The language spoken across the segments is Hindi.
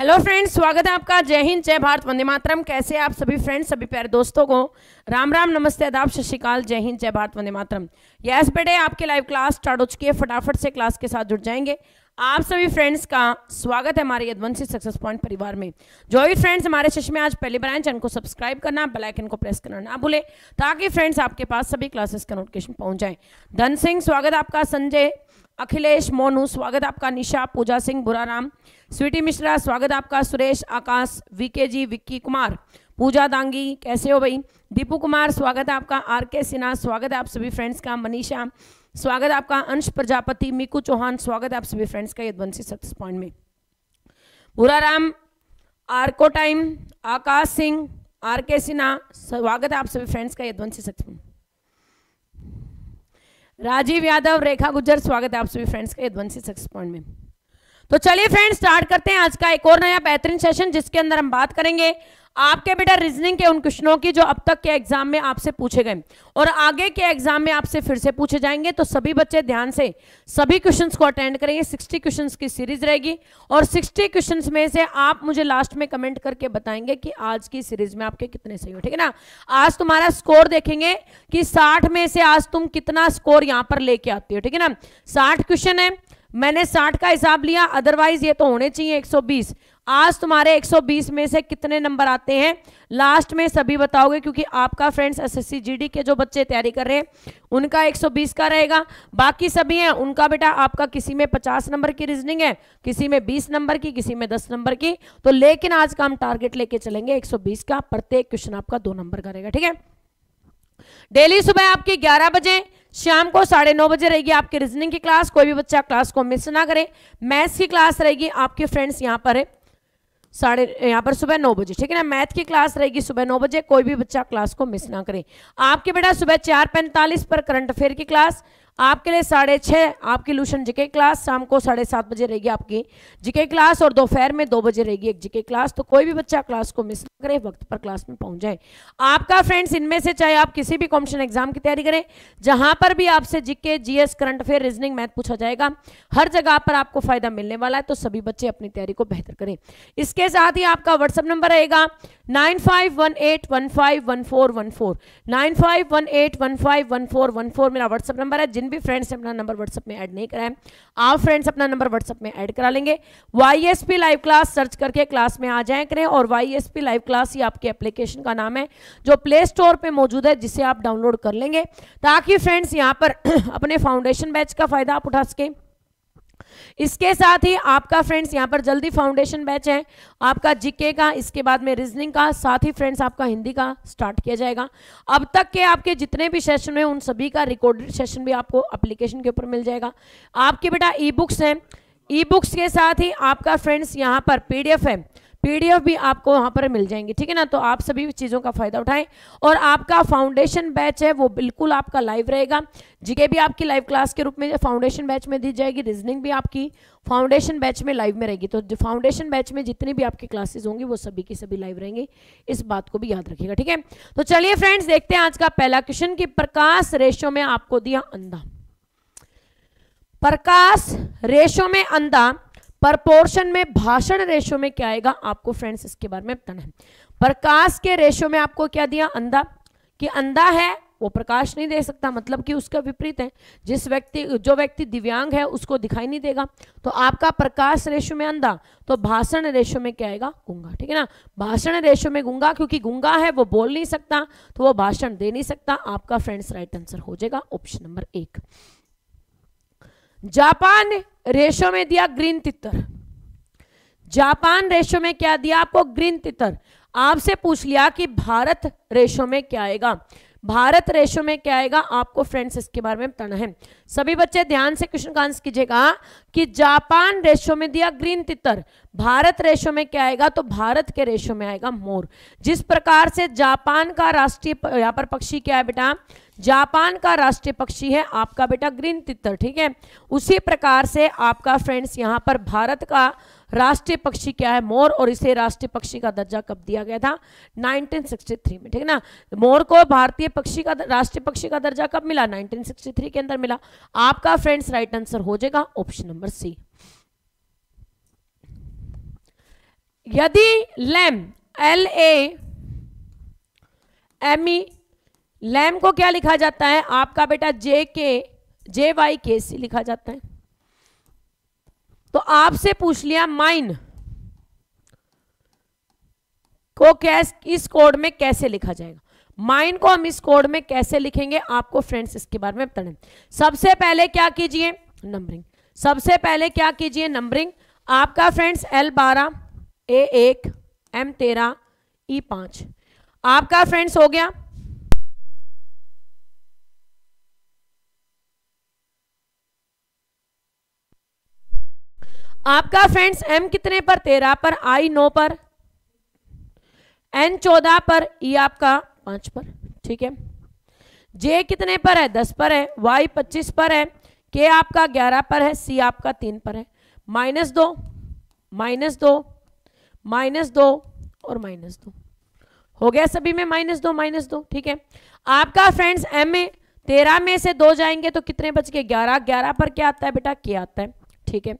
हेलो फ्रेंड्स स्वागत है आपका जय हिंद जय भारत वंदे मातरम कैसे आप सभी फ्रेंड्स सभी प्यारे दोस्तों को राम राम नमस्ते आदाब सत श्रीकाल जय हिंद जय भारत वंदे मातरम यस बेटे आपके लाइव क्लास स्टार्ट हो चुकी है फटाफट से क्लास के साथ जुड़ जाएंगे आप सभी फ्रेंड्स का स्वागत है हमारे यदवंशी सक्सेस पॉइंट परिवार में जो भी फ्रेंड्स हमारे शिष्य में आज पहली बार आए चैनल को सब्सक्राइब करना बेलाइकन को प्रेस करना ना भूले ताकि फ्रेंड्स आपके पास सभी क्लासेस का नोटिफिकेशन पहुंच जाए धन सिंह स्वागत आपका संजय अखिलेश मोनू स्वागत आपका निशा पूजा सिंह बुराराम स्वीटी मिश्रा स्वागत आपका सुरेश आकाश वीके जी विक्की कुमार पूजा दांगी कैसे हो भाई दीपू कुमार स्वागत आपका आर के सिन्हा स्वागत आप सभी फ्रेंड्स का मनीषा स्वागत आपका अंश प्रजापति मीकू चौहान स्वागत आप सभी फ्रेंड्स का यदवंशी सत्स पॉइंट में भूरा राम आरको time Akash Singh R K Sinha स्वागत आप सभी फ्रेंड्स का यदवंशी सत्स राजीव यादव रेखा गुजर स्वागत है आप सभी फ्रेंड्स का यदवंशी सक्सेस पॉइंट में तो चलिए फ्रेंड स्टार्ट करते हैं आज का एक और नया बेहतरीन सेशन जिसके अंदर हम बात करेंगे आपके बेटा रीजनिंग के उन क्वेश्चनों की जो अब तक के एग्जाम में आपसे पूछे गए और आगे के एग्जाम में आपसे फिर से पूछे जाएंगे तो सभी बच्चे ध्यान से सभी क्वेश्चंस को अटेंड करेंगे 60 क्वेश्चंस की सीरीज रहेगी और 60 क्वेश्चंस में से आप मुझे लास्ट में कमेंट करके बताएंगे कि आज की सीरीज में आपके कितने सही हो ठीक है ना आज तुम्हारा स्कोर देखेंगे कि साठ में से आज तुम कितना स्कोर यहाँ पर लेके आती हो ठीक है ना साठ क्वेश्चन है मैंने साठ का हिसाब लिया अदरवाइज ये तो होने चाहिए 120 आज तुम्हारे 120 में से कितने नंबर आते हैं लास्ट में सभी बताओगे क्योंकि आपका फ्रेंड्स एसएससी जीडी के जो बच्चे तैयारी कर रहे हैं उनका 120 का रहेगा बाकी सभी हैं उनका बेटा आपका किसी में 50 नंबर की रीजनिंग है किसी में 20 नंबर की किसी में 10 नंबर की तो लेकिन आज का हम टारगेट लेके चलेंगे एक का प्रत्येक क्वेश्चन आपका दो नंबर का रहेगा ठीक है डेली सुबह आपकी ग्यारह बजे शाम को साढ़े नौ बजे रहेगी आपके रीजनिंग की क्लास कोई भी बच्चा क्लास को मिस ना करे मैथ्स की क्लास रहेगी आपके फ्रेंड्स यहाँ पर है साढ़े यहाँ पर सुबह नौ बजे ठीक है ना मैथ की क्लास रहेगी सुबह नौ बजे कोई भी बच्चा क्लास को मिस ना करे आपके बेटा सुबह चार पैंतालीस पर करंट अफेयर की क्लास आपके लिए साढ़े छः आपकी लूशन जीके क्लास शाम को साढ़े सात बजे रहेगी आपकी जीके क्लास और दोपहर में दो बजे रहेगी एक जीके क्लास तो कोई भी बच्चा क्लास को मिस ना करे वक्त पर क्लास में पहुंच जाए आपका फ्रेंड्स इनमें से चाहे आप किसी भी कॉम्पिटिशन एग्जाम की तैयारी करें जहां पर भी आपसे GK GS current affair reasoning math पूछा जाएगा हर जगह पर आपको फायदा मिलने वाला है तो सभी बच्चे अपनी तैयारी को बेहतर करें इसके साथ ही आपका व्हाट्सअप नंबर रहेगा nine five one eight one five one four one four nine five one eight one five one four one four मेरा व्हाट्सअप नंबर है जिन जिन भी फ्रेंड्स ने अपना नंबर व्हाट्सअप में ऐड नहीं कराया आप फ्रेंड्स अपना नंबर व्हाट्सअप में ऐड करा लेंगे वाई लाइव क्लास सर्च करके क्लास में आ जाए करें और वाई लाइव क्लास ही आपके एप्लीकेशन का नाम है जो प्ले स्टोर पर मौजूद है जिसे आप डाउनलोड कर लेंगे ताकि फ्रेंड्स यहाँ पर अपने फाउंडेशन बैच का फ़ायदा आप उठा सकें इसके साथ ही आपका फ्रेंड्स यहाँ पर जल्दी फाउंडेशन बैच है आपका जीके का इसके बाद में रीजनिंग का साथ ही फ्रेंड्स आपका हिंदी का स्टार्ट किया जाएगा अब तक के आपके जितने भी सेशन हैं उन सभी का रिकॉर्डेड सेशन भी आपको अप्लीकेशन के ऊपर मिल जाएगा आपके बेटा ई बुक्स हैं ई बुक्स के साथ ही आपका फ्रेंड्स यहाँ पर पीडीएफ है पीडीएफ भी आपको वहां पर मिल जाएंगी ठीक है ना तो आप सभी चीज़ों का फ़ायदा उठाएं और आपका फाउंडेशन बैच है वो बिल्कुल आपका लाइव रहेगा जीके भी आपकी लाइव क्लास के रूप में फाउंडेशन बैच में दी जाएगी रीजनिंग भी आपकी फाउंडेशन बैच में लाइव में रहेगी तो फाउंडेशन बैच में जितनी भी आपकी क्लासेज होंगी वो सभी की सभी लाइव रहेंगी इस बात को भी याद रखिएगा ठीक है तो चलिए फ्रेंड्स देखते हैं आज का पहला क्वेश्चन की प्रकाश रेशो में आपको दिया अंधा प्रकाश रेशो में अंधा प्रपोर्शन में भाषण रेशो में क्या आएगा आपको फ्रेंड्स इसके बारे में बताना है प्रकाश के रेशो में आपको क्या दिया अंधा कि अंधा है वो प्रकाश नहीं दे सकता मतलब कि उसका विपरीत है जिस व्यक्ति जो व्यक्ति दिव्यांग है उसको दिखाई नहीं देगा तो आपका प्रकाश रेशो में अंधा तो भाषण रेशो में क्या आएगा गुंगा ठीक है ना भाषण रेशो में गुंगा क्योंकि गुंगा है वो बोल नहीं सकता तो वो भाषण दे नहीं सकता आपका फ्रेंड्स राइट आंसर हो जाएगा ऑप्शन नंबर एक जापान ने रेशो में दिया ग्रीन तितर जापान रेशो में क्या दिया आपको ग्रीन तितर आपसे पूछ लिया कि भारत रेशो में क्या आएगा भारत रेशो में क्या आएगा आपको फ्रेंड्स इसके बारे में बताना है सभी बच्चे ध्यान से क्वेश्चन का आंसर कीजिएगा कि जापान रेशो में दिया ग्रीन तितर भारत रेशो में क्या आएगा तो भारत के रेशो में आएगा मोर जिस प्रकार से जापान का राष्ट्रीय यहाँ पर पक्षी क्या है बेटा जापान का राष्ट्रीय पक्षी है आपका बेटा ग्रीन तितर ठीक है उसी प्रकार से आपका फ्रेंड्स यहाँ पर भारत का राष्ट्रीय पक्षी क्या है मोर और इसे राष्ट्रीय पक्षी का दर्जा कब दिया गया था 1963 में ठीक है ना मोर को भारतीय पक्षी का राष्ट्रीय पक्षी का दर्जा कब मिला 1963 के अंदर मिला आपका फ्रेंड्स राइट आंसर हो जाएगा ऑप्शन नंबर सी यदि लैम एल एम ई लैम को क्या लिखा जाता है आपका बेटा जे के जे वाई के सी लिखा जाता है तो आपसे पूछ लिया माइन को कैस इस कोड में कैसे लिखा जाएगा माइन को हम इस कोड में कैसे लिखेंगे आपको फ्रेंड्स इसके बारे में बताने सबसे पहले क्या कीजिए नंबरिंग सबसे पहले क्या कीजिए नंबरिंग आपका फ्रेंड्स एल बारह ए एक एम तेरह ई पांच आपका फ्रेंड्स हो गया आपका फ्रेंड्स एम कितने पर तेरह पर आई नौ पर एन चौदह पर ई e आपका पांच पर ठीक है जे कितने पर है दस पर है वाई पच्चीस पर है के आपका ग्यारह पर है सी आपका तीन पर है माइनस दो माइनस दो माइनस दो और माइनस दो हो गया सभी में माइनस दो माइनस दो ठीक है आपका फ्रेंड्स एम ए तेरह में से दो जाएंगे तो कितने बच गए ग्यारह ग्यारह पर क्या आता है बेटा के आता है ठीक है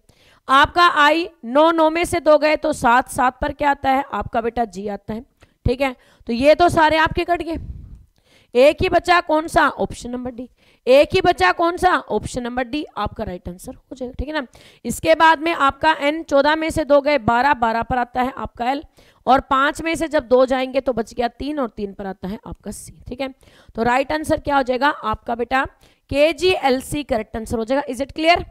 आपका आई नौ नौ में से दो गए तो सात सात पर क्या आता है आपका बेटा जी आता है ठीक है तो ये तो सारे आपके कट गए एक ही बचा कौन सा ऑप्शन नंबर डी एक ही बचा कौन सा ऑप्शन नंबर डी आपका राइट आंसर हो जाएगा ठीक है ना इसके बाद में आपका एन चौदह में से दो गए बारह बारह पर आता है आपका एल और पांच में से जब दो जाएंगे तो बच गया तीन और तीन पर आता है आपका सी ठीक है तो राइट आंसर क्या हो जाएगा आपका बेटा K G L C correct answer हो जाएगा इज इट क्लियर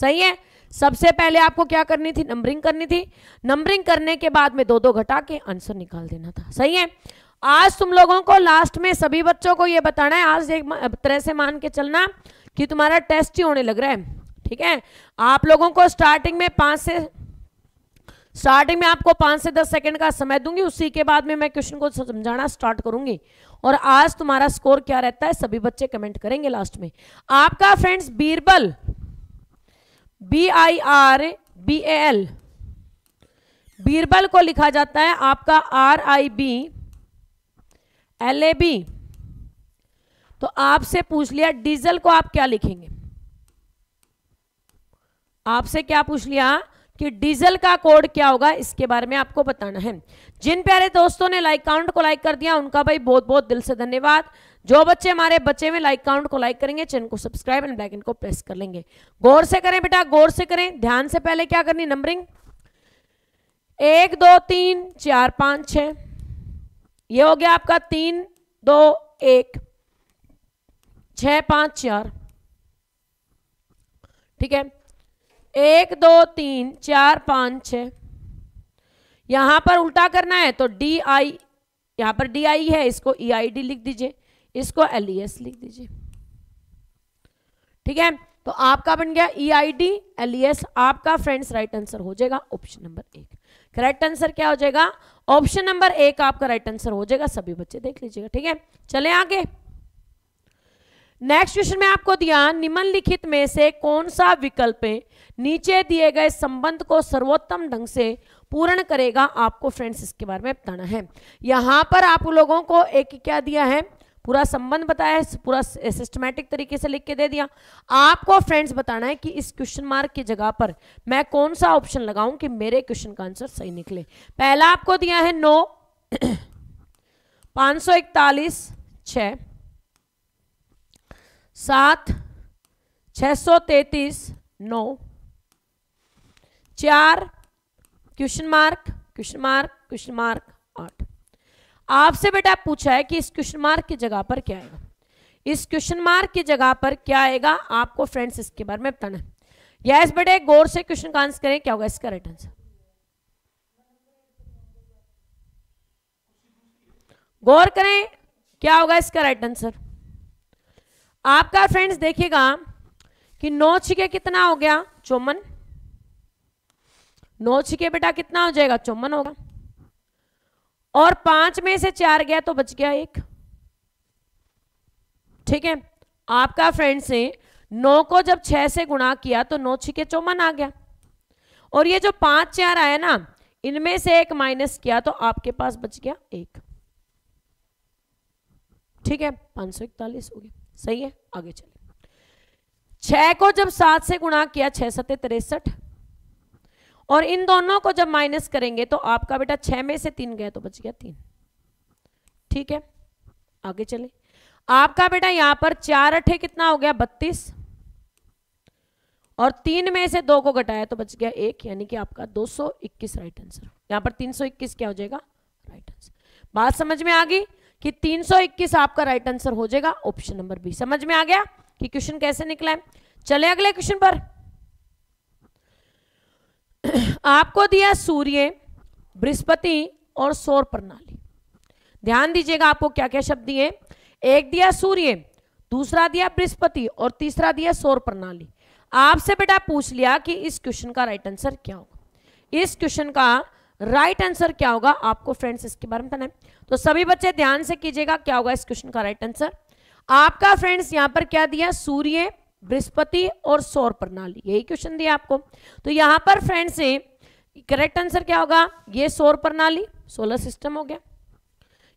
सही है सबसे पहले आपको क्या करनी थी नंबरिंग करनी थी नंबरिंग करने के बाद में दो दो घटा के आंसर निकाल देना था सही है आज तुम लोगों को लास्ट में सभी बच्चों को ये बताना है आज एक तरह से मान के चलना कि तुम्हारा टेस्ट ही होने लग रहा है ठीक है आप लोगों को स्टार्टिंग में पांच से स्टार्टिंग में आपको पांच से दस सेकंड का समय दूंगी उसी के बाद में मैं क्वेश्चन को समझाना स्टार्ट करूंगी और आज तुम्हारा स्कोर क्या रहता है सभी बच्चे कमेंट करेंगे लास्ट में आपका friends Birbal B I R B A L Birbal को लिखा जाता है आपका R I B L A B तो आपसे पूछ लिया डीजल को आप क्या लिखेंगे आपसे क्या पूछ लिया कि डीजल का कोड क्या होगा इसके बारे में आपको बताना है जिन प्यारे दोस्तों ने लाइक काउंट को लाइक कर दिया उनका भाई बहुत बहुत दिल से धन्यवाद जो बच्चे हमारे बच्चे में लाइक काउंट को लाइक करेंगे चैनल को सब्सक्राइब एंड बेल को प्रेस कर लेंगे गौर से करें बेटा गौर से करें ध्यान से पहले क्या करनी नंबरिंग एक दो तीन चार पांच छ ये हो गया आपका तीन दो एक छ पांच चार ठीक है एक दो तीन चार पांच छ यहां पर उल्टा करना है तो डी आई यहां पर डी आई है इसको ई आई डी लिख दीजिए इसको एल ई एस लिख दीजिए ठीक है तो आपका बन गया E I D L E S आपका फ्रेंड्स राइट आंसर हो जाएगा ऑप्शन नंबर एक करेक्ट आंसर क्या हो जाएगा ऑप्शन नंबर एक आपका राइट आंसर हो जाएगा सभी बच्चे देख लीजिएगा ठीक है चले आगे नेक्स्ट क्वेश्चन में आपको दिया निम्नलिखित में से कौन सा विकल्प नीचे दिए गए संबंध को सर्वोत्तम ढंग से पूर्ण करेगा आपको फ्रेंड्स इसके बारे में बताना है यहां पर आप लोगों को एक क्या दिया है पूरा संबंध बताया है पूरा सिस्टमैटिक तरीके से लिख के दे दिया आपको फ्रेंड्स बताना है कि इस क्वेश्चन मार्क की जगह पर मैं कौन सा ऑप्शन लगाऊं कि मेरे क्वेश्चन का आंसर सही निकले पहला आपको दिया है नो पांच सौ इकतालीस छ सात छ सौ तैतीस नौ चार question mark question mark question mark आठ आपसे बेटा पूछा है कि इस क्वेश्चन मार्क की जगह पर क्या आएगा इस क्वेश्चन मार्क की जगह पर क्या आएगा आपको फ्रेंड्स इसके बारे में बताना है इस बेटे गौर से क्वेश्चन का आंसर करें क्या होगा इसका राइट आंसर गौर करें क्या होगा इसका राइट आंसर आपका फ्रेंड्स देखिएगा कि नौ छिके कितना हो गया चौमन नौ छिके बेटा कितना हो जाएगा चौमन होगा और पांच में से चार गया तो बच गया एक ठीक है आपका फ्रेंड्स ने नौ को जब छह से गुणा किया तो नौ छिके चौमन आ गया और ये जो पांच चार आया ना इनमें से एक माइनस किया तो आपके पास बच गया एक ठीक है पांच सौ इकतालीस हो गया सही है आगे चले छह को जब सात से गुणा किया छह सत्य तिरसठ और इन दोनों को जब माइनस करेंगे तो आपका बेटा छह में से तीन गया तो बच गया तीन ठीक है आगे चले आपका बेटा यहां पर चार अठे कितना हो गया बत्तीस और तीन में से दो को घटाया तो बच गया एक यानी कि आपका 221 राइट आंसर यहां पर 321 क्या हो जाएगा राइट आंसर बात समझ में आ गई कि 321 आपका राइट आंसर हो जाएगा ऑप्शन नंबर बी समझ में आ गया कि क्वेश्चन कैसे निकला है चले अगले क्वेश्चन पर आपको दिया सूर्य बृहस्पति और सौर प्रणाली ध्यान दीजिएगा आपको क्या क्या शब्द दिए एक दिया सूर्य दूसरा दिया बृहस्पति और तीसरा दिया सौर प्रणाली आपसे बेटा पूछ लिया कि इस क्वेश्चन का राइट आंसर क्या होगा इस क्वेश्चन का राइट आंसर क्या होगा आपको फ्रेंड्स इसके बारे में बताना है तो सभी बच्चे ध्यान से कीजिएगा क्या होगा इस क्वेश्चन का राइट आंसर आपका फ्रेंड्स यहां पर क्या दिया सूर्य बृहस्पति और सौर प्रणाली यही क्वेश्चन दिया आपको तो यहां पर फ्रेंड से करेक्ट आंसर क्या होगा ये सौर प्रणाली सोलर सिस्टम हो गया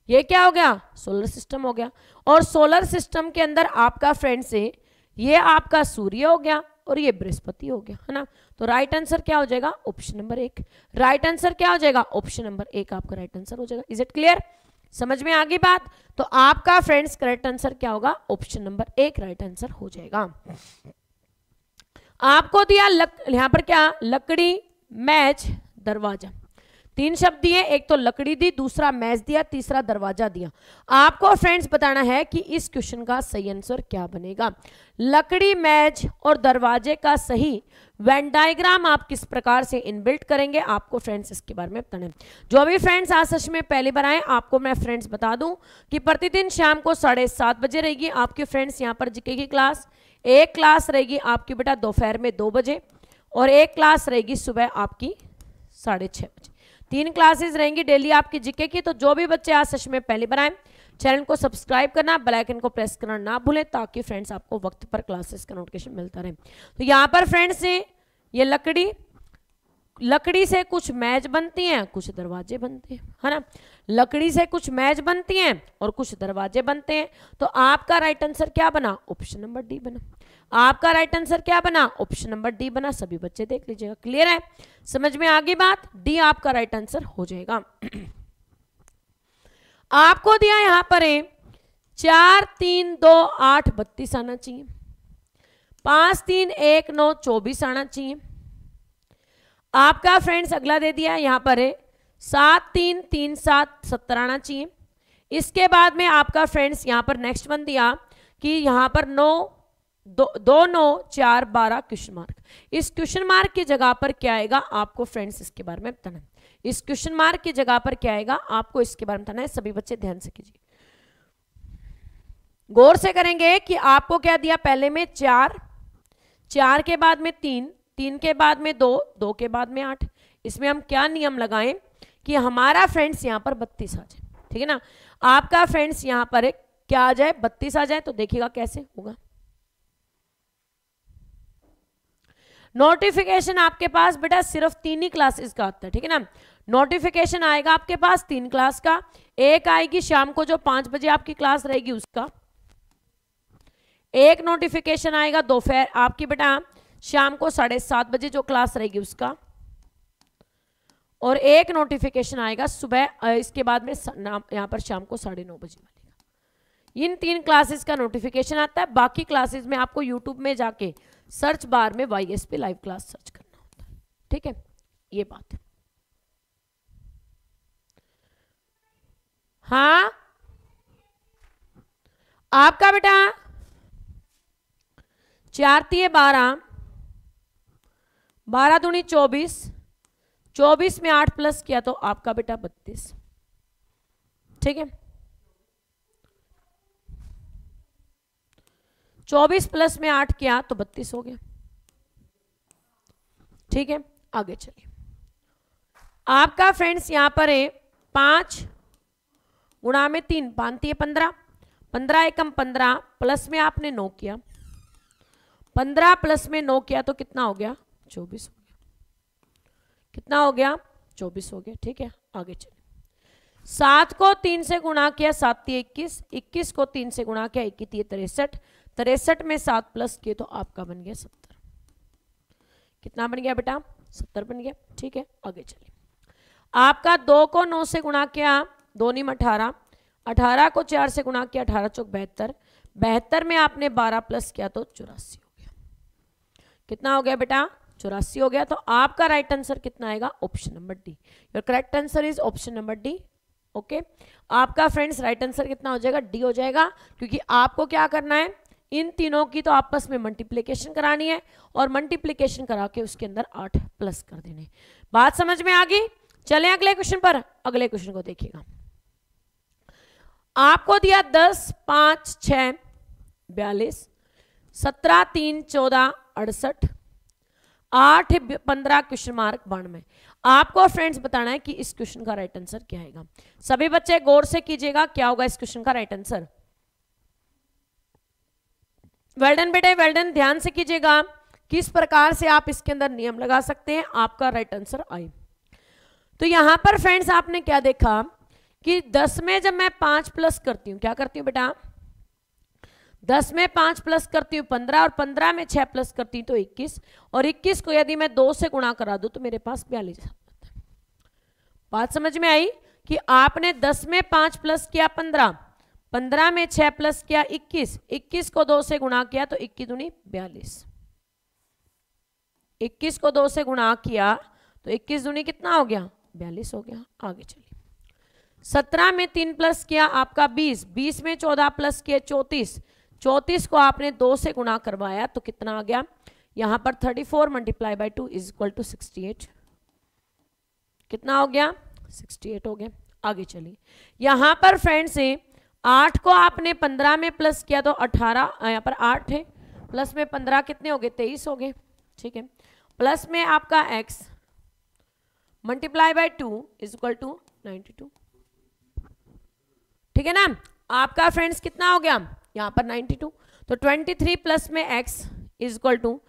ये क्या हो गया सोलर सिस्टम हो गया और सोलर सिस्टम के अंदर आपका फ्रेंड से ये आपका सूर्य हो गया और ये बृहस्पति हो गया है ना तो राइट आंसर क्या हो जाएगा ऑप्शन नंबर एक राइट आंसर क्या हो जाएगा ऑप्शन नंबर एक आपका राइट आंसर हो जाएगा इज इट क्लियर समझ में आ गई बात तो आपका फ्रेंड्स करेक्ट आंसर क्या होगा ऑप्शन नंबर एक राइट आंसर हो जाएगा आपको दिया लक, यहां पर क्या लकड़ी मैच दरवाजा तीन शब्द दिए एक तो लकड़ी दी दूसरा मैच दिया तीसरा दरवाजा दिया आपको फ्रेंड्स बताना है कि इस क्वेश्चन का सही आंसर क्या बनेगा लकड़ी मैच और दरवाजे का सही वेन डायग्राम आप किस प्रकार से इनबिल्ट करेंगे आपको फ्रेंड्स इसके बारे में बताना है जो अभी फ्रेंड्स आज सच में पहली बार आए आपको मैं फ्रेंड्स बता दूं कि प्रतिदिन शाम को साढ़े सात बजे रहेगी आपकी फ्रेंड्स यहाँ पर जीके की क्लास एक क्लास रहेगी आपकी बेटा दोपहर में दो बजे और एक क्लास रहेगी सुबह आपकी साढ़े बजे तीन क्लासेस रहेंगी डेली आपकी जीके की तो जो भी बच्चे आज सच में पहले बनाए चैनल को सब्सक्राइब करना बेल आइकन को प्रेस करना ना भूलें ताकि फ्रेंड्स आपको वक्त पर क्लासेस का नोटिफिकेशन मिलता रहे तो यहाँ पर फ्रेंड्स ये लकड़ी लकड़ी से कुछ मैच बनती हैं कुछ दरवाजे बनते हैं है ना लकड़ी से कुछ मैच बनती हैं और कुछ दरवाजे बनते हैं तो आपका राइट आंसर क्या बना ऑप्शन नंबर डी बना आपका राइट आंसर क्या बना ऑप्शन नंबर डी बना सभी बच्चे देख लीजिएगा क्लियर है समझ में आगे बात डी आपका राइट आंसर हो जाएगा आपको दिया यहां पर है चार तीन दो आठ बत्तीस आना चाहिए पांच तीन एक नौ चौबीस आना चाहिए आपका फ्रेंड्स अगला दे दिया यहां पर है सात तीन तीन सात सत्तर आना चाहिए इसके बाद में आपका फ्रेंड्स यहां पर नेक्स्ट वन दिया कि यहां पर नौ दो नौ चार बारह क्वेश्चन मार्क इस क्वेश्चन मार्क की जगह पर क्या आएगा आपको फ्रेंड्स इसके बारे में बताना है इस क्वेश्चन मार्क की जगह पर क्या आएगा आपको इसके बारे में बताना है सभी बच्चे ध्यान से कीजिए गौर से करेंगे कि आपको क्या दिया पहले में चार चार के बाद में तीन तीन के बाद में दो दो के बाद में आठ इसमें हम क्या नियम लगाएं कि हमारा फ्रेंड्स यहाँ पर बत्तीस आ जाए ठीक है ना आपका फ्रेंड्स यहाँ पर क्या आ जाए बत्तीस आ जाए तो देखिएगा कैसे होगा नोटिफिकेशन आपके पास बेटा सिर्फ तीन ही क्लासेस का आता है ठीक है ना नोटिफिकेशन आएगा आपके पास तीन क्लास का एक आएगी शाम को जो पांच बजे आपकी क्लास रहेगी उसका एक नोटिफिकेशन आएगा दोपहर आपकी बेटा शाम को साढ़े सात बजे जो क्लास रहेगी उसका और एक नोटिफिकेशन आएगा सुबह इसके बाद में यहाँ पर शाम को साढ़े नौ बजे इन तीन क्लासेस का नोटिफिकेशन आता है बाकी क्लासेस में आपको यूट्यूब में जाके सर्च बार में वाई एस पे लाइव क्लास सर्च करना होता है ठीक है ये बात है हाँ आपका बेटा चार है बारह बारह दूनी चौबीस चौबीस में आठ प्लस किया तो आपका बेटा बत्तीस ठीक है चौबीस प्लस में आठ किया तो बत्तीस हो गया ठीक है आगे चलिए आपका फ्रेंड्स यहां पर है पांच गुणा में तीन पानती है पंद्रह पंद्रह एकम पंद्रह प्लस में आपने नौ किया पंद्रह प्लस में नौ किया तो कितना हो गया चौबीस हो गया कितना हो गया चौबीस हो गया ठीक है आगे चलिए सात को तीन से गुणा किया सात इक्कीस इक्कीस को तीन से गुणा किया इक्कीस तिरसठ तिरसठ में सात प्लस किए तो आपका बन गया सत्तर कितना बन गया बेटा सत्तर बन गया ठीक है आगे चलिए आपका दो को नौ से गुणा किया दो नीम अठारह अठारह को चार से गुणा किया अठारह चौक बहत्तर बहत्तर में आपने बारह प्लस किया तो चौरासी हो गया कितना हो गया बेटा चौरासी हो गया तो आपका राइट आंसर कितना आएगा option number D your correct answer is option number D okay आपका फ्रेंड्स राइट आंसर कितना हो जाएगा डी हो जाएगा क्योंकि आपको क्या करना है इन तीनों की तो आपस में मल्टीप्लीकेशन करानी है और मल्टीप्लीकेशन करा के उसके अंदर आठ प्लस कर देने बात समझ में आ गई चले अगले क्वेश्चन पर अगले क्वेश्चन को देखिएगा आपको दिया दस पांच छ बयालीस सत्रह तीन चौदह अड़सठ आठ पंद्रह क्वेश्चन मार्क में आपको फ्रेंड्स बताना है कि इस क्वेश्चन का राइट आंसर क्या आएगा सभी बच्चे गौर से कीजिएगा क्या होगा इस क्वेश्चन का राइट आंसर वेल्डन बेटे वेल्डन ध्यान से कीजिएगा किस प्रकार से आप इसके अंदर नियम लगा सकते हैं आपका राइट आंसर आई तो यहां पर फ्रेंड्स आपने क्या देखा कि दस में जब मैं पांच प्लस करती हूँ क्या करती हूँ बेटा दस में पांच प्लस करती हूँ पंद्रह और पंद्रह में छह प्लस करती हूँ तो इक्कीस और इक्कीस को यदि मैं दो से गुणा करा दू तो मेरे पास बयालीस बात समझ में आई कि आपने दस में पांच प्लस किया पंद्रह पंद्रह में छह प्लस किया इक्कीस इक्कीस को दो से गुणा किया तो इक्कीस दुनी बयालीस इक्कीस को दो से गुणा किया तो इक्कीस दुनी कितना हो गया बयालीस हो गया आगे चलिए सत्रह में तीन प्लस किया आपका बीस बीस में चौदह प्लस किया चौतीस चौतीस को आपने दो से गुणा करवाया तो कितना आ गया यहां पर thirty four multiply by two is equal to sixty eight कितना हो गया सिक्सटी एट हो गया आगे चलिए यहां पर फ्रेंड्स आठ को आपने पंद्रह में प्लस किया तो अठारह यहाँ पर आठ है प्लस में पंद्रह कितने हो गए तेईस हो गए ठीक है प्लस में आपका X multiply by two is equal to ninety two ठीक है ना आपका फ्रेंड्स कितना हो गया यहाँ पर नाइन्टी टू तो ट्वेंटी थ्री प्लस में एक्स इज इक्वल टू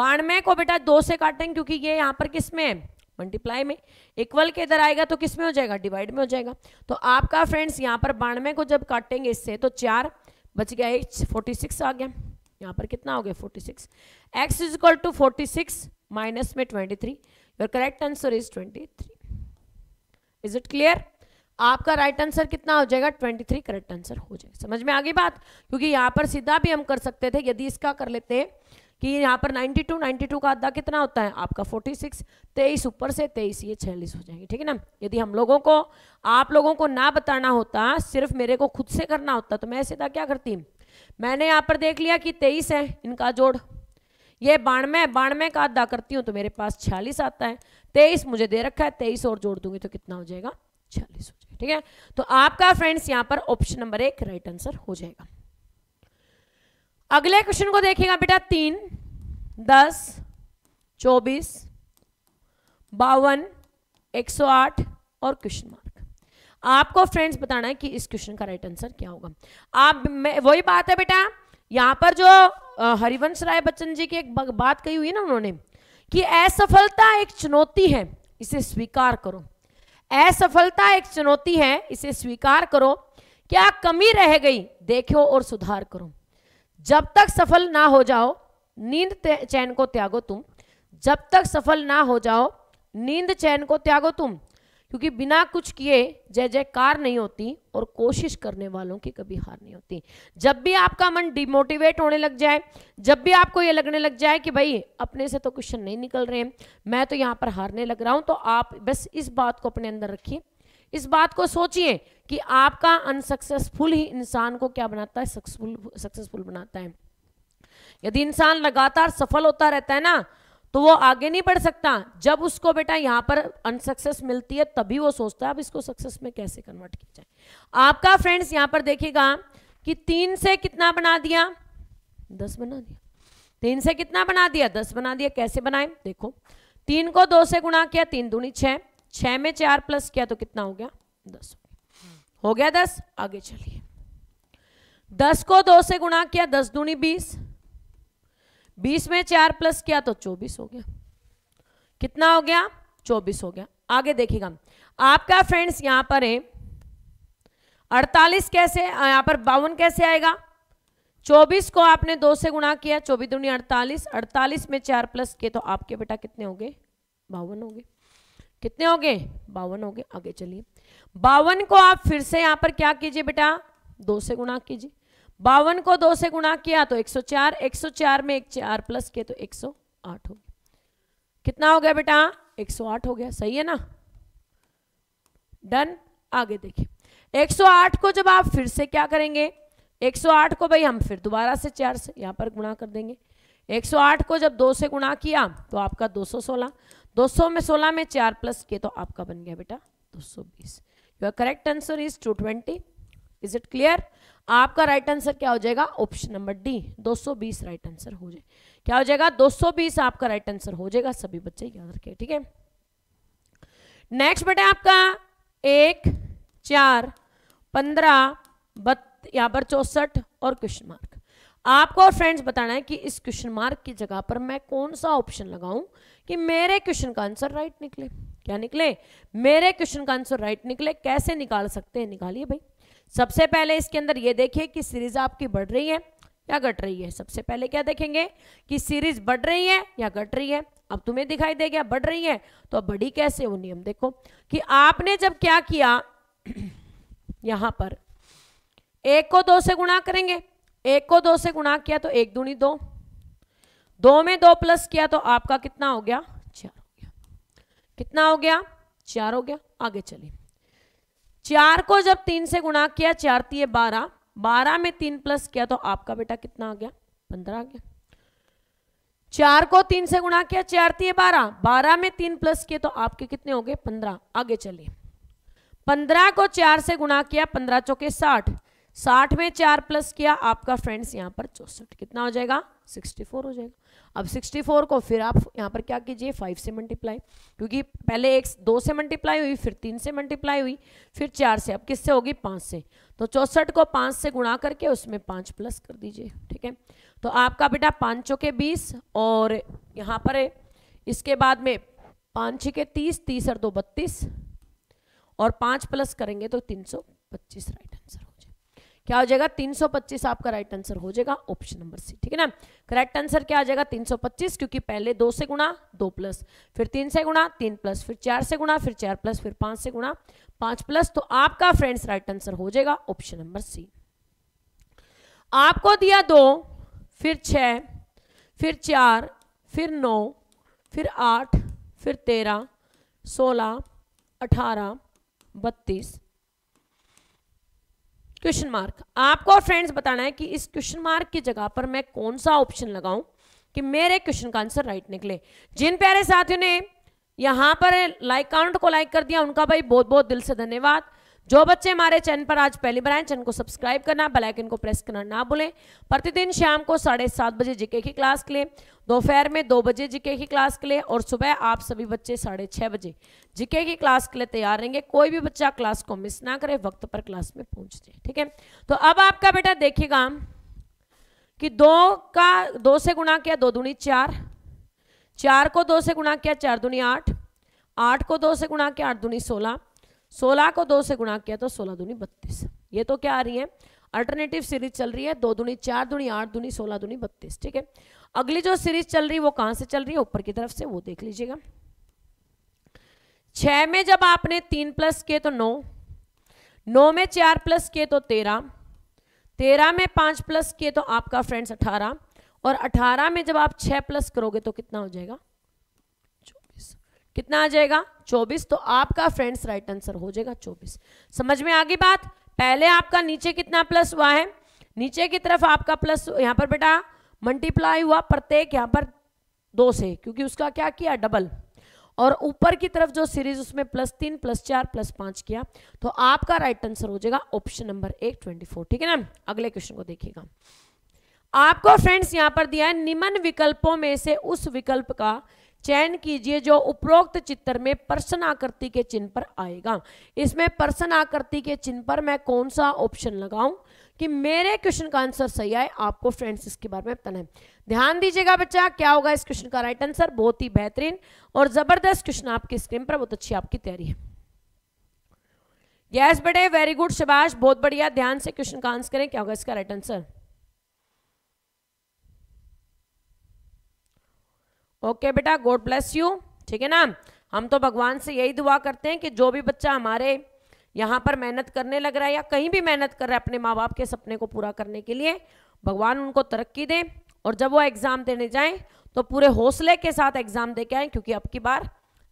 बानवे को बेटा दो से काटेंगे क्योंकि ये यहाँ पर किस में है मल्टीप्लाई में इक्वल के इधर आएगा तो किस में हो जाएगा डिवाइड में हो जाएगा तो आपका फ्रेंड्स यहाँ पर बानवे को जब काटेंगे इससे तो चार बच गया एच फोर्टी सिक्स आ गया यहाँ पर कितना हो गया forty six X is equal to forty six minus में twenty three your correct answer is twenty three is it clear आपका राइट right आंसर कितना हो जाएगा 23 करेक्ट आंसर हो जाएगा समझ में आ गई बात क्योंकि यहाँ पर सीधा भी हम कर सकते थे यदि इसका कर लेते हैं कि यहाँ पर 92 92 का आधा कितना होता है आपका 46 23 ऊपर से 23 ये छियालीस हो जाएंगे ठीक है ना यदि हम लोगों को आप लोगों को ना बताना होता सिर्फ मेरे को खुद से करना होता तो मैं सीधा क्या करती मैंने यहाँ पर देख लिया कि तेईस है इनका जोड़ ये बानवे बानवे का अद्दा करती हूँ तो मेरे पास छियालीस आता है तेईस मुझे दे रखा है तेईस और जोड़ दूंगी तो कितना हो जाएगा छियालीस हो जाएगा ठीक है तो आपका फ्रेंड्स यहाँ पर ऑप्शन नंबर एक राइट आंसर हो जाएगा अगले क्वेश्चन को देखिएगा बेटा तीन दस चौबीस बावन एक सौ आठ और क्वेश्चन मार्क आपको फ्रेंड्स बताना है कि इस क्वेश्चन का राइट आंसर क्या होगा आप वही बात है बेटा यहां पर जो हरिवंश राय बच्चन जी की एक बात कही हुई है ना उन्होंने कि असफलता एक चुनौती है इसे स्वीकार करो असफलता एक चुनौती है इसे स्वीकार करो क्या कमी रह गई देखो और सुधार करो जब तक सफल ना हो जाओ नींद चैन को त्यागो तुम जब तक सफल ना हो जाओ नींद चैन को त्यागो तुम क्योंकि बिना कुछ किए जय जयकार नहीं होती और कोशिश करने वालों की कभी हार नहीं होती जब भी आपका मन डिमोटिवेट होने लग जाए जब भी आपको ये लगने लग जाए कि भाई अपने से तो क्वेश्चन नहीं निकल रहे हैं मैं तो यहाँ पर हारने लग रहा हूँ तो आप बस इस बात को अपने अंदर रखिए इस बात को सोचिए कि आपका अनसक्सेसफुल ही इंसान को क्या बनाता है सक्सेसफुल सक्सेसफुल बनाता है यदि इंसान लगातार सफल होता रहता है ना तो वो आगे नहीं बढ़ सकता जब उसको बेटा यहां पर अनसक्सेस मिलती है तभी वो सोचता है अब इसको सक्सेस में कैसे कन्वर्ट किया जाए आपका फ्रेंड्स यहां पर देखेगा कि तीन से कितना बना दिया दस बना दिया तीन से कितना बना दिया दस बना दिया कैसे बनाए देखो तीन को दो से गुणा किया तीन दूनी छह छह में चार प्लस किया तो कितना हो गया दस हो गया दस आगे चलिए दस को दो से गुणा किया दस दूनी बीस बीस में चार प्लस किया तो चौबीस हो गया कितना हो गया चौबीस हो गया आगे देखिएगा आपका फ्रेंड्स यहां पर है अड़तालीस कैसे यहां पर बावन कैसे आएगा चौबीस को आपने दो से गुणा किया चौबीस दूनी अड़तालीस अड़तालीस में चार प्लस किए तो आपके बेटा कितने हो गए बावन हो गए कितने हो गए बावन हो गए आगे चलिए बावन को आप फिर से यहाँ पर क्या कीजिए बेटा दो से गुणा कीजिए बावन को दो से गुणा किया तो 104 104 में एक चार प्लस किए तो 108 हो गया कितना हो गया बेटा 108 हो गया सही है ना डन आगे देखिए 108 को जब आप फिर से क्या करेंगे 108 को भाई हम फिर दोबारा से चार से यहाँ पर गुणा कर देंगे 108 को जब दो से गुणा किया तो आपका 216 200 में 16 में चार प्लस के तो आपका बन गया बेटा 220 your correct answer is 220 is it clear आपका राइट right आंसर क्या हो जाएगा option number D 220 right answer हो जाए क्या हो जाएगा 220 आपका राइट right आंसर हो जाएगा सभी बच्चे याद रखें ठीक है नेक्स्ट बेटा आपका एक चार पंद्रह बत यहां पर चौसठ और क्वेश्चन मार्क आपको और फ्रेंड्स बताना है कि इस क्वेश्चन मार्क की जगह पर मैं कौन सा ऑप्शन लगाऊं कि मेरे क्वेश्चन का आंसर राइट निकले क्या निकले मेरे क्वेश्चन का आंसर राइट निकले कैसे निकाल सकते हैं निकालिए भाई सबसे पहले इसके अंदर ये देखिए कि सीरीज आपकी बढ़ रही है या घट रही है सबसे पहले क्या देखेंगे कि सीरीज बढ़ रही है या घट रही है अब तुम्हें दिखाई दे गया बढ़ रही है तो अब बढ़ी कैसे वो नियम देखो कि आपने जब क्या किया यहां पर एक को दो से गुणा करेंगे एक को दो से गुणा किया तो एक दूनी दो दो में दो प्लस किया तो आपका कितना हो गया चार हो गया कितना हो गया चार हो गया आगे चलिए चार को जब तीन से गुणा किया चार है बारह बारह में तीन प्लस किया तो आपका बेटा कितना आ गया पंद्रह आ गया चार को तीन से गुणा किया चार है बारह बारह में तीन प्लस किए तो आपके कितने हो गए पंद्रह आगे चलिए पंद्रह को चार से गुणा किया पंद्रह चौके साठ साठ में चार प्लस किया आपका फ्रेंड्स यहाँ पर चौसठ कितना हो जाएगा सिक्सटी फोर हो जाएगा अब सिक्सटी फोर को फिर आप यहाँ पर क्या कीजिए फाइव से मल्टीप्लाई क्योंकि पहले एक दो से मल्टीप्लाई हुई फिर तीन से मल्टीप्लाई हुई फिर चार से अब किससे होगी पाँच से तो चौसठ को पाँच से गुणा करके उसमें पाँच प्लस कर दीजिए ठीक है तो आपका बेटा पाँच चौके बीस और यहाँ पर इसके बाद में पाँच छः के तीस तीस और दो बत्तीस और पाँच प्लस करेंगे तो तीन सौ पच्चीस राइट क्या हो जाएगा 325 आपका राइट आंसर हो जाएगा ऑप्शन नंबर सी ठीक है ना करेक्ट आंसर क्या आ जाएगा 325 क्योंकि पहले दो से गुणा दो प्लस फिर तीन से गुणा तीन प्लस फिर चार से गुणा फिर चार प्लस फिर पांच से गुणा पांच प्लस तो आपका फ्रेंड्स राइट आंसर हो जाएगा ऑप्शन नंबर सी आपको दिया दो फिर छ फिर चार फिर नौ फिर आठ फिर तेरह सोलह अठारह बत्तीस क्वेश्चन मार्क आपको फ्रेंड्स बताना है कि इस क्वेश्चन मार्क की जगह पर मैं कौन सा ऑप्शन लगाऊं कि मेरे क्वेश्चन का आंसर राइट निकले जिन प्यारे साथियों ने यहाँ पर लाइक काउंट को लाइक कर दिया उनका भाई बहुत बहुत दिल से धन्यवाद जो बच्चे हमारे चैनल पर आज पहली बार आए चैनल को सब्सक्राइब करना बेल आइकन को प्रेस करना ना भूलें प्रतिदिन शाम को साढ़े सात बजे जीके की क्लास के लिए दोपहर में दो बजे जीके की क्लास के लिए और सुबह आप सभी बच्चे साढ़े छः बजे जीके की क्लास के लिए तैयार रहेंगे कोई भी बच्चा क्लास को मिस ना करे वक्त पर क्लास में पहुंच जाए ठीक है तो अब आपका बेटा देखिएगा कि दो का दो से गुणा किया दो दूनी चार चार को दो से गुणा किया चार दूनी आठ आठ को दो से गुणा किया आठ दूनी सोलह सोलह को दो से गुणा किया तो सोलह दुनी बत्तीस ये तो क्या आ रही है अल्टरनेटिव सीरीज चल रही है दो दूनी चार दुनी आठ दूनी सोलह दूनी बत्तीस ठीक है अगली जो सीरीज चल रही है वो कहां से चल रही है ऊपर की तरफ से वो देख लीजिएगा छः में जब आपने तीन प्लस किए तो नौ नौ में चार प्लस किए तो तेरह तेरह में पांच प्लस किए तो आपका फ्रेंड्स अठारह और अठारह में जब आप छह प्लस करोगे तो कितना हो जाएगा कितना आ जाएगा 24 तो आपका फ्रेंड्स राइट आंसर हो जाएगा 24 समझ में आ गई बात पहले आपका नीचे कितना प्लस हुआ है नीचे की तरफ आपका प्लस यहाँ पर बेटा मल्टीप्लाई हुआ प्रत्येक यहाँ पर दो से क्योंकि उसका क्या किया डबल और ऊपर की तरफ जो सीरीज उसमें प्लस तीन प्लस चार प्लस पांच किया तो आपका राइट आंसर हो जाएगा ऑप्शन नंबर एक ट्वेंटी फोर ठीक है ना अगले क्वेश्चन को देखिएगा आपको फ्रेंड्स यहाँ पर दिया है निम्न विकल्पों में से उस विकल्प का चयन कीजिए जो उपरोक्त चित्र में पर्सन आकृति के चिन्ह पर आएगा इसमें पर्सन आकृति के चिन्ह पर मैं कौन सा ऑप्शन लगाऊं कि मेरे क्वेश्चन का आंसर सही आए आपको फ्रेंड्स इसके बारे में बताना है ध्यान दीजिएगा बच्चा क्या होगा इस क्वेश्चन का राइट आंसर बहुत ही बेहतरीन और जबरदस्त क्वेश्चन आपकी स्क्रीन पर बहुत अच्छी आपकी तैयारी है यस बेटे वेरी गुड शबाश बहुत बढ़िया ध्यान से क्वेश्चन का आंसर करें क्या होगा इसका राइट आंसर ओके बेटा गॉड ब्लेस यू ठीक है ना हम तो भगवान से यही दुआ करते हैं कि जो भी बच्चा हमारे यहाँ पर मेहनत करने लग रहा है या कहीं भी मेहनत कर रहा है अपने माँ बाप के सपने को पूरा करने के लिए भगवान उनको तरक्की दे और जब वो एग्ज़ाम देने जाएं तो पूरे हौसले के साथ एग्ज़ाम दे के आए क्योंकि अब की बार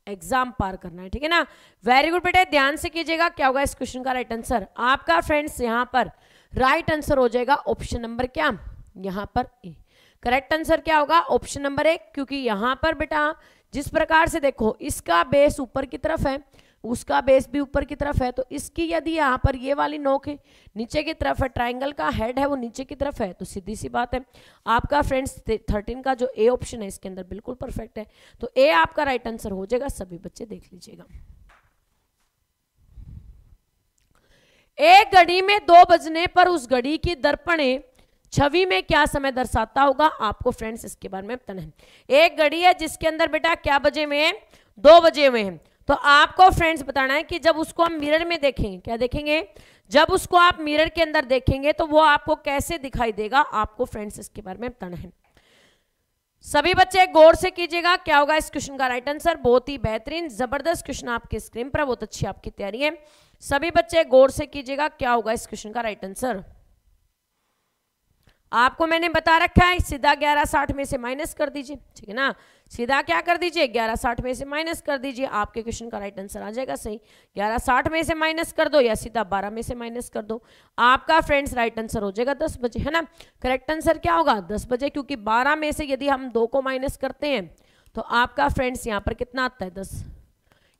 एग्जाम पार करना है ठीक है ना वेरी गुड बेटे ध्यान से कीजिएगा क्या होगा इस क्वेश्चन का राइट आंसर आपका फ्रेंड्स यहाँ पर राइट आंसर हो जाएगा ऑप्शन नंबर क्या यहाँ पर ए करेक्ट आंसर क्या होगा ऑप्शन नंबर एक क्योंकि यहां पर बेटा जिस प्रकार से देखो इसका बेस ऊपर की तरफ है उसका बेस भी ऊपर की तरफ है तो इसकी यदि यहाँ पर ये वाली नोक है नीचे की तरफ है ट्राइंगल का हेड है वो नीचे की तरफ है तो सीधी सी बात है आपका फ्रेंड्स थर्टीन का जो ए ऑप्शन है इसके अंदर बिल्कुल परफेक्ट है तो ए आपका राइट आंसर हो जाएगा सभी बच्चे देख लीजिएगा एक घड़ी में दो बजने पर उस घड़ी की दर्पणें छवि में क्या समय दर्शाता होगा आपको फ्रेंड्स इसके बारे में पता नहीं एक घड़ी है जिसके अंदर बेटा क्या बजे हुए हैं दो बजे हुए हैं तो आपको फ्रेंड्स बताना है कि जब उसको हम मिरर में देखेंगे क्या देखेंगे जब उसको आप मिरर के अंदर देखेंगे तो वो आपको कैसे दिखाई देगा आपको फ्रेंड्स इसके बारे में बताना है सभी बच्चे गौर से कीजिएगा क्या होगा इस क्वेश्चन का राइट आंसर बहुत ही बेहतरीन जबरदस्त क्वेश्चन आपकी स्क्रीन पर बहुत अच्छी आपकी तैयारी है सभी बच्चे गौर से कीजिएगा क्या होगा इस क्वेश्चन का राइट आंसर आपको मैंने बता रखा है सीधा ग्यारह साठ में से माइनस कर दीजिए ठीक है ना सीधा क्या कर दीजिए ग्यारह साठ में से माइनस कर दीजिए आपके क्वेश्चन का राइट आंसर आ जाएगा सही ग्यारह साठ में से माइनस कर दो या सीधा बारह में से माइनस कर दो आपका फ्रेंड्स राइट आंसर हो जाएगा दस बजे है ना करेक्ट आंसर क्या होगा दस बजे क्योंकि बारह में से यदि हम दो को माइनस करते हैं तो आपका फ्रेंड्स यहाँ पर कितना आता है दस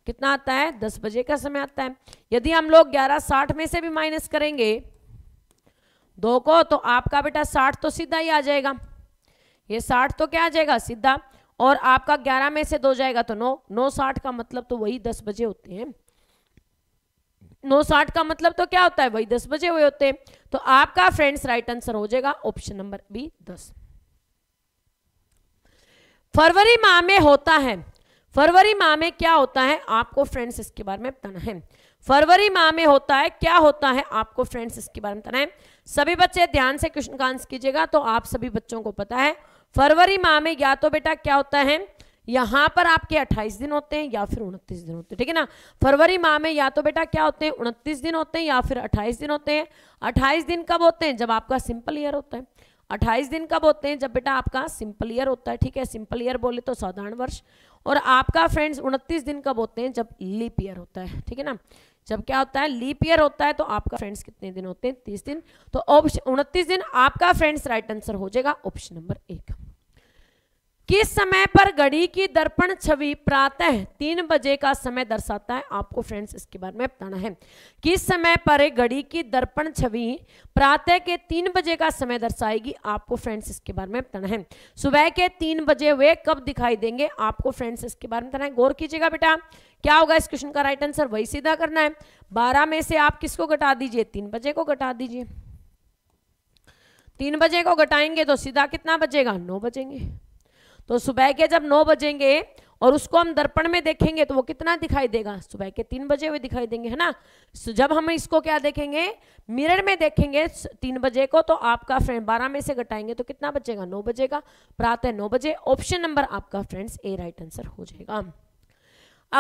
कितना आता है दस बजे का समय आता है यदि हम लोग ग्यारह साठ में से भी माइनस करेंगे दो को तो आपका बेटा साठ तो सीधा ही आ जाएगा ये साठ तो क्या आ जाएगा सीधा और आपका ग्यारह में से दो जाएगा तो नौ नौ साठ का मतलब तो वही दस बजे होते हैं नौ साठ का मतलब तो क्या होता है वही दस बजे हुए होते हैं तो आपका फ्रेंड्स राइट आंसर हो जाएगा ऑप्शन नंबर बी दस फरवरी माह में होता है फरवरी माह में क्या होता है आपको फ्रेंड्स इसके बारे में बताना है फरवरी माह में होता है क्या होता है आपको फ्रेंड्स इसके बारे में बताना है सभी बच्चे ध्यान से क्वेश्चन का आंसर कीजिएगा तो आप सभी बच्चों को पता है फरवरी माह में या तो बेटा क्या होता है यहां पर आपके 28 दिन होते हैं या फिर 29 दिन होते हैं ठीक है ना फरवरी माह में या तो बेटा क्या होते हैं 29 दिन होते हैं या फिर 28 दिन होते हैं 28 दिन कब होते हैं जब आपका सिंपल ईयर होता है 28 दिन कब होते हैं जब बेटा आपका सिंपल ईयर होता है ठीक है सिंपल ईयर बोले तो साधारण वर्ष और आपका फ्रेंड्स उनतीस दिन कब होते हैं जब लीप ईयर होता है ठीक है ना जब क्या होता है लीप ईयर होता है तो आपका फ्रेंड्स कितने दिन होते हैं तीस दिन तो ऑप्शन उनतीस दिन आपका फ्रेंड्स राइट आंसर हो जाएगा ऑप्शन नंबर एक किस समय पर घड़ी की दर्पण छवि प्रातः तीन बजे का समय दर्शाता है आपको फ्रेंड्स इसके बारे में बताना है किस समय पर घड़ी की दर्पण छवि प्रातः के तीन बजे का समय दर्शाएगी आपको फ्रेंड्स इसके बारे में बताना है सुबह के तीन बजे वे कब दिखाई देंगे आपको फ्रेंड्स इसके बारे में बताना है गौर कीजिएगा बेटा क्या होगा इस क्वेश्चन का राइट आंसर वही सीधा करना है बारह में से आप किसको घटा दीजिए तीन बजे को घटा दीजिए तीन बजे को घटाएंगे तो सीधा कितना बजेगा नौ बजेंगे तो सुबह के जब नौ बजेंगे और उसको हम दर्पण में देखेंगे तो वो कितना दिखाई देगा सुबह के तीन बजे हुए दिखाई देंगे है ना जब हम इसको क्या देखेंगे मिरर में देखेंगे तीन बजे को तो आपका फ्रेंड बारह में से घटाएंगे तो कितना बचेगा नौ बजेगा प्रातः नौ बजे ऑप्शन नंबर आपका फ्रेंड्स ए राइट आंसर हो जाएगा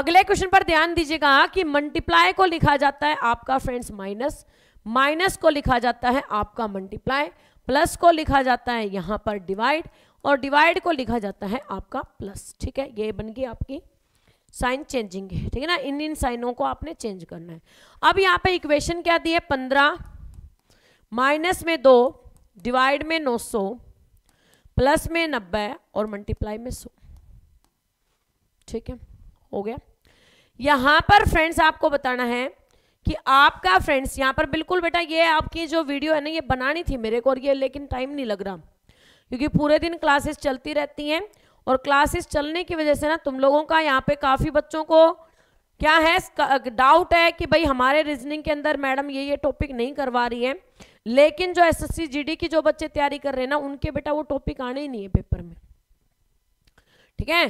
अगले क्वेश्चन पर ध्यान दीजिएगा कि मल्टीप्लाई को लिखा जाता है आपका फ्रेंड्स माइनस माइनस को लिखा जाता है आपका मल्टीप्लाई प्लस को लिखा जाता है यहां पर डिवाइड और डिवाइड को लिखा जाता है आपका प्लस ठीक है ये बन गई आपकी साइन चेंजिंग है ठीक है ना इन इन साइनों को आपने चेंज करना है अब यहाँ पे इक्वेशन क्या दी है पंद्रह माइनस में दो डिवाइड में नौ सौ प्लस में नब्बे और मल्टीप्लाई में सौ ठीक है हो गया यहाँ पर फ्रेंड्स आपको बताना है कि आपका फ्रेंड्स यहाँ पर बिल्कुल बेटा ये आपकी जो वीडियो है ना ये बनानी थी मेरे को और ये लेकिन टाइम नहीं लग रहा क्योंकि पूरे दिन क्लासेस चलती रहती हैं और क्लासेस चलने की वजह से ना तुम लोगों का यहाँ पे काफ़ी बच्चों को क्या है डाउट है कि भाई हमारे रीजनिंग के अंदर मैडम ये ये टॉपिक नहीं करवा रही है लेकिन जो एसएससी जीडी की जो बच्चे तैयारी कर रहे हैं ना उनके बेटा वो टॉपिक आने ही नहीं है पेपर में ठीक है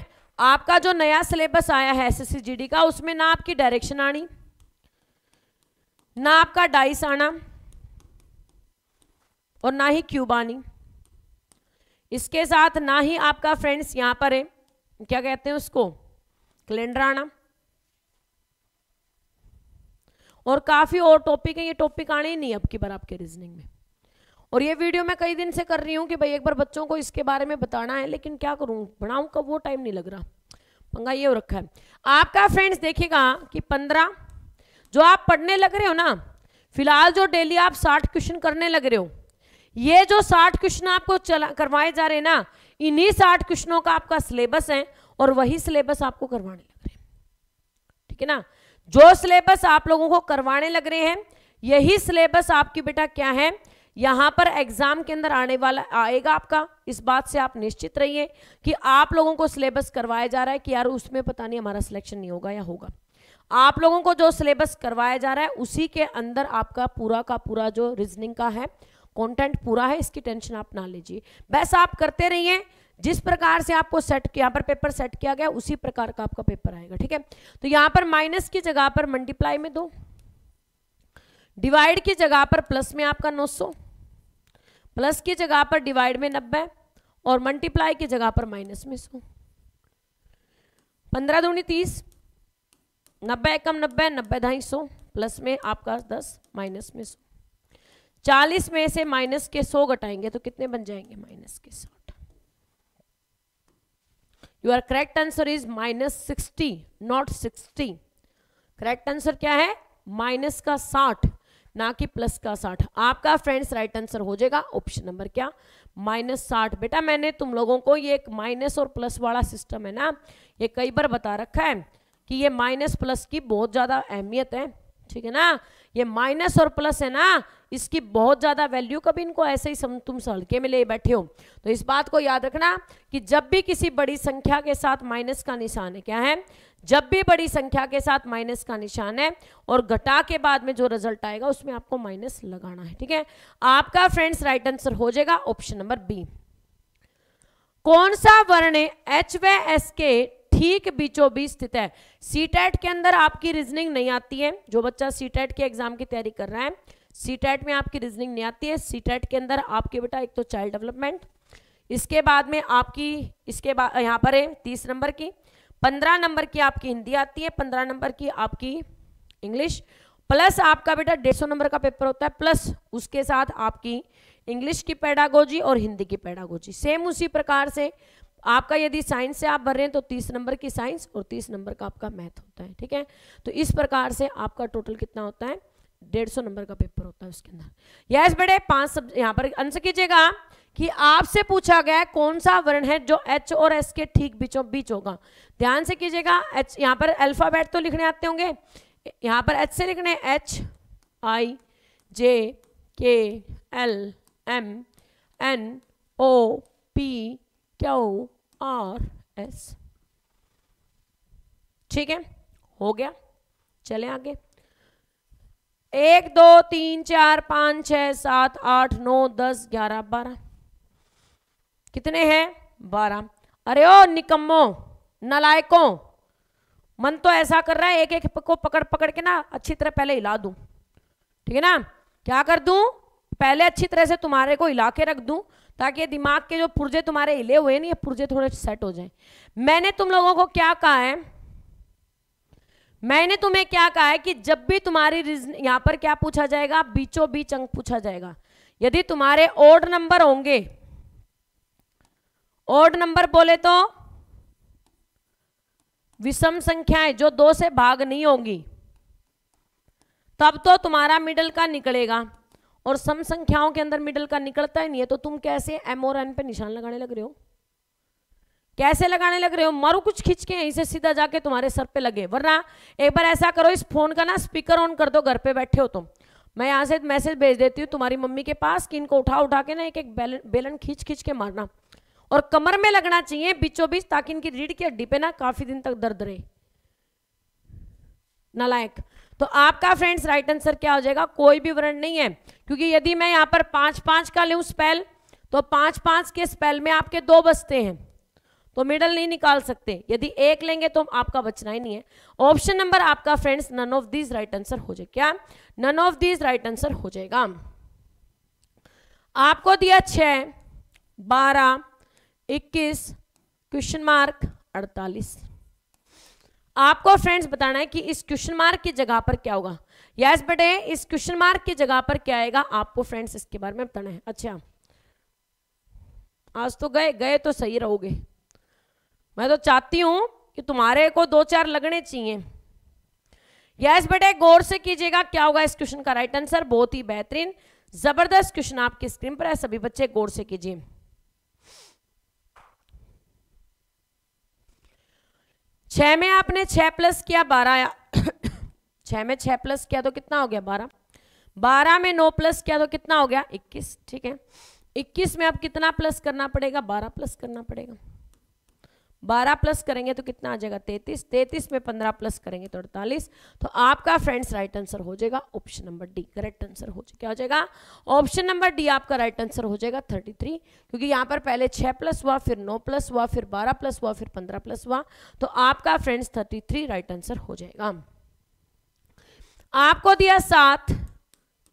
आपका जो नया सिलेबस आया है एस एस का उसमें ना आपकी डायरेक्शन आनी ना आपका डाइस आना और ना ही क्यूब आनी इसके साथ ना ही आपका फ्रेंड्स यहाँ पर है क्या कहते हैं उसको आना और काफ़ी और टॉपिक है ये टॉपिक आने ही नहीं अब की बार आपके रीजनिंग में और ये वीडियो मैं कई दिन से कर रही हूँ कि भाई एक बार बच्चों को इसके बारे में बताना है लेकिन क्या करूं बनाऊ कब वो टाइम नहीं लग रहा पंगा ये हो रखा है आपका फ्रेंड्स देखेगा कि पंद्रह जो आप पढ़ने लग रहे हो ना फिलहाल जो डेली आप साठ क्वेश्चन करने लग रहे हो ये जो साठ क्वेश्चन आपको चला करवाए जा रहे हैं ना इन्हीं साठ क्वेश्चनों का आपका सिलेबस है और वही सिलेबस आपको करवाने लग रहे ठीक है ना जो सिलेबस आप लोगों को करवाने लग रहे हैं यही सिलेबस आपकी बेटा क्या है यहां पर एग्जाम के अंदर आने वाला आएगा आपका इस बात से आप निश्चित रहिए कि आप लोगों को सिलेबस करवाया जा रहा है कि यार उसमें पता नहीं हमारा सिलेक्शन नहीं होगा या होगा आप लोगों को जो सिलेबस करवाया जा रहा है उसी के अंदर आपका पूरा का पूरा जो रीजनिंग का है कंटेंट पूरा है इसकी टेंशन आप ना लीजिए बस आप करते रहिए जिस प्रकार से आपको सेट यहाँ पर पेपर सेट किया गया उसी प्रकार का आपका पेपर आएगा ठीक है तो यहाँ पर माइनस की जगह पर मल्टीप्लाई में दो डिवाइड की जगह पर प्लस में आपका 900 प्लस की जगह पर डिवाइड में 90 और मल्टीप्लाई की जगह पर माइनस में 100 पंद्रह दूनी तीस नब्बे एकम नब्बे नब्बे ढाई सौ प्लस में आपका दस माइनस में सौ चालीस में से माइनस के सौ घटाएंगे तो कितने बन जाएंगे माइनस के सौ आर correct answer is minus sixty not sixty correct answer क्या है माइनस का साठ ना कि प्लस का साठ आपका फ्रेंड्स राइट आंसर हो जाएगा ऑप्शन नंबर क्या माइनस साठ बेटा मैंने तुम लोगों को ये एक माइनस और प्लस वाला सिस्टम है ना ये कई बार बता रखा है कि ये माइनस प्लस की बहुत ज़्यादा अहमियत है ठीक है ना ये माइनस और प्लस है ना इसकी बहुत ज़्यादा वैल्यू कभी इनको ऐसे ही सम, तुम सड़के में ले बैठे हो तो इस बात को याद रखना कि जब भी किसी बड़ी संख्या के साथ माइनस का निशान है क्या है जब भी बड़ी संख्या के साथ माइनस का निशान है और घटा के बाद में जो रिजल्ट आएगा उसमें आपको माइनस लगाना है ठीक है आपका फ्रेंड्स राइट आंसर हो जाएगा ऑप्शन नंबर बी कौन सा वर्ण एच व एस के ठीक बीचों बीच स्थित है सीटेट के अंदर आपकी रीजनिंग नहीं आती है जो बच्चा सीटेट के एग्जाम की तैयारी कर रहा है सीटेट में आपकी रीजनिंग नहीं आती है सीटेट के अंदर आपके बेटा एक तो चाइल्ड डेवलपमेंट इसके बाद में आपकी इसके बाद यहाँ पर है तीस नंबर की पंद्रह नंबर की आपकी हिंदी आती है पंद्रह नंबर की आपकी इंग्लिश प्लस आपका बेटा डेढ़ सौ नंबर का पेपर होता है प्लस उसके साथ आपकी इंग्लिश की पैडागोजी और हिंदी की पैडागोजी सेम उसी प्रकार से आपका यदि साइंस से आप भर रहे हैं तो तीस नंबर की साइंस और तीस नंबर का आपका मैथ होता है ठीक है तो इस प्रकार से आपका टोटल कितना होता है डेढ़ सौ नंबर का पेपर होता है उसके अंदर यस बेटे पांच सब यहाँ पर आंसर कीजिएगा कि आपसे पूछा गया है कौन सा वर्ण है जो एच और एस के ठीक बीचों बीच होगा ध्यान से कीजिएगा एच यहाँ पर अल्फाबेट तो लिखने आते होंगे यहाँ पर एच से लिखने H I J K L M N O P tau R S ठीक है हो गया चले आगे एक दो तीन चार पांच छ सात आठ नौ दस ग्यारह बारह कितने हैं बारह अरे ओ निकम्मो नलायकों मन तो ऐसा कर रहा है एक एक को पकड़ पकड़ के ना अच्छी तरह पहले हिला दू ठीक है ना क्या कर दू पहले अच्छी तरह से तुम्हारे को हिला के रख दू ताकि दिमाग के जो पुर्जे तुम्हारे हिले हुए नहीं ये पुर्जे थोड़े सेट हो जाएं मैंने तुम लोगों को क्या कहा है मैंने तुम्हें क्या कहा है कि जब भी तुम्हारी रीजन यहां पर क्या पूछा जाएगा बीचों बीच अंक पूछा जाएगा यदि तुम्हारे ओड नंबर होंगे ओड नंबर बोले तो विषम संख्याएं जो दो से भाग नहीं होंगी तब तो तुम्हारा मिडल का निकलेगा और सम संख्याओं के अंदर मिडल का निकलता ही नहीं है तो तुम कैसे एम और एन पे निशान लगाने लग रहे हो कैसे लगाने लग रहे हो मारो कुछ खींच के यहीं से सीधा जाके तुम्हारे सर पे लगे वरना एक बार ऐसा करो इस फोन का ना स्पीकर ऑन कर दो घर पे बैठे हो तुम मैं यहाँ से मैसेज भेज देती हूँ तुम्हारी मम्मी के पास कि इनको उठा उठा के ना एक एक बेलन बेलन खींच खींच के मारना और कमर में लगना चाहिए बीचों बीच ताकि इनकी रीढ़ की हड्डी पे ना काफी दिन तक दर्द रहे नालायक तो आपका फ्रेंड्स राइट आंसर क्या हो जाएगा कोई भी वर्ण नहीं है क्योंकि यदि मैं यहाँ पर पाँच पाँच का लूँ स्पेल तो पाँच पाँच के स्पेल में आपके दो बचते हैं तो मिडल नहीं निकाल सकते यदि एक लेंगे तो आपका बचना ही नहीं है ऑप्शन नंबर आपका friends none of these right answer हो जाए क्या none of these right answer हो जाएगा आपको दिया छ बारह इक्कीस क्वेश्चन मार्क अड़तालीस आपको फ्रेंड्स बताना है कि इस क्वेश्चन मार्क की जगह पर क्या होगा यस बेटे इस क्वेश्चन मार्क की जगह पर क्या आएगा आपको फ्रेंड्स इसके बारे में बताना है अच्छा आज तो गए गए तो सही रहोगे मैं तो चाहती हूं कि तुम्हारे को दो चार लगने चाहिए यस बेटे गौर से कीजिएगा क्या होगा इस क्वेश्चन का राइट आंसर बहुत ही बेहतरीन जबरदस्त क्वेश्चन आपकी स्क्रीन पर है सभी बच्चे गौर से कीजिए छः में आपने छः प्लस किया बारह छः में छः प्लस किया तो कितना हो गया बारह बारह में नौ प्लस किया तो कितना हो गया इक्कीस ठीक है इक्कीस में अब कितना प्लस करना पड़ेगा बारह प्लस करना पड़ेगा 12 प्लस करेंगे तो कितना आ जाएगा 33 33 में 15 प्लस करेंगे तो 48 तो आपका फ्रेंड्स राइट आंसर हो जाएगा option number D correct answer हो जाएगा क्या हो जाएगा ऑप्शन नंबर डी आपका राइट आंसर हो जाएगा 33 क्योंकि यहाँ पर पहले 6 प्लस हुआ फिर 9 प्लस हुआ फिर 12 प्लस हुआ फिर 15 प्लस हुआ तो आपका फ्रेंड्स थ्री राइट आंसर हो जाएगा आपको दिया सात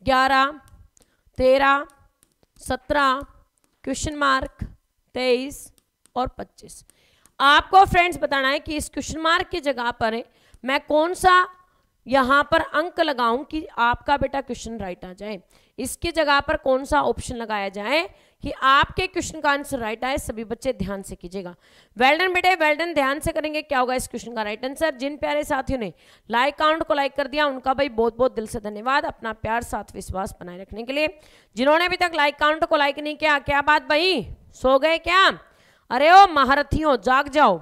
ग्यारह तेरह सत्रह क्वेश्चन मार्क तेईस और पच्चीस आपको फ्रेंड्स बताना है कि इस क्वेश्चन मार्क की जगह पर मैं कौन सा यहाँ पर अंक लगाऊं कि आपका बेटा क्वेश्चन राइट आ जाए इसकी जगह पर कौन सा ऑप्शन लगाया जाए कि आपके क्वेश्चन का आंसर राइट आए सभी बच्चे ध्यान से कीजिएगा वेल्डन बेटे वेल्डन ध्यान से करेंगे क्या होगा इस क्वेश्चन का राइट आंसर जिन प्यारे साथियों ने लाइक काउंट को लाइक कर दिया उनका भाई बहुत बहुत दिल से धन्यवाद अपना प्यार साथ विश्वास बनाए रखने के लिए जिन्होंने अभी तक लाइक काउंट को लाइक नहीं किया क्या बात भाई सो गए क्या अरे ओ महारथियों जाग जाओ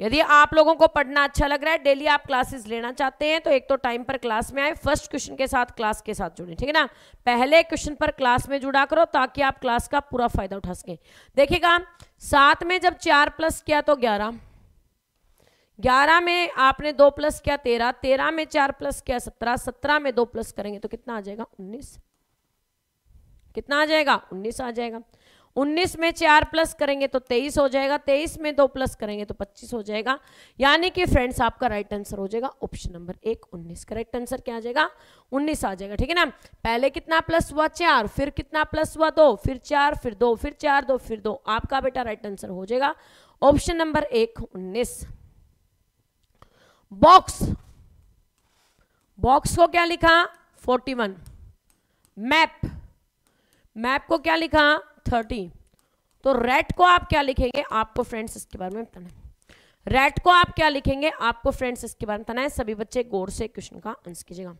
यदि आप लोगों को पढ़ना अच्छा लग रहा है डेली आप क्लासेस लेना चाहते हैं तो एक तो टाइम पर क्लास में आए फर्स्ट क्वेश्चन के साथ क्लास के साथ जुड़े ठीक है ना पहले क्वेश्चन पर क्लास में जुड़ा करो ताकि आप क्लास का पूरा फायदा उठा सकें देखिएगा सात में जब चार प्लस किया तो ग्यारह ग्यारह में आपने दो प्लस किया तेरह तेरह में चार प्लस किया सत्रह सत्रह में दो प्लस करेंगे तो कितना आ जाएगा उन्नीस कितना आ जाएगा उन्नीस आ जाएगा 19 में चार प्लस करेंगे तो 23 हो जाएगा 23 में दो प्लस करेंगे तो 25 हो जाएगा यानी कि फ्रेंड्स आपका राइट आंसर हो जाएगा ऑप्शन नंबर एक 19 करेक्ट आंसर क्या आ जाएगा 19 आ जाएगा ठीक है ना पहले कितना प्लस हुआ चार फिर कितना प्लस हुआ दो फिर चार फिर दो फिर चार दो फिर दो आपका बेटा राइट आंसर हो जाएगा ऑप्शन नंबर एक उन्नीस बॉक्स बॉक्स को क्या लिखा 41 मैप मैप को क्या लिखा थर्टी तो रेट को आप क्या लिखेंगे आपको फ्रेंड्स इसके बारे में बताना है रेट को आप क्या लिखेंगे आपको फ्रेंड्स इसके बारे में बताना है सभी बच्चे गौर से क्वेश्चन का आंसर कीजिएगा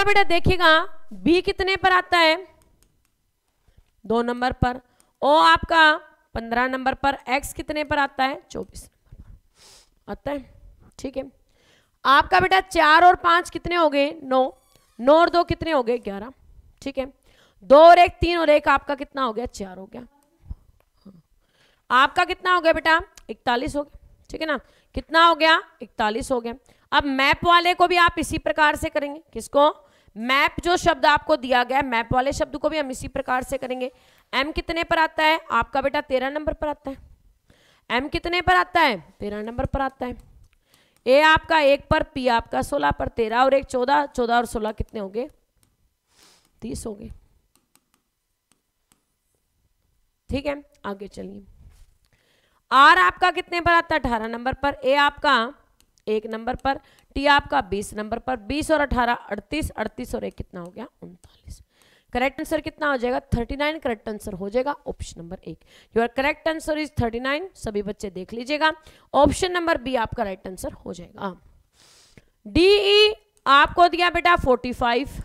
तो बेटा देखिएगा बी कितने पर आता है दो नंबर पर ओ आपका पंद्रह नंबर पर एक्स कितने पर आता है चौबीस आता है ठीक है आपका बेटा चार और पांच कितने हो गए नौ नौ और दो कितने हो गए ग्यारह ठीक है दो और एक तीन और एक आपका कितना हो गया चार हो गया हाँ। आपका कितना हो गया बेटा इकतालीस हो गया ठीक है ना कितना हो गया इकतालीस हो गया अब मैप वाले को भी आप इसी प्रकार से करेंगे किसको मैप जो शब्द आपको दिया गया मैप वाले शब्द को भी हम इसी प्रकार से करेंगे एम कितने पर आता है आपका बेटा तेरह नंबर पर आता है एम कितने पर आता है तेरह नंबर पर आता है ए आपका एक पर पी आपका सोलह पर तेरह और एक चौदह चौदह और सोलह कितने गए तीस गए ठीक है आगे चलिए आर आपका कितने पर आता है अठारह नंबर पर ए आपका एक नंबर पर टी आपका बीस नंबर पर बीस और अठारह अड़तीस अड़तीस और एक कितना हो गया उनतालीस करेक्ट आंसर कितना हो जाएगा 39 करेक्ट आंसर हो जाएगा ऑप्शन नंबर एक योर करेक्ट आंसर इज 39 सभी बच्चे देख लीजिएगा ऑप्शन नंबर बी आपका राइट आंसर हो जाएगा डी ई e आपको दिया बेटा 45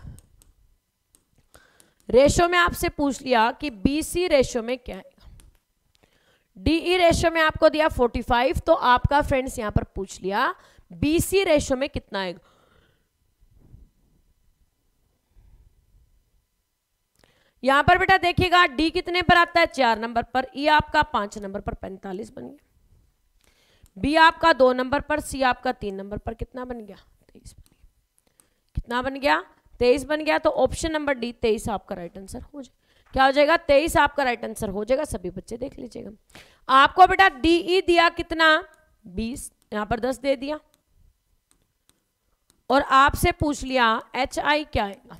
रेशो में आपसे पूछ लिया कि बी सी रेशो में क्या है डी ई रेशो में आपको दिया 45 तो आपका फ्रेंड्स यहां पर पूछ लिया बी सी रेशो में कितना आएगा यहां पर बेटा देखिएगा डी कितने पर आता है चार नंबर पर ई e आपका पांच नंबर पर पैंतालीस बन गया बी आपका दो नंबर पर सी आपका तीन नंबर पर कितना बन गया तेईस बन गया कितना बन गया तेईस बन गया तो ऑप्शन नंबर डी तेईस आपका राइट आंसर हो जाए क्या हो जाएगा तेईस आपका राइट आंसर हो जाएगा सभी बच्चे देख लीजिएगा आपको बेटा डी ई e दिया कितना बीस यहां पर दस दे दिया और आपसे पूछ लिया एच आई क्या आएगा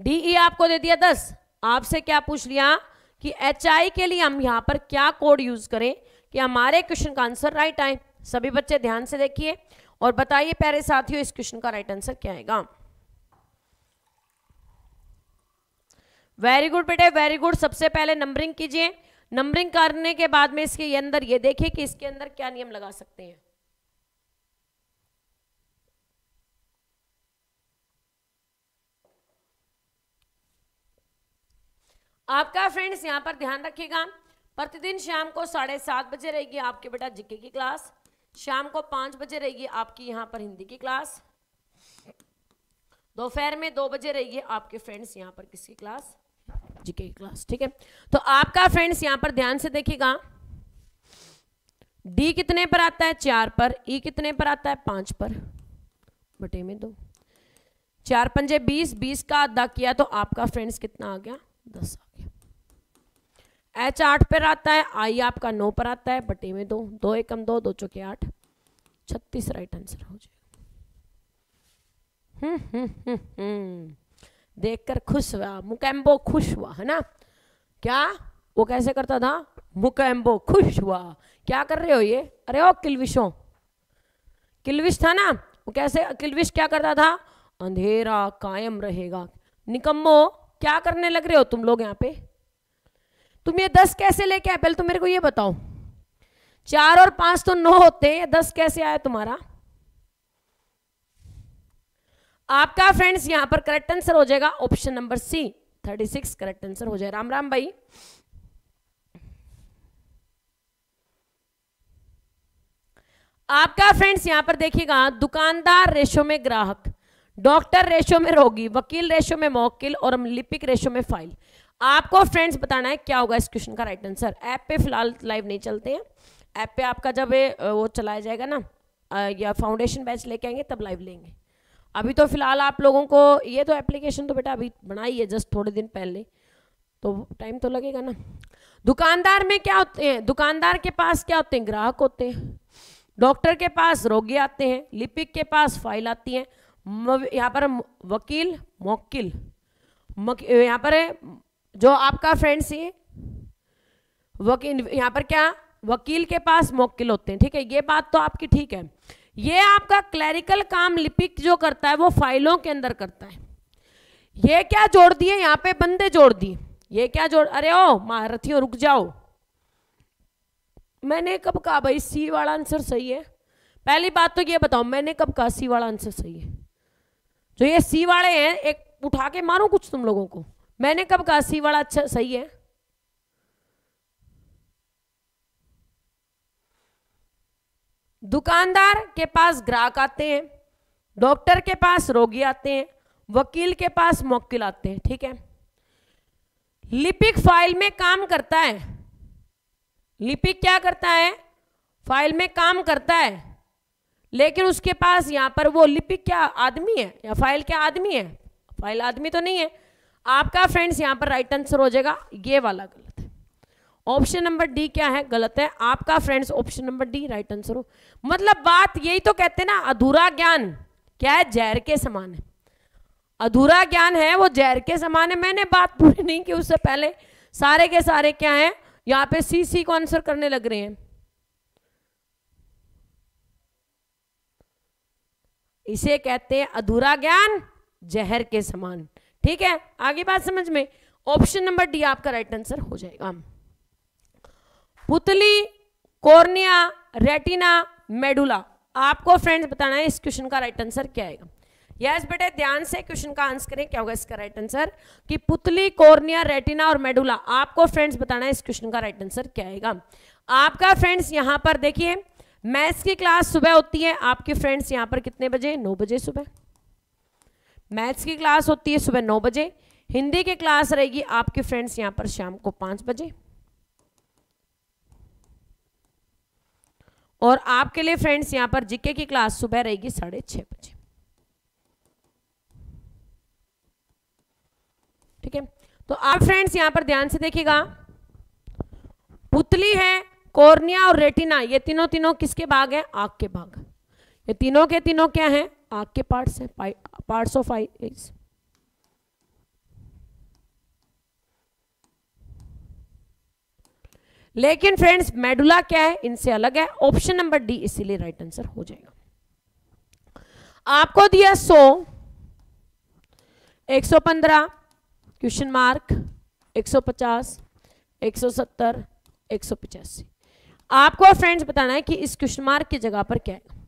डी e आपको दे दिया दस आपसे क्या पूछ लिया कि एच आई के लिए हम यहाँ पर क्या कोड यूज करें कि हमारे क्वेश्चन का आंसर राइट आए सभी बच्चे ध्यान से देखिए और बताइए प्यारे साथियों इस क्वेश्चन का राइट आंसर क्या आएगा वेरी गुड बेटे वेरी गुड सबसे पहले नंबरिंग कीजिए नंबरिंग करने के बाद में इसके अंदर ये देखिए कि इसके अंदर क्या नियम लगा सकते हैं आपका फ्रेंड्स यहाँ पर ध्यान रखिएगा प्रतिदिन शाम को साढ़े सात बजे रहेगी आपके बेटा जीके की क्लास शाम को पांच बजे रहेगी आपकी यहाँ पर हिंदी की क्लास दोपहर में दो बजे रहेगी आपके फ्रेंड्स यहाँ पर किसकी क्लास जीके की क्लास ठीक है तो आपका फ्रेंड्स यहाँ पर ध्यान से देखिएगा डी कितने पर आता है चार पर ई e कितने पर आता है पांच पर बटे में दो चार पंजे बीस बीस का अदा किया तो आपका फ्रेंड्स कितना आ गया दस आ एच आठ पर आता है आई आपका नौ पर आता है बटे में दो दो एकम दो दो चौके आठ छत्तीस राइट आंसर हो जाएगा हम्म, हम्म, हम्म, देखकर खुश हुआ मुकैम्बो खुश हुआ है ना क्या वो कैसे करता था मुकैम्बो खुश हुआ क्या कर रहे हो ये अरे ओ किलविशो किलविश था ना वो कैसे किलविश क्या करता था अंधेरा कायम रहेगा निकम्बो क्या करने लग रहे हो तुम लोग यहाँ पे तुम ये दस कैसे लेके आए पहले तुम तो मेरे को ये बताओ चार और पांच तो नौ होते हैं दस कैसे आया तुम्हारा आपका फ्रेंड्स यहां पर करेक्ट आंसर हो जाएगा option number C thirty six correct answer हो जाएगा राम राम भाई आपका फ्रेंड्स यहां पर देखिएगा दुकानदार रेशो में ग्राहक डॉक्टर रेशो में रोगी वकील रेशो में मोकिल और लिपिक रेशो में फाइल आपको फ्रेंड्स बताना है क्या होगा इस क्वेश्चन का राइट आंसर ऐप पे फिलहाल लाइव नहीं चलते हैं ऐप पे आपका जब वो चलाया जाएगा ना या फाउंडेशन बैच लेके आएंगे तब लाइव लेंगे अभी तो फिलहाल आप लोगों को ये तो एप्लीकेशन तो बेटा अभी बनाई है जस्ट थोड़े दिन पहले तो टाइम तो लगेगा ना दुकानदार में क्या होते हैं दुकानदार के पास क्या होते हैं ग्राहक होते हैं डॉक्टर के पास रोगी आते हैं लिपिक के पास फाइल आती है यहाँ पर वकील मोकिल यहाँ पर है जो आपका फ्रेंड सी वकील यहाँ पर क्या वकील के पास मोकिल होते हैं ठीक है ये बात तो आपकी ठीक है ये आपका क्लैरिकल काम लिपिक जो करता है वो फाइलों के अंदर करता है ये क्या जोड़ दिए यहाँ पे बंदे जोड़ दिए ये क्या जोड़ अरे ओ महारथियों रुक जाओ मैंने कब कहा भाई सी वाला आंसर सही है पहली बात तो ये बताओ मैंने कब कहा सी वाला आंसर सही है जो ये सी वाले हैं एक उठा के मारो कुछ तुम लोगों को मैंने कब कहा सी वाला अच्छा सही है दुकानदार के पास ग्राहक आते हैं डॉक्टर के पास रोगी आते हैं वकील के पास मोकिल आते हैं ठीक है लिपिक फाइल में काम करता है लिपिक क्या करता है फाइल में काम करता है लेकिन उसके पास यहां पर वो लिपिक क्या आदमी है या फाइल क्या आदमी है फाइल आदमी तो नहीं है आपका फ्रेंड्स यहां पर राइट आंसर हो जाएगा ये वाला गलत है ऑप्शन नंबर डी क्या है गलत है आपका friends option number D right answer हो मतलब बात यही तो कहते ना अधूरा ज्ञान क्या है जहर के समान है अधूरा ज्ञान है वो जहर के समान है मैंने बात पूरी नहीं की उससे पहले सारे के सारे क्या है यहां पर सी सी को आंसर करने लग रहे हैं इसे कहते हैं अधूरा ज्ञान जहर के समान ठीक है आगे बात समझ में ऑप्शन नंबर डी आपका राइट आंसर हो जाएगा पुतली कोर्निया रेटिना मेडुला आपको फ्रेंड्स बताना है इस क्वेश्चन का राइट आंसर क्या आएगा यस बेटे ध्यान से क्वेश्चन का आंसर करें क्या होगा इसका राइट आंसर कि पुतली कोर्निया रेटिना और मेडुला आपको फ्रेंड्स बताना है इस क्वेश्चन का राइट आंसर क्या आएगा आपका फ्रेंड्स यहां पर देखिए मैथ्स की क्लास सुबह होती है आपके फ्रेंड्स यहाँ पर कितने बजे नौ बजे सुबह मैथ्स की क्लास होती है सुबह नौ बजे हिंदी की क्लास रहेगी आपके फ्रेंड्स यहाँ पर शाम को पाँच बजे और आपके लिए फ्रेंड्स यहाँ पर जीके की क्लास सुबह रहेगी साढ़े छः बजे ठीक है तो आप फ्रेंड्स यहाँ पर ध्यान से देखिएगा पुतली है कोर्निया और रेटिना ये तीनों तीनों किसके भाग है आग के भाग ये तीनों के तीनों क्या हैं आग के पार्ट्स हैं पार्ट्स ऑफ आईज लेकिन फ्रेंड्स मेडुला क्या है इनसे अलग है ऑप्शन नंबर डी इसीलिए राइट आंसर हो जाएगा आपको दिया सो 115 क्वेश्चन मार्क 150 170 185 आपको फ्रेंड्स बताना है कि इस क्वेश्चन मार्क की जगह पर क्या है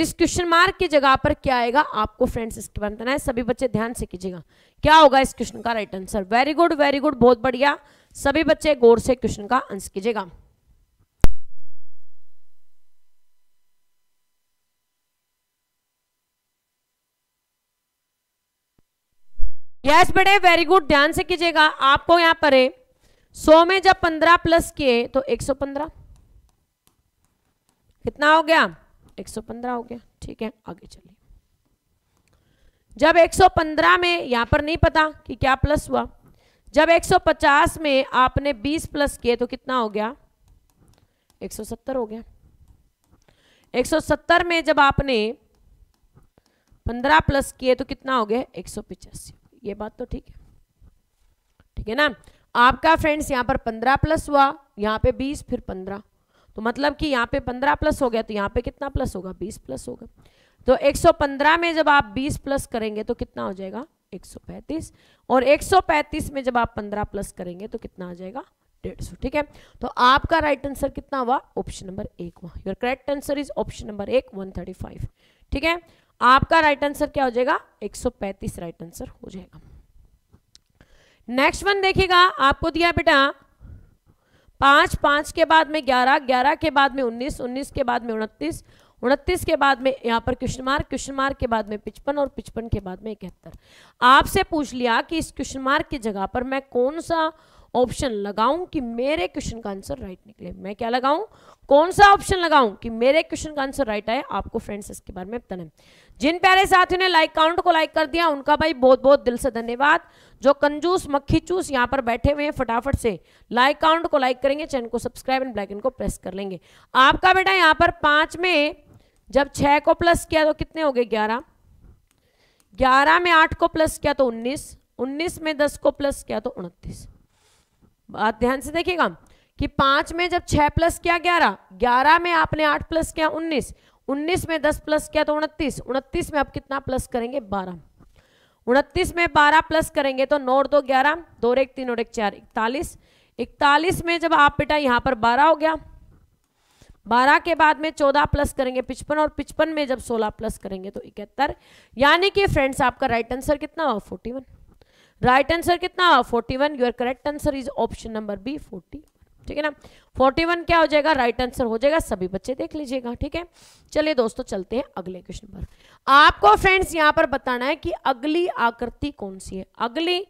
इस क्वेश्चन मार्क की जगह पर क्या आएगा आपको फ्रेंड्स इसके बनना है सभी बच्चे ध्यान से कीजिएगा क्या होगा इस क्वेश्चन का right answer very good very good बहुत बढ़िया सभी बच्चे गौर से क्वेश्चन का आंसर कीजिएगा यस बेटे वेरी गुड ध्यान से कीजिएगा आपको यहां पर है सौ में जब पंद्रह प्लस किए तो एक सौ पंद्रह कितना हो गया 115 हो गया ठीक है आगे चलिए जब 115 में यहां पर नहीं पता कि क्या प्लस हुआ जब 150 में आपने 20 प्लस किए तो कितना हो गया 170 हो गया 170 में जब आपने 15 प्लस किए तो कितना हो गया एक तो ये बात तो ठीक है ठीक है ना आपका फ्रेंड्स यहां पर 15 प्लस हुआ यहां पे 20 फिर 15 तो मतलब कि यहाँ पे 15 प्लस हो गया तो यहाँ पे कितना प्लस होगा 20 प्लस होगा तो 115 में जब आप 20 प्लस करेंगे तो कितना हो जाएगा 135 और 135 में जब आप 15 प्लस करेंगे तो कितना आ जाएगा डेढ़ सौ ठीक है तो आपका राइट आंसर कितना हुआ ऑप्शन नंबर एक हुआ your correct answer is option number एक फाइव ठीक है आपका राइट आंसर क्या हो जाएगा पैंतीस राइट आंसर हो जाएगा नेक्स्ट वन देखिएगा आपको दिया बेटा पाँच पाँच के बाद में ग्यारह ग्यारह के बाद में उन्नीस उन्नीस के बाद में उनतीस उनतीस के बाद में यहाँ पर क्वेश्चन मार्क क्वेश्चन मार्क के बाद में पिचपन और पिचपन के बाद में इकहत्तर आपसे पूछ लिया कि इस क्वेश्चन मार्क की जगह पर मैं कौन सा ऑप्शन लगाऊं कि मेरे क्वेश्चन का आंसर राइट निकले मैं क्या लगाऊं कौन सा ऑप्शन लगाऊं कि मेरे क्वेश्चन का आंसर राइट आए आपको फ्रेंड्स इसके बारे में बताने जिन प्यारे साथियों ने लाइक काउंट को लाइक कर दिया उनका भाई बहुत बहुत दिल से धन्यवाद जो कंजूस मक्खी चूस यहाँ पर बैठे हुए हैं फटाफट से लाइक काउंट को लाइक करेंगे चैनल को सब्सक्राइब एंड ब्लैकन को प्रेस कर लेंगे आपका बेटा यहाँ पर पाँच में जब छः को प्लस किया तो कितने हो गए ग्यारह ग्यारह में आठ को प्लस किया तो उन्नीस उन्नीस में दस को प्लस किया तो उनतीस बात ध्यान से देखिएगा कि पाँच में जब छः प्लस किया ग्यारह ग्यारह में आपने आठ प्लस किया उन्नीस उन्नीस में दस प्लस किया तो उनतीस उनतीस में आप कितना प्लस करेंगे बारह उनतीस में बारह प्लस करेंगे तो नौ दो ग्यारह दो एक तीन और एक चार इकतालीस इकतालीस में जब आप बेटा यहाँ पर बारह हो गया बारह के बाद में चौदह प्लस करेंगे पिचपन और पिचपन में जब सोलह प्लस करेंगे तो इकहत्तर यानी कि फ्रेंड्स आपका राइट आंसर कितना हुआ फोर्टी वन राइट आंसर कितना हुआ forty one your correct answer is option number B forty ठीक है ना 41 क्या हो जाएगा राइट right आंसर हो जाएगा सभी बच्चे देख लीजिएगा ठीक है चलिए दोस्तों चलते हैं अगले क्वेश्चन पर आपको फ्रेंड्स यहां पर बताना है कि अगली आकृति कौन सी है अगली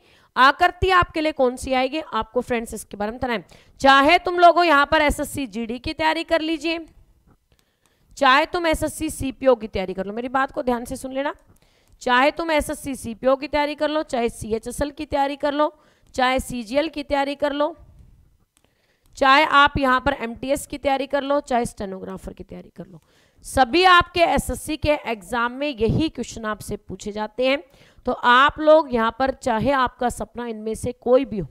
आकृति आपके लिए कौन सी आएगी आपको फ्रेंड्स इसके बारे में बताना है चाहे तुम लोगों यहां पर एसएससी जीडी की तैयारी कर लीजिए चाहे तुम एसएससी सीपीओ की तैयारी कर लो मेरी बात को ध्यान से सुन लेना चाहे तुम एसएससी सीपीओ की तैयारी कर लो चाहे सीएचएसएल की तैयारी कर लो चाहे सीजीएल की तैयारी कर लो चाहे आप यहाँ पर एमटीएस की तैयारी कर लो चाहे स्टेनोग्राफर की तैयारी कर लो सभी आपके एसएससी के एग्जाम में यही क्वेश्चन आपसे पूछे जाते हैं तो आप लोग यहाँ पर चाहे आपका सपना इनमें से कोई भी हो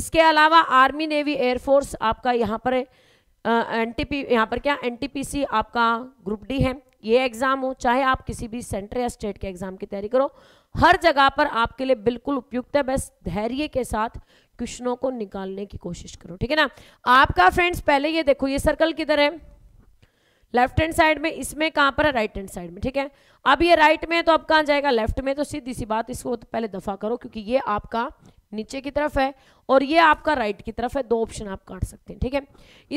इसके अलावा आर्मी नेवी एयरफोर्स आपका यहाँ पर एन टी यहाँ पर क्या एन आपका ग्रुप डी है ये एग्ज़ाम हो चाहे आप किसी भी सेंटर या स्टेट के एग्ज़ाम की तैयारी करो हर जगह पर आपके लिए बिल्कुल उपयुक्त है बस धैर्य के साथ क्वेश्चनों को निकालने की कोशिश करो ठीक है ना आपका फ्रेंड्स पहले ये देखो ये सर्कल किधर है लेफ्ट हैंड साइड में इसमें कहां पर है राइट हैंड साइड में ठीक है अब ये राइट में है तो अब कहां जाएगा लेफ्ट में तो सीधी सी बात इसको तो पहले दफा करो क्योंकि ये आपका नीचे की तरफ है और ये आपका राइट की तरफ है दो ऑप्शन आप काट सकते हैं ठीक है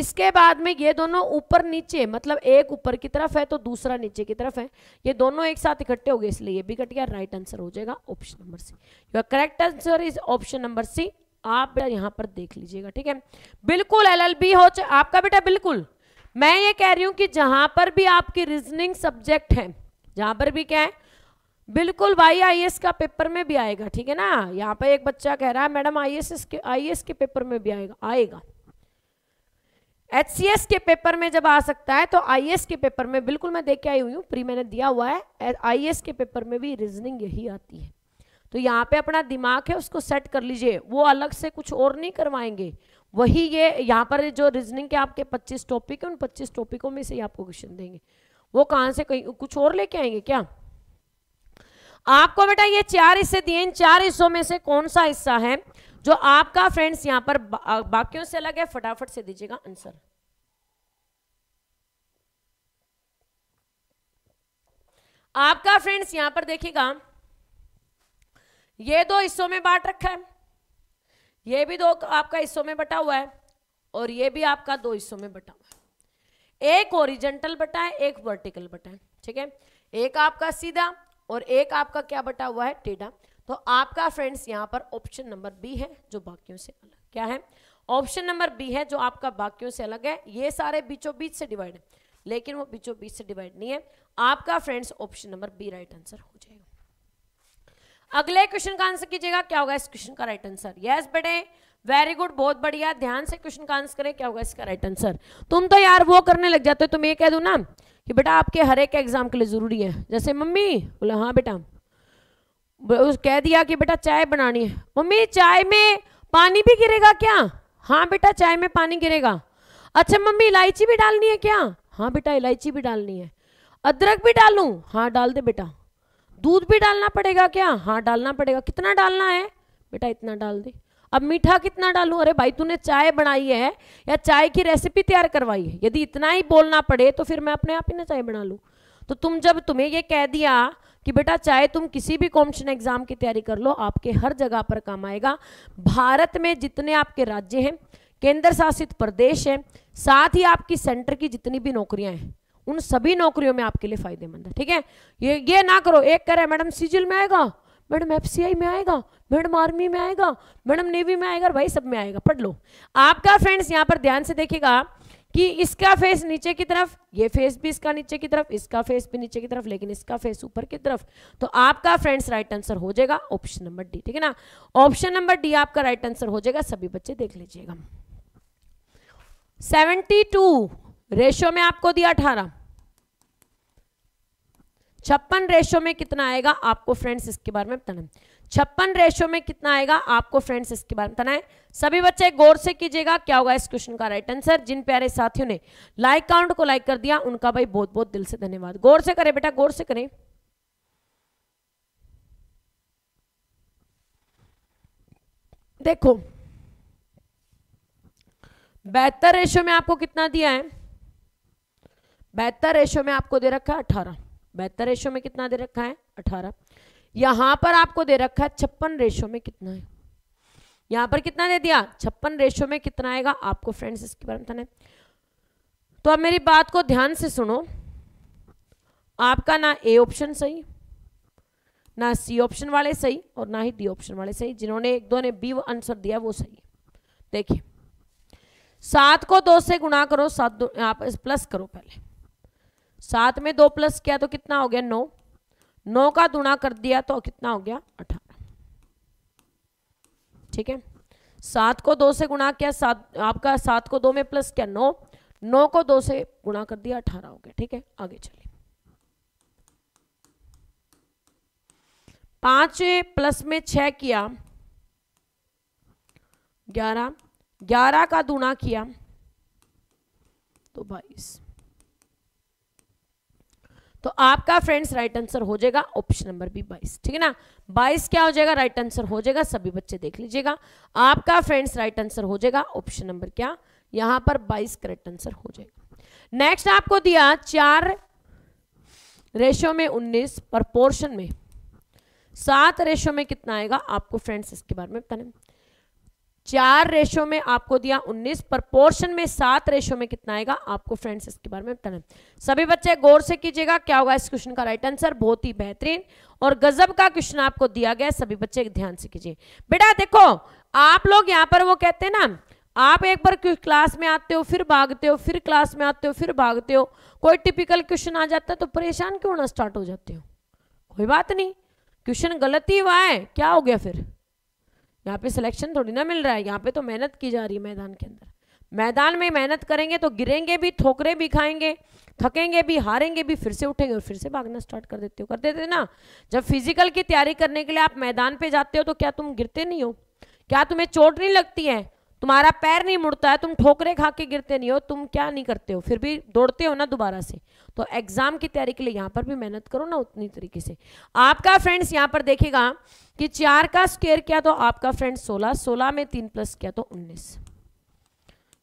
इसके बाद में ये दोनों ऊपर नीचे मतलब एक ऊपर की तरफ है तो दूसरा नीचे की तरफ है ये दोनों एक साथ इकट्ठे हो गए इसलिए ये भी कट गया राइट आंसर हो जाएगा option number C your correct answer is option number C आप बेटा यहाँ पर देख लीजिएगा ठीक है बिल्कुल एलएलबी हो चाहे आपका बेटा बिल्कुल मैं ये कह रही हूँ कि जहाँ पर भी आपकी रीजनिंग सब्जेक्ट है जहाँ पर भी क्या है बिल्कुल भाई आईएएस का पेपर में भी आएगा ठीक है ना यहाँ पर एक बच्चा कह रहा है मैडम आईएएस के आईएएस के पेपर में भी आएगा आएगा एच के पेपर में जब आ सकता है तो आई के पेपर में बिल्कुल मैं देख के आई हुई हूँ प्री मैंने दिया हुआ है आई के पेपर में भी रीजनिंग यही आती है तो यहाँ पे अपना दिमाग है उसको सेट कर लीजिए वो अलग से कुछ और नहीं करवाएंगे वही ये यहाँ पर जो रीजनिंग के आपके 25 टॉपिक है उन 25 टॉपिकों में से ही आपको क्वेश्चन देंगे वो कहाँ से कहीं कुछ और लेके आएंगे क्या आपको बेटा ये चार हिस्से दिए इन चार हिस्सों में से कौन सा हिस्सा है जो आपका फ्रेंड्स यहाँ पर बा, बाकियों से अलग है फटाफट से दीजिएगा आंसर आपका फ्रेंड्स यहाँ पर देखिएगा ये दो हिस्सों में बांट रखा है ये भी दो आपका हिस्सों में बटा हुआ है और ये भी आपका दो हिस्सों में बटा हुआ है एक ओरिजेंटल बटा है एक वर्टिकल बटा है ठीक है एक आपका सीधा और एक आपका क्या बटा हुआ है टेढ़ा तो आपका फ्रेंड्स यहाँ पर ऑप्शन नंबर बी है जो बाकियों से अलग क्या है ऑप्शन नंबर बी है जो आपका बाकियों से अलग है ये सारे बीचों बीच से डिवाइड है लेकिन वो बीचों बीच से डिवाइड नहीं है आपका friends option number B right answer हो जाएगा अगले क्वेश्चन का आंसर कीजिएगा क्या होगा इस क्वेश्चन का राइट आंसर यस बेटे वेरी गुड बहुत बढ़िया ध्यान से क्वेश्चन का आंसर करें क्या होगा इसका राइट आंसर तुम तो यार वो करने लग जाते हो तुम ये कह दू ना कि बेटा आपके हर एक एग्जाम के लिए ज़रूरी है जैसे मम्मी बोला हाँ बेटा उस कह दिया कि बेटा चाय बनानी है मम्मी चाय में पानी भी गिरेगा क्या हाँ बेटा चाय में पानी गिरेगा अच्छा मम्मी इलायची भी डालनी है क्या हाँ बेटा इलायची भी डालनी है अदरक भी डालू हाँ डाल दे बेटा दूध भी डालना पड़ेगा क्या हाँ डालना पड़ेगा कितना डालना है बेटा इतना डाल दे अब मीठा कितना डालूं अरे भाई तूने चाय बनाई है या चाय की रेसिपी तैयार करवाई है यदि इतना ही बोलना पड़े तो फिर मैं अपने आप ही ना चाय बना लूँ तो तुम जब तुम्हें ये कह दिया कि बेटा चाहे तुम किसी भी कॉम्पिटिशन एग्जाम की तैयारी कर लो आपके हर जगह पर काम आएगा भारत में जितने आपके राज्य हैं केंद्र शासित प्रदेश हैं साथ ही आपकी सेंटर की जितनी भी नौकरियां हैं उन सभी नौकरियों में आपके लिए फायदेमंद है ठीक है ये ये ना करो एक कह रहे मैडम सीजिल में आएगा मैडम एफ में आएगा मैडम आर्मी में आएगा मैडम नेवी में आएगा भाई सब में आएगा पढ़ लो आपका फ्रेंड्स यहाँ पर ध्यान से देखेगा कि इसका फेस नीचे की तरफ ये फेस भी इसका नीचे की तरफ इसका फेस भी नीचे की तरफ लेकिन इसका फेस ऊपर की तरफ तो आपका फ्रेंड्स राइट आंसर हो जाएगा ऑप्शन नंबर डी ठीक है ना ऑप्शन नंबर डी आपका राइट आंसर हो जाएगा सभी बच्चे देख लीजिएगा सेवेंटी टू रेशो में आपको दिया अठारह छप्पन रेशो में कितना आएगा आपको फ्रेंड्स इसके बारे में बताना छप्पन रेशो में कितना आएगा आपको फ्रेंड्स इसके बारे में बताना है सभी बच्चे गौर से कीजिएगा क्या होगा इस क्वेश्चन का राइट आंसर जिन प्यारे साथियों ने लाइक काउंट को लाइक कर दिया उनका भाई बहुत बहुत दिल से धन्यवाद गौर से करें बेटा गौर से करें देखो बेहतर रेशो में आपको कितना दिया है बेहतर रेशो में आपको दे रखा है अठारह बेहतर रेशो में कितना दे रखा है अठारह यहां पर आपको दे रखा है छप्पन रेशो में कितना है यहां पर कितना दे दिया छप्पन रेशो में कितना आएगा आपको फ्रेंड्स इसके बारे में तो अब मेरी बात को ध्यान से सुनो आपका ना ए ऑप्शन सही ना सी ऑप्शन वाले सही और ना ही डी ऑप्शन वाले सही जिन्होंने एक दो ने बी आंसर दिया वो सही देखिए सात को दो से गुणा करो सात दो आप प्लस करो पहले सात में दो प्लस किया तो कितना हो गया नौ नौ का दुणा कर दिया तो कितना हो गया अठारह ठीक है सात को दो से गुणा किया सात आपका सात को दो में प्लस किया नौ नौ को दो से गुणा कर दिया अठारह हो गया ठीक है आगे चलिए पांच प्लस में छ किया ग्यारह ग्यारह का दुणा किया तो बाईस तो आपका फ्रेंड्स राइट आंसर हो जाएगा ऑप्शन नंबर बी बाईस ठीक है ना बाईस क्या हो जाएगा राइट आंसर हो जाएगा सभी बच्चे देख लीजिएगा आपका फ्रेंड्स राइट आंसर हो जाएगा ऑप्शन नंबर क्या यहां पर बाईस करेक्ट आंसर हो जाएगा नेक्स्ट आपको दिया चार रेशो में उन्नीस पोर्शन में सात रेशो में कितना आएगा आपको फ्रेंड्स इसके बारे में बताने चार रेशो में आपको दिया 19 प्रपोर्शन में सात रेशो में कितना आएगा आपको फ्रेंड्स इसके बारे में बताना सभी बच्चे गौर से कीजिएगा क्या होगा इस क्वेश्चन का राइट आंसर बहुत ही बेहतरीन और गजब का क्वेश्चन आपको दिया गया सभी बच्चे ध्यान से कीजिए बेटा देखो आप लोग यहाँ पर वो कहते हैं ना आप एक बार क्लास में आते हो फिर भागते हो फिर क्लास में आते हो फिर भागते हो कोई टिपिकल क्वेश्चन आ जाता है तो परेशान क्यों होना स्टार्ट हो जाते हो कोई बात नहीं क्वेश्चन गलत ही हुआ है क्या हो गया फिर यहाँ पे सिलेक्शन थोड़ी ना मिल रहा है यहाँ पे तो मेहनत की जा रही है मैदान के अंदर मैदान में मेहनत करेंगे तो गिरेंगे भी ठोकरे भी खाएंगे थकेंगे भी हारेंगे भी फिर से उठेंगे और फिर से भागना स्टार्ट कर देते हो कर देते ना जब फिजिकल की तैयारी करने के लिए आप मैदान पे जाते हो तो क्या तुम गिरते नहीं हो क्या तुम्हें चोट नहीं लगती है तुम्हारा पैर नहीं मुड़ता है तुम ठोकरे खा के गिरते नहीं हो तुम क्या नहीं करते हो फिर भी दौड़ते हो ना दोबारा से तो एग्जाम की तैयारी के लिए यहाँ पर भी मेहनत करो ना उतनी तरीके से आपका फ्रेंड्स यहाँ पर देखेगा कि चार का स्क्वेयर किया तो आपका फ्रेंड्स सोलह सोलह में तीन प्लस किया तो उन्नीस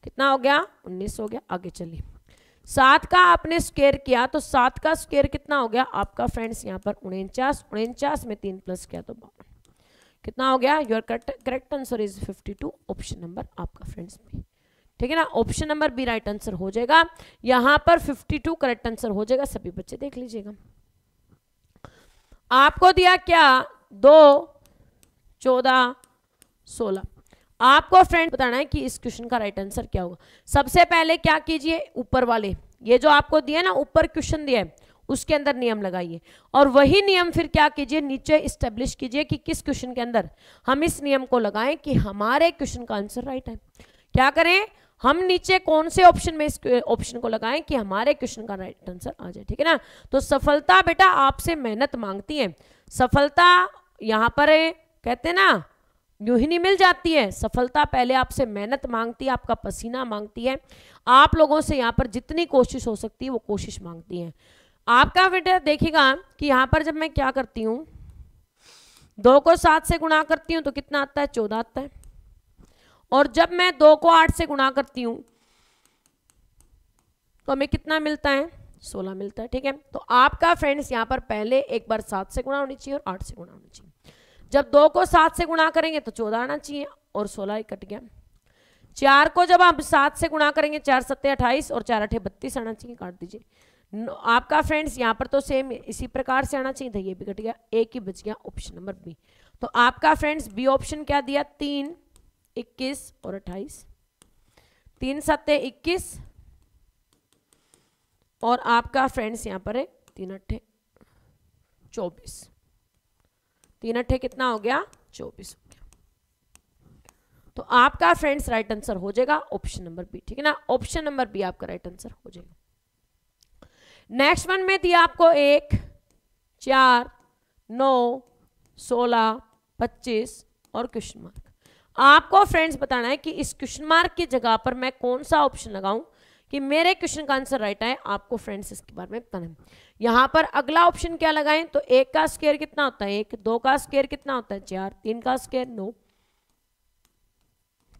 कितना हो गया उन्नीस हो गया आगे चलिए सात का आपने स्क्वेयर किया तो सात का स्क्वेयर कितना हो गया आपका फ्रेंड्स यहाँ पर उनचास उनचास में तीन प्लस किया तो बावन कितना हो गया your correct answer is 52 option number आपका फ्रेंड्स में ठीक है ना option number B right answer हो जाएगा यहां पर 52 करेक्ट आंसर हो जाएगा सभी बच्चे देख लीजिएगा आपको दिया क्या दो चौदह सोलह आपको फ्रेंड बताना है कि इस क्वेश्चन का राइट आंसर क्या होगा सबसे पहले क्या कीजिए ऊपर वाले ये जो आपको दिया ना ऊपर क्वेश्चन दिया है उसके अंदर नियम लगाइए और वही नियम फिर क्या कीजिए नीचे स्टेब्लिश कीजिए कि किस क्वेश्चन के अंदर हम इस नियम को लगाएं कि हमारे क्वेश्चन का आंसर राइट है क्या करें हम नीचे कौन से ऑप्शन में इस ऑप्शन को लगाएं कि हमारे क्वेश्चन का राइट आंसर आ जाए ठीक है ना तो सफलता बेटा आपसे मेहनत मांगती है सफलता यहां पर है कहते हैं ना यू ही नहीं मिल जाती है सफलता पहले आपसे मेहनत मांगती है आपका पसीना मांगती है आप लोगों से यहाँ पर जितनी कोशिश हो सकती है वो कोशिश मांगती है आपका बेटा देखिएगा कि यहां पर जब मैं क्या करती हूं दो को सात से गुणा करती हूँ तो कितना आता है चौदह आता है और जब मैं दो को आठ से गुणा करती हूं तो हमें कितना मिलता है सोलह मिलता है ठीक है तो आपका फ्रेंड्स यहाँ पर पहले एक बार सात से गुणा होनी चाहिए और आठ से गुणा होनी चाहिए जब दो को सात से गुणा करेंगे तो चौदह आना चाहिए और सोलह ही कट गया चार को जब आप सात से गुणा करेंगे चार सत्ते अट्ठाईस और चार अठे बत्तीस आना चाहिए काट दीजिए आपका फ्रेंड्स यहाँ पर तो सेम इसी प्रकार से आना चाहिए था ये भी घट गया एक ही बच गया ऑप्शन नंबर बी तो आपका फ्रेंड्स बी ऑप्शन क्या दिया तीन इक्कीस और अट्ठाईस तीन सत्य इक्कीस और आपका फ्रेंड्स यहाँ पर है तीन अट्ठे चौबीस तीन अट्ठे कितना हो गया चौबीस हो गया तो आपका फ्रेंड्स राइट आंसर हो जाएगा ऑप्शन नंबर बी ठीक है ना ऑप्शन नंबर बी आपका राइट आंसर हो जाएगा नेक्स्ट वन में दिया आपको एक चार नौ सोलह पच्चीस और क्वेश्चन मार्क आपको फ्रेंड्स बताना है कि इस क्वेश्चन मार्क की जगह पर मैं कौन सा ऑप्शन लगाऊं कि मेरे क्वेश्चन का आंसर राइट है आपको फ्रेंड्स इसके बारे में बताना है यहाँ पर अगला ऑप्शन क्या लगाएं तो एक का स्केयर कितना होता है एक दो का स्केयर कितना होता है चार तीन का स्केयर नौ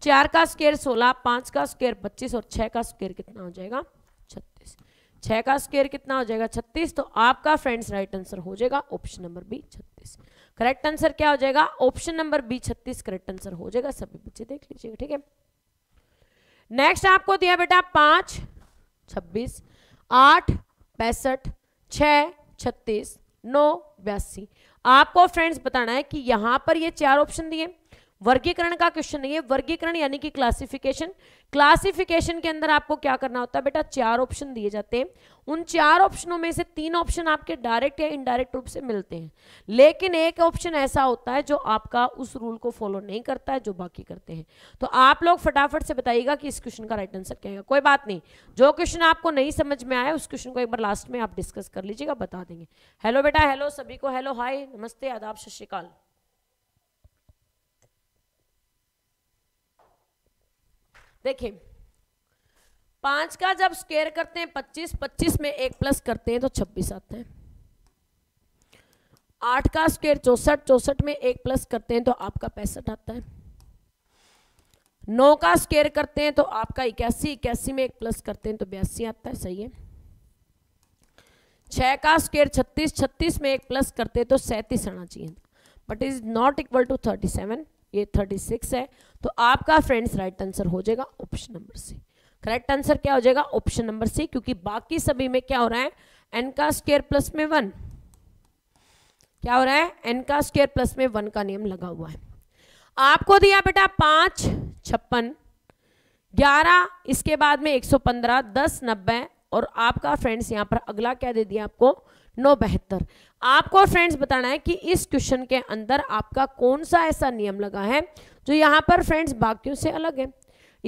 चार का स्केयर सोलह पांच का स्केयर पच्चीस और छह का स्केयर कितना हो जाएगा छह का स्क्वेयर कितना हो जाएगा छत्तीस तो आपका फ्रेंड्स राइट आंसर हो जाएगा ऑप्शन नंबर बी छत्तीस करेक्ट आंसर क्या हो जाएगा ऑप्शन नंबर बी छत्तीस करेक्ट आंसर हो जाएगा सभी बच्चे देख लीजिएगा ठीक है नेक्स्ट आपको दिया बेटा पांच छब्बीस आठ पैंसठ छ छत्तीस नौ बयासी आपको फ्रेंड्स बताना है कि यहां पर ये चार ऑप्शन दिए वर्गीकरण का क्वेश्चन नहीं है वर्गीकरण यानी कि क्लासिफिकेशन क्लासिफिकेशन के अंदर आपको क्या करना होता है बेटा चार ऑप्शन दिए जाते हैं उन चार ऑप्शनों में से तीन ऑप्शन आपके डायरेक्ट या इनडायरेक्ट रूप से मिलते हैं लेकिन एक ऑप्शन ऐसा होता है जो आपका उस रूल को फॉलो नहीं करता है जो बाकी करते हैं तो आप लोग फटाफट से बताइएगा कि इस क्वेश्चन का राइट आंसर क्या है कोई बात नहीं जो क्वेश्चन आपको नहीं समझ में आया उस क्वेश्चन को एक बार लास्ट में आप डिस्कस कर लीजिएगा बता देंगे हेलो बेटा हेलो सभी को हेलो हाई नमस्ते आदाब सत श्रीकाल देखिए पांच का जब स्केयर करते हैं पच्चीस पच्चीस में एक प्लस करते हैं तो छब्बीस आते हैं आठ का स्केयर चौसठ चौसठ में एक प्लस करते हैं तो आपका पैंसठ आता है नौ का स्केयर करते हैं तो आपका इक्यासी इक्यासी में एक प्लस करते हैं तो बयासी आता है सही है छह का स्केयर छत्तीस छत्तीस में एक प्लस करते हैं तो सैंतीस आना चाहिए but is not equal to thirty seven ये थर्टी सिक्स है तो आपका फ्रेंड्स राइट आंसर हो जाएगा option number C correct answer क्या हो जाएगा ऑप्शन नंबर सी क्योंकि बाकी सभी में क्या हो रहा है एन का स्केयर प्लस में वन क्या हो रहा है एन का स्केयर प्लस में वन का नियम लगा हुआ है आपको दिया बेटा पांच छप्पन ग्यारह इसके बाद में एक सौ पंद्रह दस नब्बे और आपका फ्रेंड्स यहां पर अगला क्या दे दिया आपको नौ बहत्तर आपको फ्रेंड्स बताना है कि इस क्वेश्चन के अंदर आपका कौन सा ऐसा नियम लगा है जो यहाँ पर फ्रेंड्स बाकियों से अलग है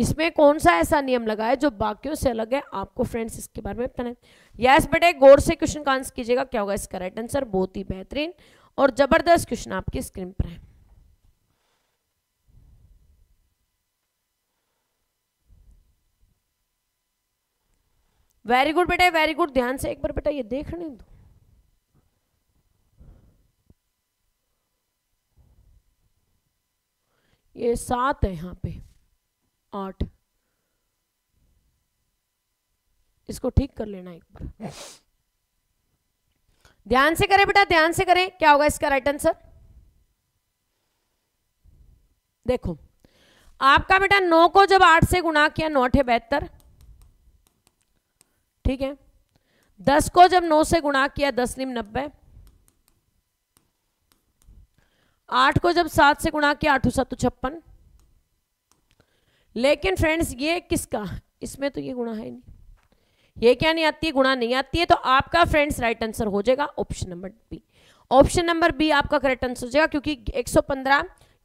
इसमें कौन सा ऐसा नियम लगा है जो बाकियों से अलग है आपको फ्रेंड्स इसके बारे में बताना है यस बेटे गौर से क्वेश्चन का आंसर कीजिएगा क्या होगा इसका राइट आंसर बहुत ही बेहतरीन और जबरदस्त क्वेश्चन आपकी स्क्रीन पर है वेरी गुड बेटा वेरी गुड ध्यान से एक बार बेटा ये देख रहे दो ये सात है यहाँ पे आठ इसको ठीक कर लेना एक बार ध्यान से करें बेटा ध्यान से करें क्या होगा इसका राइट आंसर देखो आपका बेटा नौ को जब आठ से गुणा किया नौ अठे बहत्तर ठीक है दस को जब नौ से गुणा किया दस निम नब्बे आठ को जब सात से गुणा किया आठ सात तो छप्पन लेकिन फ्रेंड्स ये किसका इसमें तो ये गुणा है नहीं ये क्या नहीं आती है गुणा नहीं आती है तो आपका फ्रेंड्स राइट आंसर हो जाएगा option number B option number B आपका करेक्ट आंसर हो जाएगा क्योंकि 115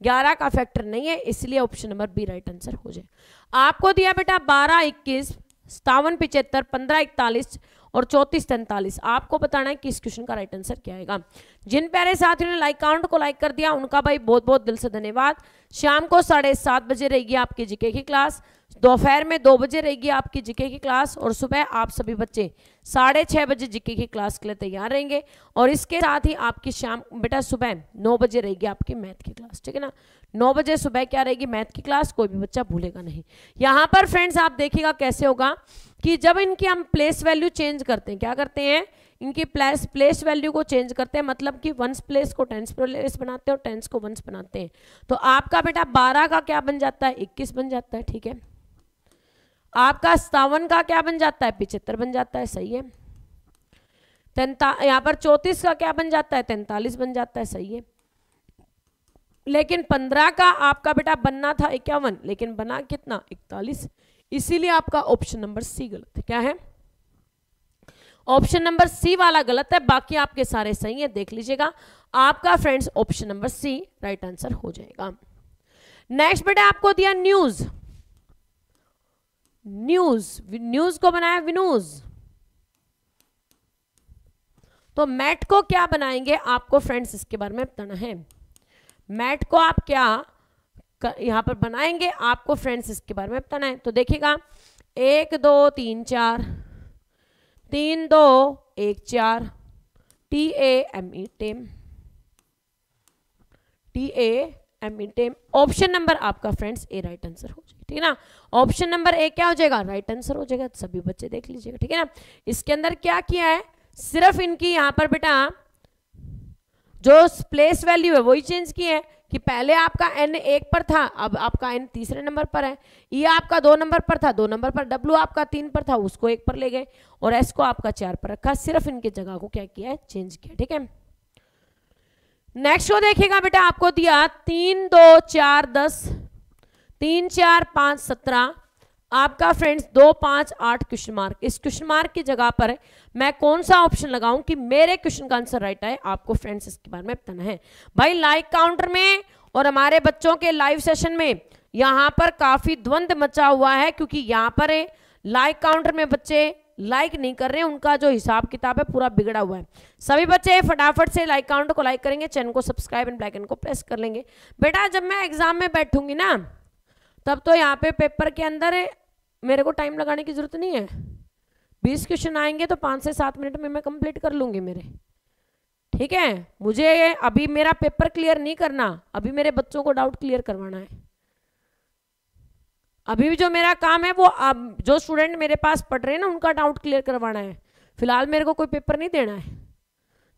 11 का फैक्टर नहीं है इसलिए option number B right answer हो जाएगा आपको दिया बेटा 12 21 सतावन पिचहत्तर पंद्रह इकतालीस और चौंतीस तैंतालीस आपको बताना है कि इस क्वेश्चन का राइट आंसर क्या आएगा जिन प्यारे साथियों ने लाइक काउंट को लाइक कर दिया उनका भाई बहुत बहुत दिल से धन्यवाद शाम को साढ़े सात बजे रहेगी आपकी जीके की क्लास दोपहर में दो बजे रहेगी आपकी जीके की क्लास और सुबह आप सभी बच्चे साढ़े छः बजे जीके की क्लास के लिए तैयार रहेंगे और इसके साथ ही आपकी शाम बेटा सुबह नौ बजे रहेगी आपकी मैथ की क्लास ठीक है ना नौ बजे सुबह क्या रहेगी मैथ की क्लास कोई भी बच्चा भूलेगा नहीं यहाँ पर फ्रेंड्स आप देखिएगा कैसे होगा कि जब इनकी हम प्लेस वैल्यू चेंज करते हैं क्या करते हैं इनकी प्लेस प्लेस वैल्यू को चेंज करते हैं मतलब कि वंस प्लेस को टेंस प्लेस बनाते हैं और टेंस को वंस बनाते हैं तो आपका बेटा बारह का क्या बन जाता है इक्कीस बन जाता है ठीक है आपका सतावन का क्या बन जाता है पिछहत्तर बन जाता है सही है तैंता यहाँ पर चौंतीस का क्या बन जाता है तैंतालीस बन जाता है सही है लेकिन पंद्रह का आपका बेटा बनना था इक्यावन लेकिन बना कितना इकतालीस इसीलिए आपका ऑप्शन नंबर सी गलत है क्या है ऑप्शन नंबर सी वाला गलत है बाकी आपके सारे सही है देख लीजिएगा आपका friends option number C right answer हो जाएगा नेक्स्ट बेटा आपको दिया न्यूज न्यूज न्यूज को बनाया विनूज तो मैट को क्या बनाएंगे आपको फ्रेंड्स इसके बारे में बताना है मैट को आप क्या यहाँ पर बनाएंगे आपको फ्रेंड्स इसके बारे में बताना है तो देखिएगा एक दो तीन चार तीन दो एक चार T A M E tame T A M E tame option number आपका फ्रेंड्स ए राइट आंसर हो जाएगा ठीक है ना ऑप्शन नंबर ए क्या हो जाएगा राइट आंसर हो जाएगा तो सभी बच्चे देख लीजिएगा ठीक है ना इसके अंदर क्या किया है सिर्फ इनकी यहाँ पर बेटा जो प्लेस वैल्यू है वही चेंज की है कि पहले आपका एन एक पर था अब आपका एन तीसरे नंबर पर है ई आपका दो नंबर पर था दो नंबर पर डब्ल्यू आपका तीन पर था उसको एक पर ले गए और एस को आपका चार पर रखा सिर्फ इनके जगह को क्या किया है चेंज किया ठीक है नेक्स्ट वो देखिएगा बेटा आपको दिया तीन दो चार दस तीन चार पांच सत्रह आपका फ्रेंड्स दो पांच आठ क्वेश्चन मार्क इस क्वेश्चन मार्क की जगह पर मैं कौन सा ऑप्शन लगाऊं कि मेरे क्वेश्चन का आंसर राइट आए आपको फ्रेंड्स इसके बारे में बताना है भाई लाइक काउंटर में और हमारे बच्चों के लाइव सेशन में यहाँ पर काफी द्वंद मचा हुआ है क्योंकि यहाँ पर लाइक काउंटर में बच्चे लाइक नहीं कर रहे हैं उनका जो हिसाब किताब है पूरा बिगड़ा हुआ है सभी बच्चे फटाफट से लाइक काउंटर को लाइक करेंगे चैनल को सब्सक्राइब एंड ब्लैकन को प्रेस कर लेंगे बेटा जब मैं एग्जाम में बैठूंगी ना तब तो यहाँ पे पेपर के अंदर मेरे को टाइम लगाने की ज़रूरत नहीं है बीस क्वेश्चन आएंगे तो पाँच से सात मिनट में मैं कंप्लीट कर लूँगी मेरे ठीक है मुझे अभी मेरा पेपर क्लियर नहीं करना अभी मेरे बच्चों को डाउट क्लियर करवाना है अभी भी जो मेरा काम है वो अब जो स्टूडेंट मेरे पास पढ़ रहे हैं ना उनका डाउट क्लियर करवाना है फिलहाल मेरे को कोई पेपर नहीं देना है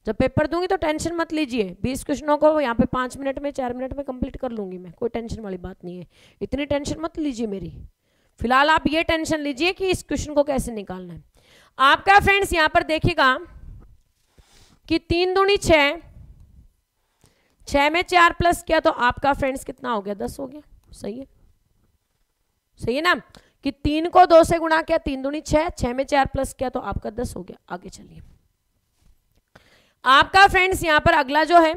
जब पेपर दूंगी तो टेंशन मत लीजिए बीस क्वेश्चनों को यहाँ पे पाँच मिनट में चार मिनट में कंप्लीट कर लूँगी मैं कोई टेंशन वाली बात नहीं है इतनी टेंशन मत लीजिए मेरी फिलहाल आप ये टेंशन लीजिए कि इस क्वेश्चन को कैसे निकालना है आपका फ्रेंड्स यहां पर देखिएगा कि तीन दूनी छ छह में चार प्लस किया तो आपका फ्रेंड्स कितना हो गया दस हो गया सही है सही है ना कि तीन को दो से गुणा किया तीन दूनी छह छह में चार प्लस किया तो आपका दस हो गया आगे चलिए आपका फ्रेंड्स यहां पर अगला जो है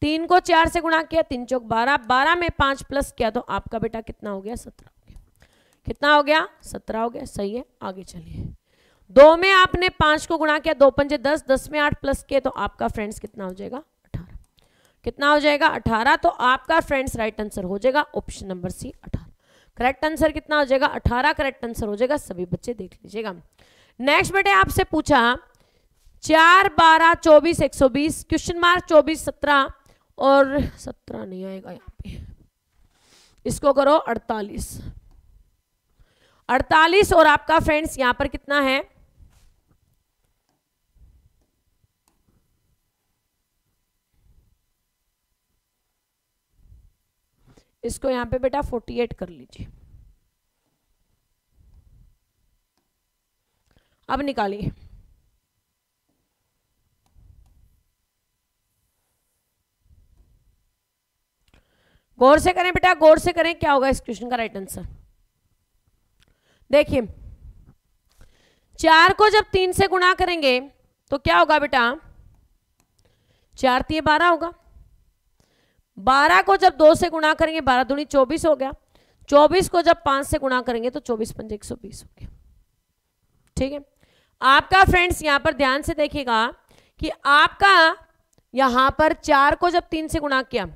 तीन को चार से गुणा किया तीन चौक बारह बारह में पांच प्लस किया तो आपका बेटा कितना हो गया सत्रह कितना हो गया सत्रह हो गया सही है आगे चलिए दो में आपने पांच को गुणा किया दो पंजे दस दस में आठ प्लस किए तो आपका फ्रेंड्स कितना हो जाएगा अठारह कितना हो जाएगा अठारह तो आपका फ्रेंड्स राइट आंसर हो जाएगा ऑप्शन नंबर सी अठारह करेक्ट आंसर कितना हो जाएगा अठारह करेक्ट आंसर हो जाएगा सभी बच्चे देख लीजिएगा नेक्स्ट बेटे आपसे पूछा चार बारह चौबीस एक सौ बीस क्वेश्चन मार्क चौबीस सत्रह और सत्रह नहीं आएगा यहाँ पे इसको करो अड़तालीस अड़तालीस और आपका फ्रेंड्स यहां पर कितना है इसको यहां पे बेटा 48 कर लीजिए अब निकालिए गौर से करें बेटा गौर से करें क्या होगा इस क्वेश्चन का राइट आंसर देखिए चार को जब तीन से गुणा करेंगे तो क्या होगा बेटा चार तीन बारह होगा बारह को जब दो से गुणा करेंगे बारह दूनी चौबीस हो गया चौबीस को जब पांच से गुणा करेंगे तो चौबीस पंच एक सौ बीस हो गया ठीक है आपका फ्रेंड्स यहां पर ध्यान से देखिएगा कि आपका यहां पर चार को जब तीन से गुणा किया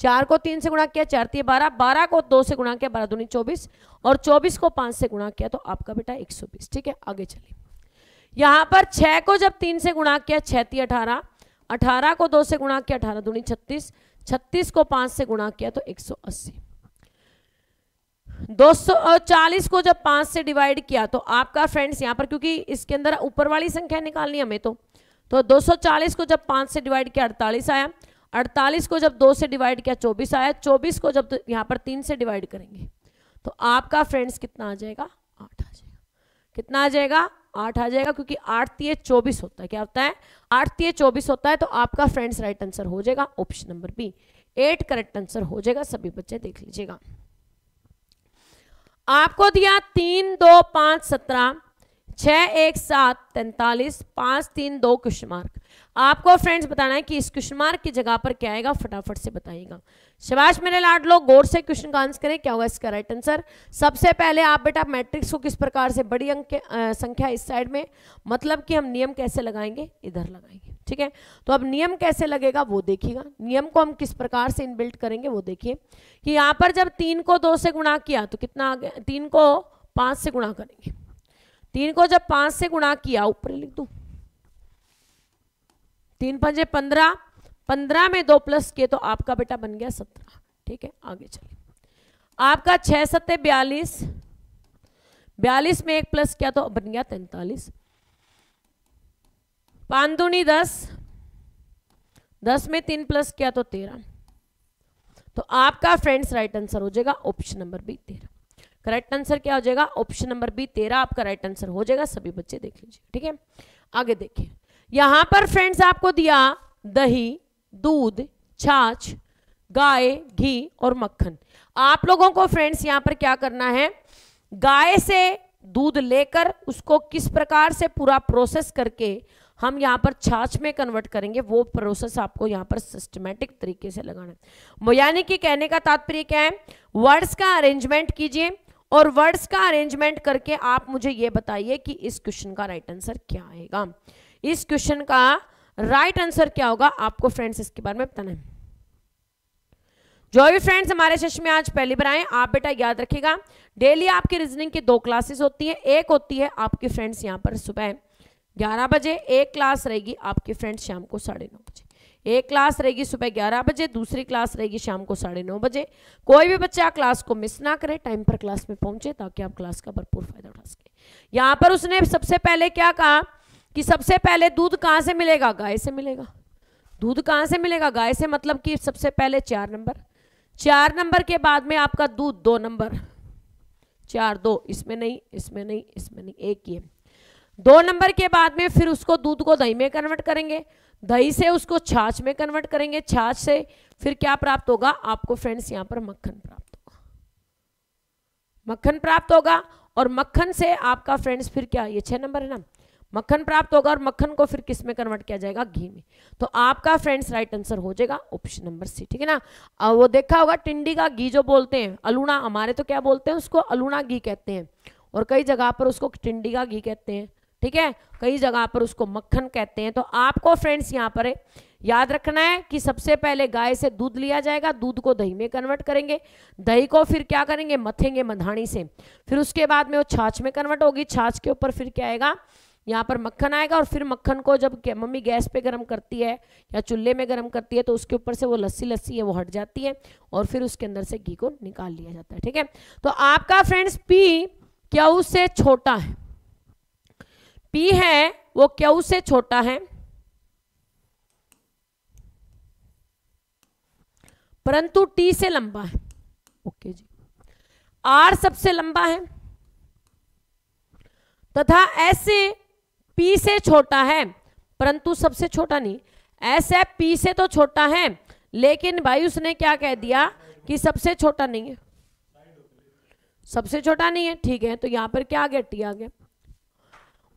चार को तीन से गुणा किया चार तीन बारह बारह को दो से गुणा किया बारह दूनी चौबीस और चौबीस को पांच से गुणा किया तो आपका बेटा एक सौ बीस ठीक है आगे चलिए यहाँ पर छह को जब तीन से गुणा किया छः ती अठारह अठारह को दो से गुणा किया अठारह दूनी छत्तीस छत्तीस को पांच से गुणा किया तो एक सौ अस्सी दो सौ चालीस को जब पांच से डिवाइड किया तो आपका फ्रेंड्स यहां पर क्योंकि इसके अंदर ऊपर वाली संख्या निकालनी हमें तो तो 240 को जब पांच से डिवाइड किया अड़तालीस आया अड़तालीस को जब दो से डिवाइड किया चौबीस आया चौबीस को जब यहाँ पर तीन से डिवाइड करेंगे तो आपका फ्रेंड्स कितना आ जाएगा आठ आ जाएगा कितना आ जाएगा आठ आ जाएगा क्योंकि आठ तीय चौबीस होता है क्या होता है आठ तीय चौबीस होता है तो आपका फ्रेंड्स राइट आंसर हो जाएगा option number B eight correct answer हो जाएगा सभी बच्चे देख लीजिएगा आपको दिया तीन दो पांच सत्रह छ एक सात तैतालीस पांच तीन दो क्वेश्चन मार्क आपको फ्रेंड्स बताना है कि इस क्वेश्चन मार्क की जगह पर क्या आएगा फटाफट से बताइएगा शबाश मेरे लाड लोग गौर से क्वेश्चन का आंसर करें क्या होगा इसका राइट आंसर सबसे पहले आप बेटा मैट्रिक्स को किस प्रकार से बड़ी अंक संख्या इस साइड में मतलब कि हम नियम कैसे लगाएंगे इधर लगाएंगे ठीक है तो अब नियम कैसे लगेगा वो देखिएगा नियम को हम किस प्रकार से इनबिल्ट करेंगे वो देखिए कि यहाँ पर जब तीन को दो से गुणा किया तो कितना आ गया तीन को पाँच से गुणा करेंगे तीन को जब पाँच से गुणा किया ऊपर लिख दूँ तीन पंजे पंद्रह पंद्रह में दो प्लस किए तो आपका बेटा बन गया सत्रह ठीक है आगे चलिए आपका छह सत्ते बयालीस बयालीस में एक प्लस किया तो बन गया तैतालीस पाँच दस दस में तीन प्लस किया तो तेरह तो आपका फ्रेंड्स राइट आंसर हो जाएगा ऑप्शन नंबर बी तेरह करेक्ट आंसर क्या हो जाएगा ऑप्शन नंबर बी तेरह आपका राइट आंसर हो जाएगा सभी बच्चे देख लीजिए ठीक है आगे देखिए यहां पर फ्रेंड्स आपको दिया दही दूध छाछ गाय घी और मक्खन आप लोगों को फ्रेंड्स यहां पर क्या करना है गाय से दूध लेकर उसको किस प्रकार से पूरा प्रोसेस करके हम यहाँ पर छाछ में कन्वर्ट करेंगे वो प्रोसेस आपको यहाँ पर सिस्टमेटिक तरीके से लगाना है यानी कि कहने का तात्पर्य क्या है वर्ड्स का अरेंजमेंट कीजिए और वर्ड्स का अरेंजमेंट करके आप मुझे ये बताइए कि इस क्वेश्चन का राइट आंसर क्या आएगा इस क्वेश्चन का राइट आंसर क्या होगा आपको फ्रेंड्स इसके बारे में बताना है जो भी फ्रेंड्स हमारे सेशन में आज पहली बार आए आप बेटा याद रखिएगा डेली आपकी रीजनिंग की दो क्लासेस होती है एक होती है आपकी फ्रेंड्स यहाँ पर सुबह ग्यारह बजे एक क्लास रहेगी आपकी फ्रेंड्स शाम को साढ़े नौ बजे एक क्लास रहेगी सुबह ग्यारह बजे दूसरी क्लास रहेगी शाम को साढ़े नौ बजे कोई भी बच्चा क्लास को मिस ना करे टाइम पर क्लास में पहुंचे ताकि आप क्लास का भरपूर फायदा उठा सके यहाँ पर उसने सबसे पहले क्या कहा कि सबसे पहले दूध कहाँ से मिलेगा गाय से मिलेगा दूध कहाँ से मिलेगा गाय से मतलब कि सबसे पहले चार नंबर चार नंबर के बाद में आपका दूध दो नंबर चार दो इसमें नहीं इसमें नहीं इसमें नहीं एक ही है दो नंबर के बाद में फिर उसको दूध को दही में कन्वर्ट करेंगे दही से उसको छाछ में कन्वर्ट करेंगे छाछ से फिर क्या प्राप्त होगा आपको फ्रेंड्स यहाँ पर मक्खन प्राप्त होगा मक्खन प्राप्त होगा और मक्खन से आपका फ्रेंड्स फिर क्या ये छः नंबर है ना मक्खन प्राप्त होगा और मक्खन को फिर किस में कन्वर्ट किया जाएगा घी में तो आपका फ्रेंड्स राइट आंसर हो जाएगा ऑप्शन नंबर सी ठीक है ना अब वो देखा होगा टिंडी का घी जो बोलते हैं अलूणा हमारे तो क्या बोलते हैं उसको अलूणा घी कहते हैं और कई जगह पर उसको टिंडी का घी कहते हैं ठीक है कई जगह पर उसको मक्खन कहते हैं तो आपको फ्रेंड्स यहाँ पर याद रखना है कि सबसे पहले गाय से दूध लिया जाएगा दूध को दही में कन्वर्ट करेंगे दही को फिर क्या करेंगे मथेंगे मधाणी से फिर उसके बाद में वो छाछ में कन्वर्ट होगी छाछ के ऊपर फिर क्या आएगा यहाँ पर मक्खन आएगा और फिर मक्खन को जब मम्मी गैस पे गर्म करती है या चूल्हे में गर्म करती है तो उसके ऊपर से वो लस्सी लस्सी है वो हट जाती है और फिर उसके अंदर से घी को निकाल लिया जाता है ठीक है तो आपका फ्रेंड्स पी क्यू से छोटा है पी है वो क्या से छोटा है परंतु टी से लंबा है ओके जी आर सबसे लंबा है तथा ऐसे P से छोटा है परंतु सबसे छोटा नहीं एस एफ पी से तो छोटा है लेकिन भाई उसने क्या कह दिया कि सबसे छोटा नहीं है सबसे छोटा नहीं है ठीक है तो यहां पर क्या गया टी आ गया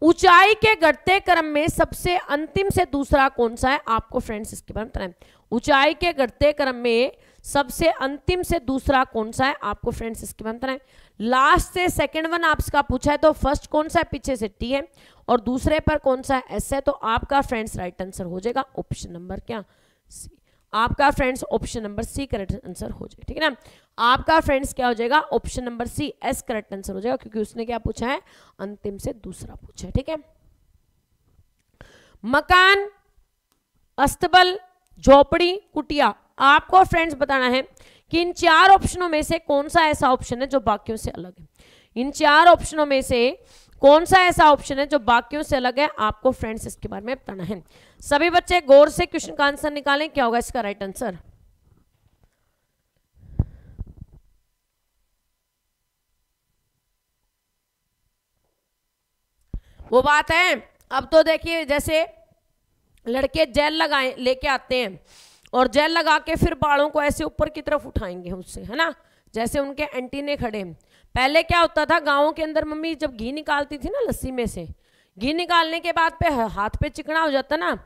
ऊंचाई के घटते क्रम में सबसे अंतिम से दूसरा कौन सा है आपको फ्रेंड्स इसके बारे में ऊंचाई के घटते क्रम में सबसे अंतिम से दूसरा कौन सा है आपको फ्रेंड्स इसके बारे में लास्ट से सेकंड वन आपका पूछा है तो फर्स्ट कौन सा है पीछे से टी है और दूसरे पर कौन सा है एस है तो आपका फ्रेंड्स राइट आंसर हो जाएगा ऑप्शन नंबर क्या सी आपका friends option number C correct answer हो जाएगा ठीक है ना आपका फ्रेंड्स क्या हो जाएगा option number C is correct answer हो जाएगा क्योंकि उसने क्या पूछा है अंतिम से दूसरा पूछा है ठीक है मकान अस्तबल झोपड़ी कुटिया आपको फ्रेंड्स बताना है कि इन चार ऑप्शनों में से कौन सा ऐसा ऑप्शन है जो बाकियों से अलग है इन चार ऑप्शनों में से कौन सा ऐसा ऑप्शन है जो बाकियों से अलग है आपको फ्रेंड्स इसके बारे में बताना है सभी बच्चे गौर से क्वेश्चन का आंसर निकालें क्या होगा इसका राइट आंसर वो बात है अब तो देखिए जैसे लड़के जेल लगाए लेके आते हैं और जेल लगा के फिर बालों को ऐसे ऊपर की तरफ उठाएंगे उससे है ना जैसे उनके एंटीने खड़े पहले क्या होता था गाँव के अंदर मम्मी जब घी निकालती थी ना लस्सी में से घी निकालने के बाद पे हाथ पे चिकना हो जाता ना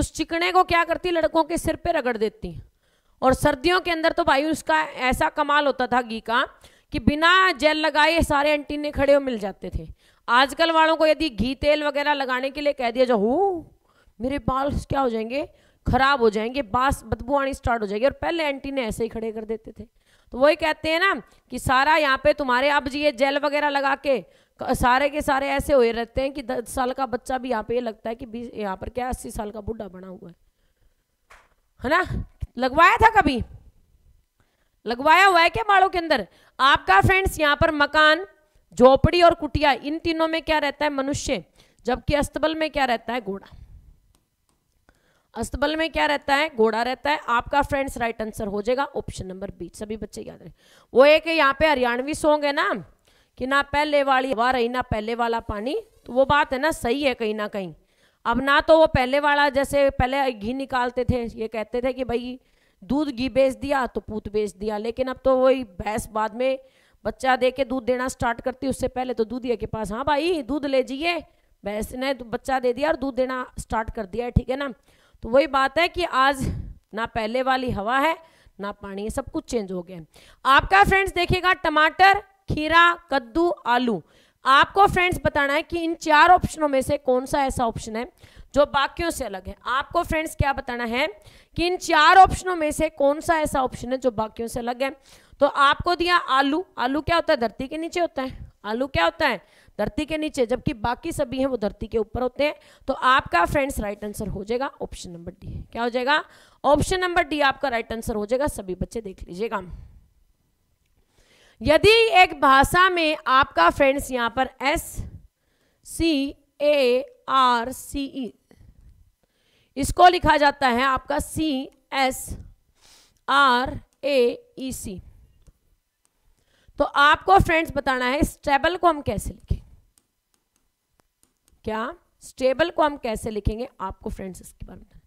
उस चिकने को क्या करती लड़कों के सिर पे रगड़ देती और सर्दियों के अंदर तो भाई उसका ऐसा कमाल होता था घी का कि बिना जेल लगाए सारे एंटीने खड़े हो मिल जाते थे आजकल वालों को यदि घी तेल वगैरह लगाने के लिए कह दिया जाओ मेरे बाल क्या हो जाएंगे खराब हो जाएंगे बास बदबू आनी स्टार्ट हो जाएगी और पहले एंटीने ऐसे ही खड़े कर देते थे तो वही कहते हैं ना कि सारा यहाँ पे तुम्हारे अब ये जेल वगैरह लगा के सारे के सारे ऐसे हुए रहते हैं कि दस साल का बच्चा भी यहाँ पे ये लगता है कि बीस यहाँ पर क्या अस्सी साल का बुढ़ा बना हुआ है है ना लगवाया था कभी लगवाया हुआ है क्या माड़ों के अंदर आपका फ्रेंड्स यहाँ पर मकान झोपड़ी और कुटिया इन तीनों में क्या रहता है मनुष्य जबकि अस्तबल में क्या रहता है घोड़ा अस्तबल में क्या रहता है घोड़ा रहता है आपका फ्रेंड्स राइट आंसर हो जाएगा ऑप्शन नंबर बी सभी बच्चे याद रहे वो एक यहाँ पे हरियाणवी सॉन्ग है ना कि ना पहले वाली हवा रही ना पहले वाला पानी तो वो बात है ना सही है कहीं ना कहीं अब ना तो वो पहले वाला जैसे पहले घी निकालते थे ये कहते थे कि भाई दूध घी बेच दिया तो पूत बेच दिया लेकिन अब तो वही भैंस बाद में बच्चा दे के दूध देना स्टार्ट करती उससे पहले तो दूधिया के पास हाँ भाई दूध ले जाइए भैंस ने तो बच्चा दे दिया और दूध देना स्टार्ट कर दिया है ठीक है ना तो वही बात है कि आज ना पहले वाली हवा है ना पानी है सब कुछ चेंज हो गया है आपका फ्रेंड्स देखेगा टमाटर खीरा कद्दू आलू आपको फ्रेंड्स बताना है कि इन चार ऑप्शनों में से कौन सा ऐसा ऑप्शन है जो बाकियों से अलग है आपको फ्रेंड्स क्या बताना है कि इन चार ऑप्शनों में से कौन सा ऐसा ऑप्शन है जो बाकियों से अलग है तो आपको दिया आलू आलू क्या होता है धरती के नीचे होता है आलू क्या होता है धरती के नीचे जबकि बाकी सभी हैं वो धरती के ऊपर होते हैं तो आपका फ्रेंड्स राइट आंसर हो जाएगा ऑप्शन नंबर डी क्या हो जाएगा ऑप्शन नंबर डी आपका राइट आंसर हो जाएगा सभी बच्चे देख लीजिएगा यदि एक भाषा में आपका फ्रेंड्स यहां पर S C A R C ई इसको लिखा जाता है आपका सी एस आर ए ई सी तो आपको फ्रेंड्स बताना है स्टेबल को हम कैसे लिखें क्या स्टेबल को हम कैसे लिखेंगे आपको फ्रेंड्स इसके बारे में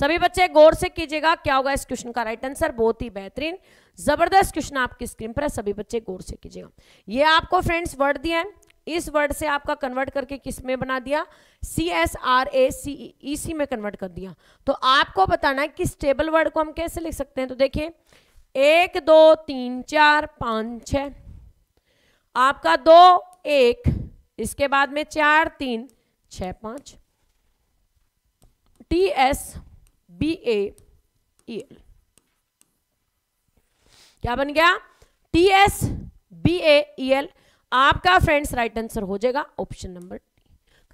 सभी बच्चे गौर से कीजिएगा क्या होगा इस क्वेश्चन का राइट आंसर बहुत ही बेहतरीन जबरदस्त क्वेश्चन आपकी स्क्रीन पर है सभी बच्चे गौर से कीजिएगा ये आपको फ्रेंड्स वर्ड दिया है इस वर्ड से आपका कन्वर्ट करके किस में बना दिया सी एस आर ए सी ई सी में कन्वर्ट कर दिया तो आपको बताना है कि स्टेबल वर्ड को हम कैसे लिख सकते हैं तो देखिए एक दो तीन चार पाँच छ आपका दो एक इसके बाद में चार तीन छ पाँच T S B A L क्या बन गया T S B A L आपका फ्रेंड्स राइट आंसर हो जाएगा ऑप्शन नंबर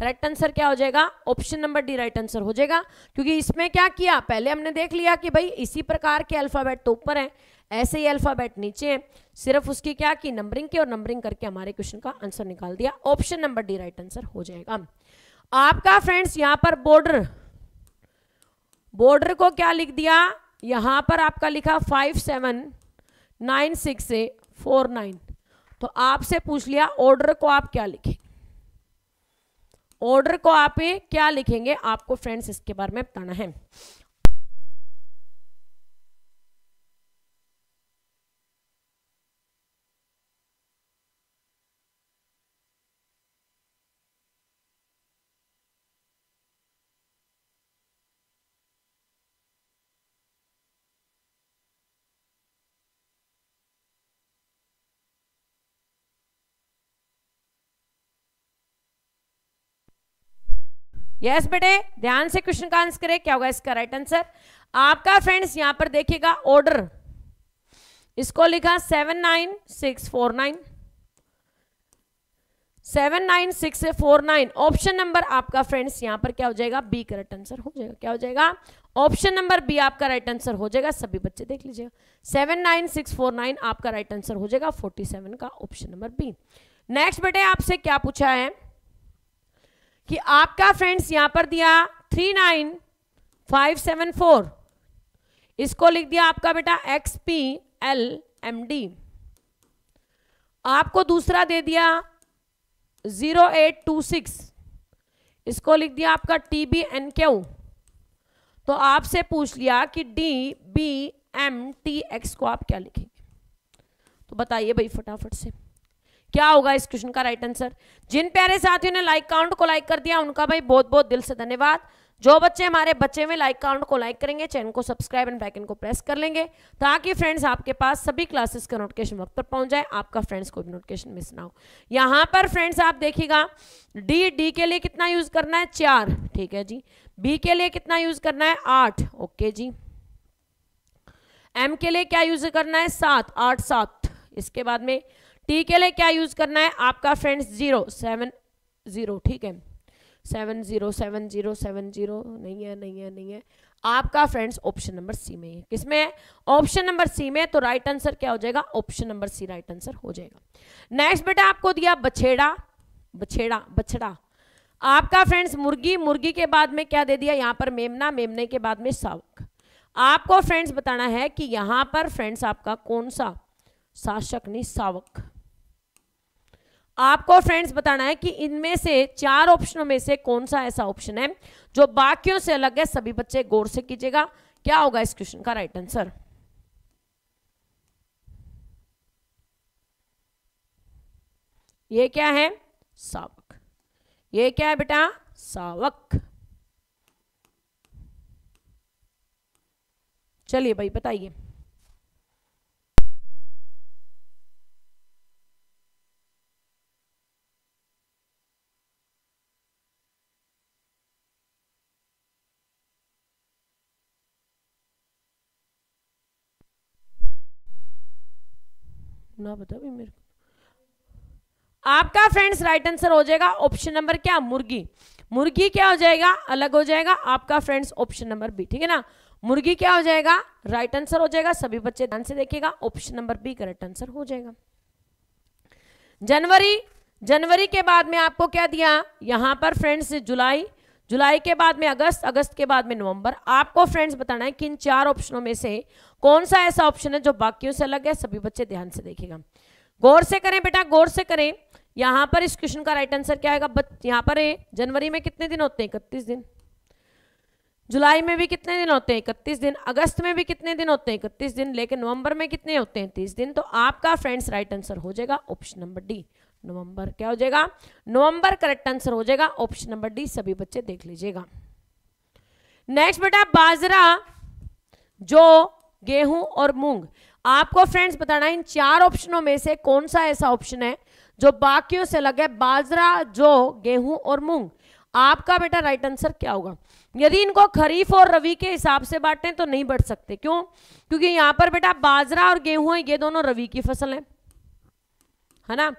करेक्ट आंसर क्या हो जाएगा option number D right answer हो जाएगा क्योंकि इसमें क्या किया पहले हमने देख लिया कि भाई इसी प्रकार के अल्फाबेट तो ऊपर हैं ऐसे ही अल्फाबेट नीचे हैं सिर्फ उसकी क्या की नंबरिंग की और नंबरिंग करके हमारे क्वेश्चन का आंसर निकाल दिया option number D right answer हो जाएगा आपका फ्रेंड्स यहां पर बॉर्डर बॉर्डर को क्या लिख दिया यहां पर आपका लिखा five seven nine six four nine तो आपसे पूछ लिया ऑर्डर को आप क्या लिखें ऑर्डर को आप क्या लिखेंगे आपको फ्रेंड्स इसके बारे में बताना है यस बेटे ध्यान से क्वेश्चन का आंसर करें क्या होगा इसका राइट आंसर आपका फ्रेंड्स यहां पर देखिएगा ऑर्डर इसको लिखा seven nine six four nine seven nine six four nine option number आपका फ्रेंड्स यहां पर क्या हो जाएगा बी का राइट आंसर हो जाएगा क्या हो जाएगा ऑप्शन नंबर बी आपका राइट आंसर हो जाएगा सभी बच्चे देख लीजिएगा seven nine six four nine आपका राइट आंसर हो जाएगा फोर्टी सेवन का ऑप्शन नंबर बी नेक्स्ट बेटे आपसे क्या पूछा है कि आपका फ्रेंड्स यहां पर दिया three nine five seven four इसको लिख दिया आपका बेटा X P L M D आपको दूसरा दे दिया जीरो एट टू सिक्स इसको लिख दिया आपका टी बी एन क्यू तो आपसे पूछ लिया कि D B M T X को आप क्या लिखेंगे तो बताइए भाई फटाफट से क्या होगा इस क्वेश्चन का राइट आंसर जिन प्यारे साथियों ने लाइक काउंट को लाइक कर दिया उनका भाई बहुत बहुत दिल से धन्यवाद जो बच्चे हमारे बच्चे में लाइक काउंट को लाइक करेंगे चैनल को सब्सक्राइब एंड बैकन को प्रेस कर लेंगे ताकि फ्रेंड्स आपके पास सभी क्लासेस का नोटिफिकेशन वक्त पर पहुंच जाए आपका फ्रेंड्स को भी नोटिफिकेशन मिस ना हो यहाँ पर फ्रेंड्स आप देखिएगा डी डी के लिए कितना यूज करना है चार ठीक है जी बी के लिए कितना यूज करना है आठ ओके जी एम के लिए क्या यूज करना है सात आठ सात इसके बाद में टी के लिए क्या यूज करना है आपका फ्रेंड्स जीरो सेवन जीरो ठीक है seven zero seven zero seven zero नहीं है नहीं है नहीं है आपका फ्रेंड्स ऑप्शन नंबर सी में है किसमें है ऑप्शन नंबर सी में तो राइट आंसर क्या हो जाएगा option number C right answer हो जाएगा नेक्स्ट बेटा आपको दिया बछेड़ा बछेड़ा बछड़ा आपका फ्रेंड्स मुर्गी मुर्गी के बाद में क्या दे दिया यहाँ पर मेमना मेमने के बाद में सावक आपको फ्रेंड्स बताना है कि यहाँ पर फ्रेंड्स आपका कौन सा शासक नहीं सावक आपको फ्रेंड्स बताना है कि इनमें से चार ऑप्शनों में से कौन सा ऐसा ऑप्शन है जो बाकियों से अलग है सभी बच्चे गौर से कीजिएगा क्या होगा इस क्वेश्चन का राइट आंसर ये क्या है सावक ये क्या है बेटा सावक चलिए भाई बताइए ना बता भी मेरे को आपका फ्रेंड्स राइट आंसर हो जाएगा ऑप्शन नंबर क्या मुर्गी मुर्गी क्या हो जाएगा अलग हो जाएगा आपका फ्रेंड्स ऑप्शन नंबर बी ठीक है ना मुर्गी क्या हो जाएगा राइट आंसर हो जाएगा सभी बच्चे ध्यान से देखिएगा option number B correct answer हो जाएगा जनवरी जनवरी के बाद में आपको क्या दिया यहां पर फ्रेंड्स जुलाई जुलाई के बाद में अगस्त अगस्त के बाद में नवंबर आपको फ्रेंड्स बताना है कि इन चार ऑप्शनों में से कौन सा ऐसा ऑप्शन है जो बाकियों से अलग है सभी बच्चे ध्यान से देखेगा गौर से करें बेटा गौर से करें यहाँ पर इस क्वेश्चन का राइट आंसर क्या आएगा यहाँ पर जनवरी में कितने दिन होते हैं इकतीस दिन जुलाई में भी कितने दिन होते हैं इकतीस दिन अगस्त में भी कितने दिन होते हैं इकतीस दिन लेकिन नवंबर में कितने होते हैं तीस दिन तो आपका फ्रेंड्स राइट आंसर हो जाएगा ऑप्शन नंबर डी नवंबर क्या हो जाएगा नवंबर करेक्ट आंसर हो जाएगा ऑप्शन नंबर डी सभी बच्चे देख लीजिएगा नेक्स्ट बेटा बाजरा जो गेहूं और मूंग आपको फ्रेंड्स बताना है इन चार ऑप्शनों में से कौन सा ऐसा ऑप्शन है जो बाकियों से अलग है बाजरा जो गेहूं और मूंग आपका बेटा राइट आंसर क्या होगा यदि इनको खरीफ और रवि के हिसाब से बांटें तो नहीं बढ़ सकते क्यों क्योंकि यहां पर बेटा बाजरा और गेहूं है ये दोनों रवि की फसल है है ना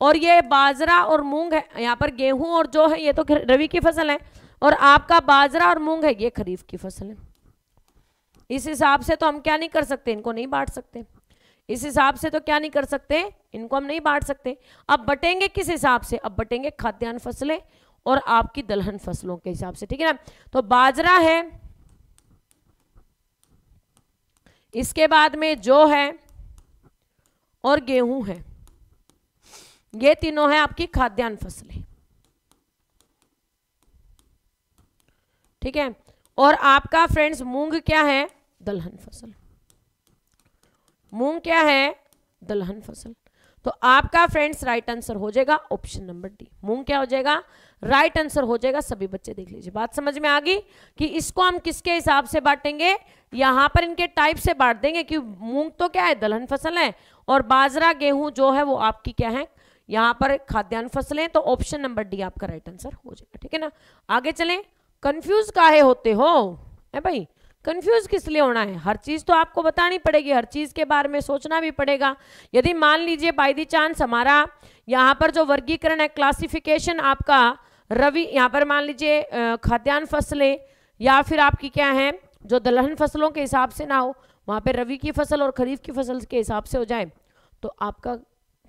और ये बाजरा और मूंग है यहाँ पर गेहूं और जो है ये तो रवि की फसल है और आपका बाजरा और मूंग है ये खरीफ की फसल है इस हिसाब से तो हम क्या नहीं कर सकते इनको नहीं बांट सकते इस हिसाब से तो क्या नहीं कर सकते इनको हम नहीं बांट सकते अब बटेंगे किस हिसाब से अब बटेंगे खाद्यान्न फसलें और आपकी दलहन फसलों के हिसाब से ठीक है ना तो बाजरा है इसके बाद में जो है और गेहूं है ये तीनों है आपकी खाद्यान्न फसलें ठीक है और आपका फ्रेंड्स मूंग क्या है दलहन फसल मूंग क्या है दलहन फसल तो आपका फ्रेंड्स राइट आंसर हो जाएगा ऑप्शन नंबर डी मूंग क्या हो जाएगा राइट आंसर हो जाएगा सभी बच्चे देख लीजिए बात समझ में आ गई कि इसको हम किसके हिसाब से बांटेंगे यहां पर इनके टाइप से बांट देंगे कि मूंग तो क्या है दलहन फसल है और बाजरा गेहूं जो है वो आपकी क्या है यहाँ पर खाद्यान्न फसलें तो ऑप्शन नंबर डी आपका राइट आंसर हो जाएगा ठीक है ना आगे चलें कंफ्यूज काहे होते हो है भाई कंफ्यूज किस लिए होना है हर चीज तो आपको बतानी पड़ेगी हर चीज के बारे में सोचना भी पड़ेगा यदि मान लीजिए बाई दी चांस हमारा यहाँ पर जो वर्गीकरण है क्लासिफिकेशन आपका रवि यहाँ पर मान लीजिए खाद्यान्न फसलें या फिर आपकी क्या है जो दलहन फसलों के हिसाब से ना हो वहां पर रवि की फसल और खरीफ की फसल के हिसाब से हो जाए तो आपका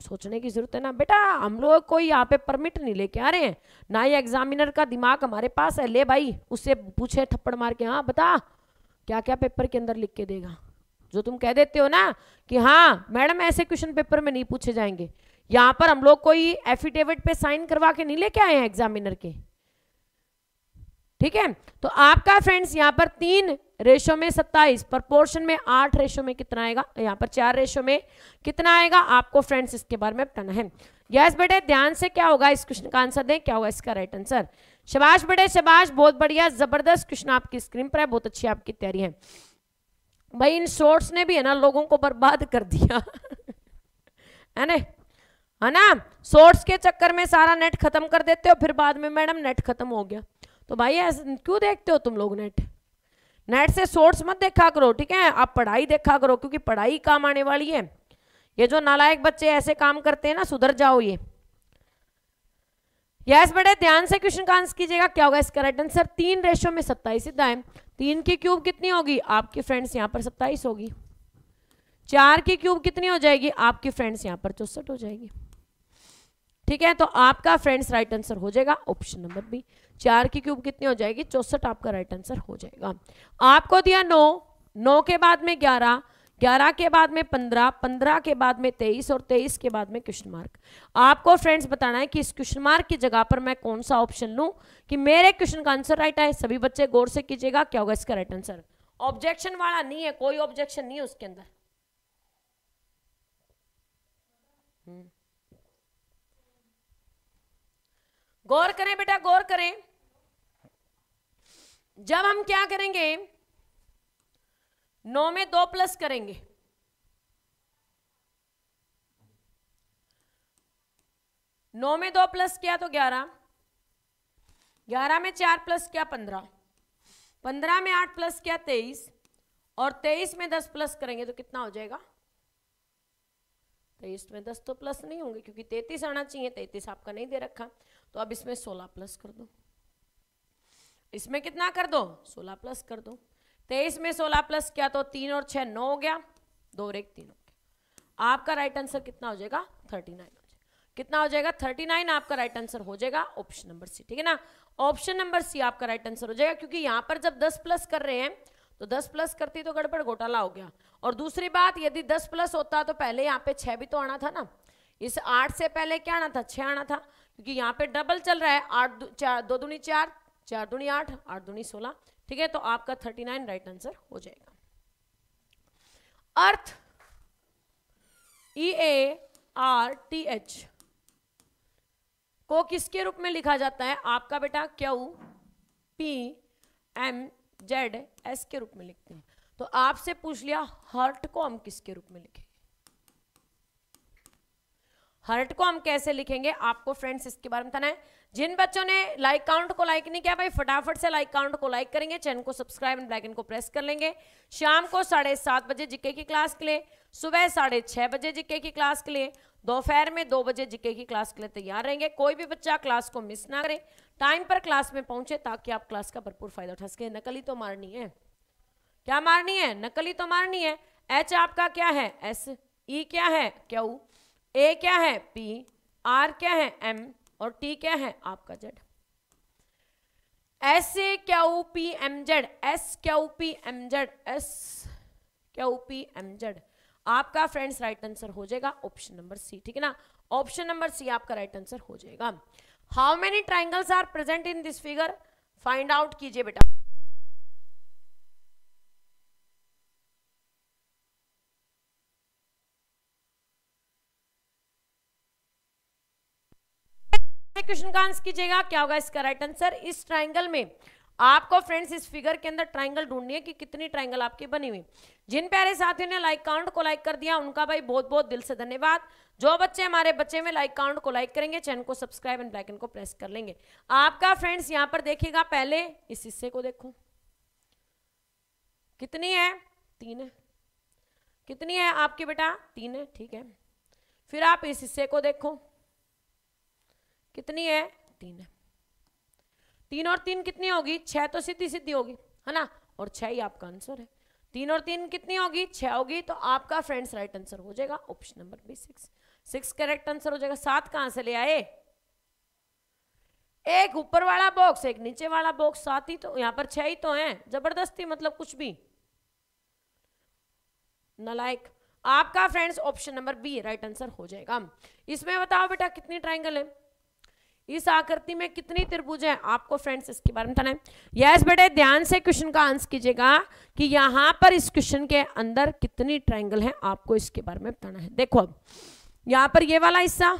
सोचने की जरूरत है ना बेटा हम लोग कोई यहाँ पे परमिट नहीं लेके आ रहे हैं ना ही एग्जामिनर का दिमाग हमारे पास है ले भाई उससे पूछे थप्पड़ मार के हाँ बता क्या क्या पेपर के अंदर लिख के देगा जो तुम कह देते हो ना कि हाँ मैडम ऐसे क्वेश्चन पेपर में नहीं पूछे जाएंगे यहाँ पर हम लोग कोई एफिडेविट पे साइन करवा के नहीं लेके आए हैं एग्जामिनर के ठीक है तो आपका फ्रेंड्स यहाँ पर तीन रेशो में सत्ताईस प्रपोर्शन में आठ रेशो में कितना आएगा यहाँ पर चार रेशो में कितना आएगा आपको फ्रेंड्स इसके बारे में बताना है यस बेटे ध्यान से क्या होगा इस क्वेश्चन का आंसर दें क्या होगा इसका राइट आंसर शबाश बेटे शबाश बहुत बढ़िया जबरदस्त क्वेश्चन आपकी स्क्रीन पर है बहुत अच्छी आपकी तैयारी है भाई इन शॉर्ट्स ने भी है ना लोगों को बर्बाद कर दिया है ना है ना शॉर्ट्स के चक्कर में सारा नेट खत्म कर देते हो फिर बाद में मैडम नेट खत्म हो गया तो भाई क्यों देखते हो तुम लोग नेट नेट से सोर्स मत देखा करो ठीक है आप पढ़ाई देखा करो क्योंकि पढ़ाई काम आने वाली है ये जो नालायक बच्चे ऐसे काम करते हैं ना सुधर जाओ ये यस बड़े ध्यान से क्वेश्चन का आंसर कीजिएगा क्या होगा इसका राइट आंसर तीन रेशो में सत्ताईस सीधा है तीन की क्यूब कितनी होगी आपकी फ्रेंड्स यहाँ पर सत्ताईस होगी चार की क्यूब कितनी हो जाएगी आपकी फ्रेंड्स यहाँ पर चौसठ हो जाएगी ठीक है तो आपका फ्रेंड्स राइट आंसर हो जाएगा ऑप्शन नंबर बी चार की क्यूब कितनी हो जाएगी चौसठ आपका राइट आंसर हो जाएगा आपको दिया नौ नौ के बाद में ग्यारह ग्यारह के बाद में पंद्रह पंद्रह के बाद में तेईस और तेईस के बाद में क्वेश्चन मार्क आपको फ्रेंड्स बताना है कि इस क्वेश्चन मार्क की जगह पर मैं कौन सा ऑप्शन लू कि मेरे क्वेश्चन का आंसर राइट आए सभी बच्चे गौर से कीजिएगा क्या होगा इसका राइट आंसर ऑब्जेक्शन वाला नहीं है कोई ऑब्जेक्शन नहीं है उसके अंदर हम्म। गौर करें बेटा गौर करें जब हम क्या करेंगे नौ में दो प्लस करेंगे नौ में दो प्लस किया तो ग्यारह ग्यारह में चार प्लस किया पंद्रह पंद्रह में आठ प्लस किया तेईस और तेईस में दस प्लस करेंगे तो कितना हो जाएगा तेईस में दस तो प्लस नहीं होंगे क्योंकि तैतीस आना चाहिए तैतीस आपका नहीं दे रखा तो अब इसमें सोलह प्लस कर दो इसमें कितना कर दो सोलह प्लस कर दो तेईस में सोलह प्लस क्या तो तीन और छह नौ हो गया दो और एक तीन हो गया आपका राइट आंसर कितना हो जाएगा थर्टी नाइन हो जाएगा कितना हो जाएगा थर्टी नाइन आपका राइट आंसर हो जाएगा ऑप्शन नंबर सी ठीक है ना ऑप्शन नंबर सी आपका राइट आंसर हो जाएगा क्योंकि यहाँ पर जब दस प्लस कर रहे हैं तो दस प्लस करती तो गड़बड़ घोटाला हो गया और दूसरी बात यदि दस प्लस होता तो पहले यहाँ पे छह भी तो आना था ना इस आठ से पहले क्या आना था छह आना था क्योंकि यहाँ पे डबल चल रहा है आठ चार दो दूनी चार चार दुनी आठ आठ दुनी सोलह ठीक है तो आपका थर्टी नाइन राइट आंसर हो जाएगा earth E A R T H को किसके रूप में लिखा जाता है आपका बेटा Q P M Z S के रूप में लिखते हैं तो आपसे पूछ लिया हर्ट को हम किसके रूप में लिखें हर्ट को हम कैसे लिखेंगे आपको फ्रेंड्स इसके बारे में बताना है जिन बच्चों ने लाइक काउंट को लाइक नहीं किया भाई फटाफट से लाइक काउंट को लाइक करेंगे चैनल को सब्सक्राइब एंड ब्लैकन को प्रेस कर लेंगे शाम को साढ़े सात बजे जीके की क्लास के लिए सुबह साढ़े छह बजे जीके की क्लास के लिए दोपहर में दो बजे जीके की क्लास के लिए तैयार रहेंगे कोई भी बच्चा क्लास को मिस ना करे टाइम पर क्लास में पहुंचे ताकि आप क्लास का भरपूर फायदा उठा सके नकली तो मारनी है क्या मारनी है नकली तो मारनी है एच आपका क्या है एस ई e क्या है क्यू ए क्या है पी आर क्या है एम और टी क्या है आपका जेड एस ए क्या O P M Z S क्या O P M Z S क्या ओ पी एम जेड आपका फ्रेंड्स राइट आंसर हो जाएगा ऑप्शन नंबर सी ठीक है ना ऑप्शन नंबर सी आपका राइट आंसर हो जाएगा how many triangles are present in this figure find out कीजिए बेटा क्वेश्चन का आंसर कीजिएगा क्या होगा इसका राइट आंसर इस ट्राइंगल में आपको फ्रेंड्स इस फिगर के अंदर ट्राइंगल ढूंढनी है कि कितनी ट्राइंगल आपकी बनी हुई जिन प्यारे साथियों ने लाइक काउंट को लाइक कर दिया उनका भाई बहुत बहुत दिल से धन्यवाद जो बच्चे हमारे बच्चे में लाइक काउंट को लाइक करेंगे चैनल को सब्सक्राइब एंड बैकन को प्रेस कर लेंगे आपका फ्रेंड्स यहाँ पर देखेगा पहले इस हिस्से को देखो कितनी है तीन है कितनी है आपके बेटा तीन है ठीक है फिर आप इस हिस्से को देखो कितनी है तीन है तीन और तीन कितनी होगी छह तो सीधी सीधी होगी है ना और छह ही आपका आंसर है तीन और तीन कितनी होगी छह होगी तो आपका फ्रेंड्स राइट आंसर हो जाएगा option number B six six correct answer हो जाएगा सात कहां से ले आए एक ऊपर वाला बॉक्स एक नीचे वाला बॉक्स सात ही तो यहां पर छह ही तो है जबरदस्ती मतलब कुछ भी नलायक आपका friends option number B right answer हो जाएगा इसमें बताओ बेटा कितनी ट्राइंगल है इस आकृति में कितनी त्रिभुज है आपको फ्रेंड्स इसके बारे में बताना है यस बेटे ध्यान से क्वेश्चन का आंसर कीजिएगा कि यहाँ पर इस क्वेश्चन के अंदर कितनी ट्राइंगल है आपको इसके बारे में बताना है देखो अब यहाँ पर ये वाला हिस्सा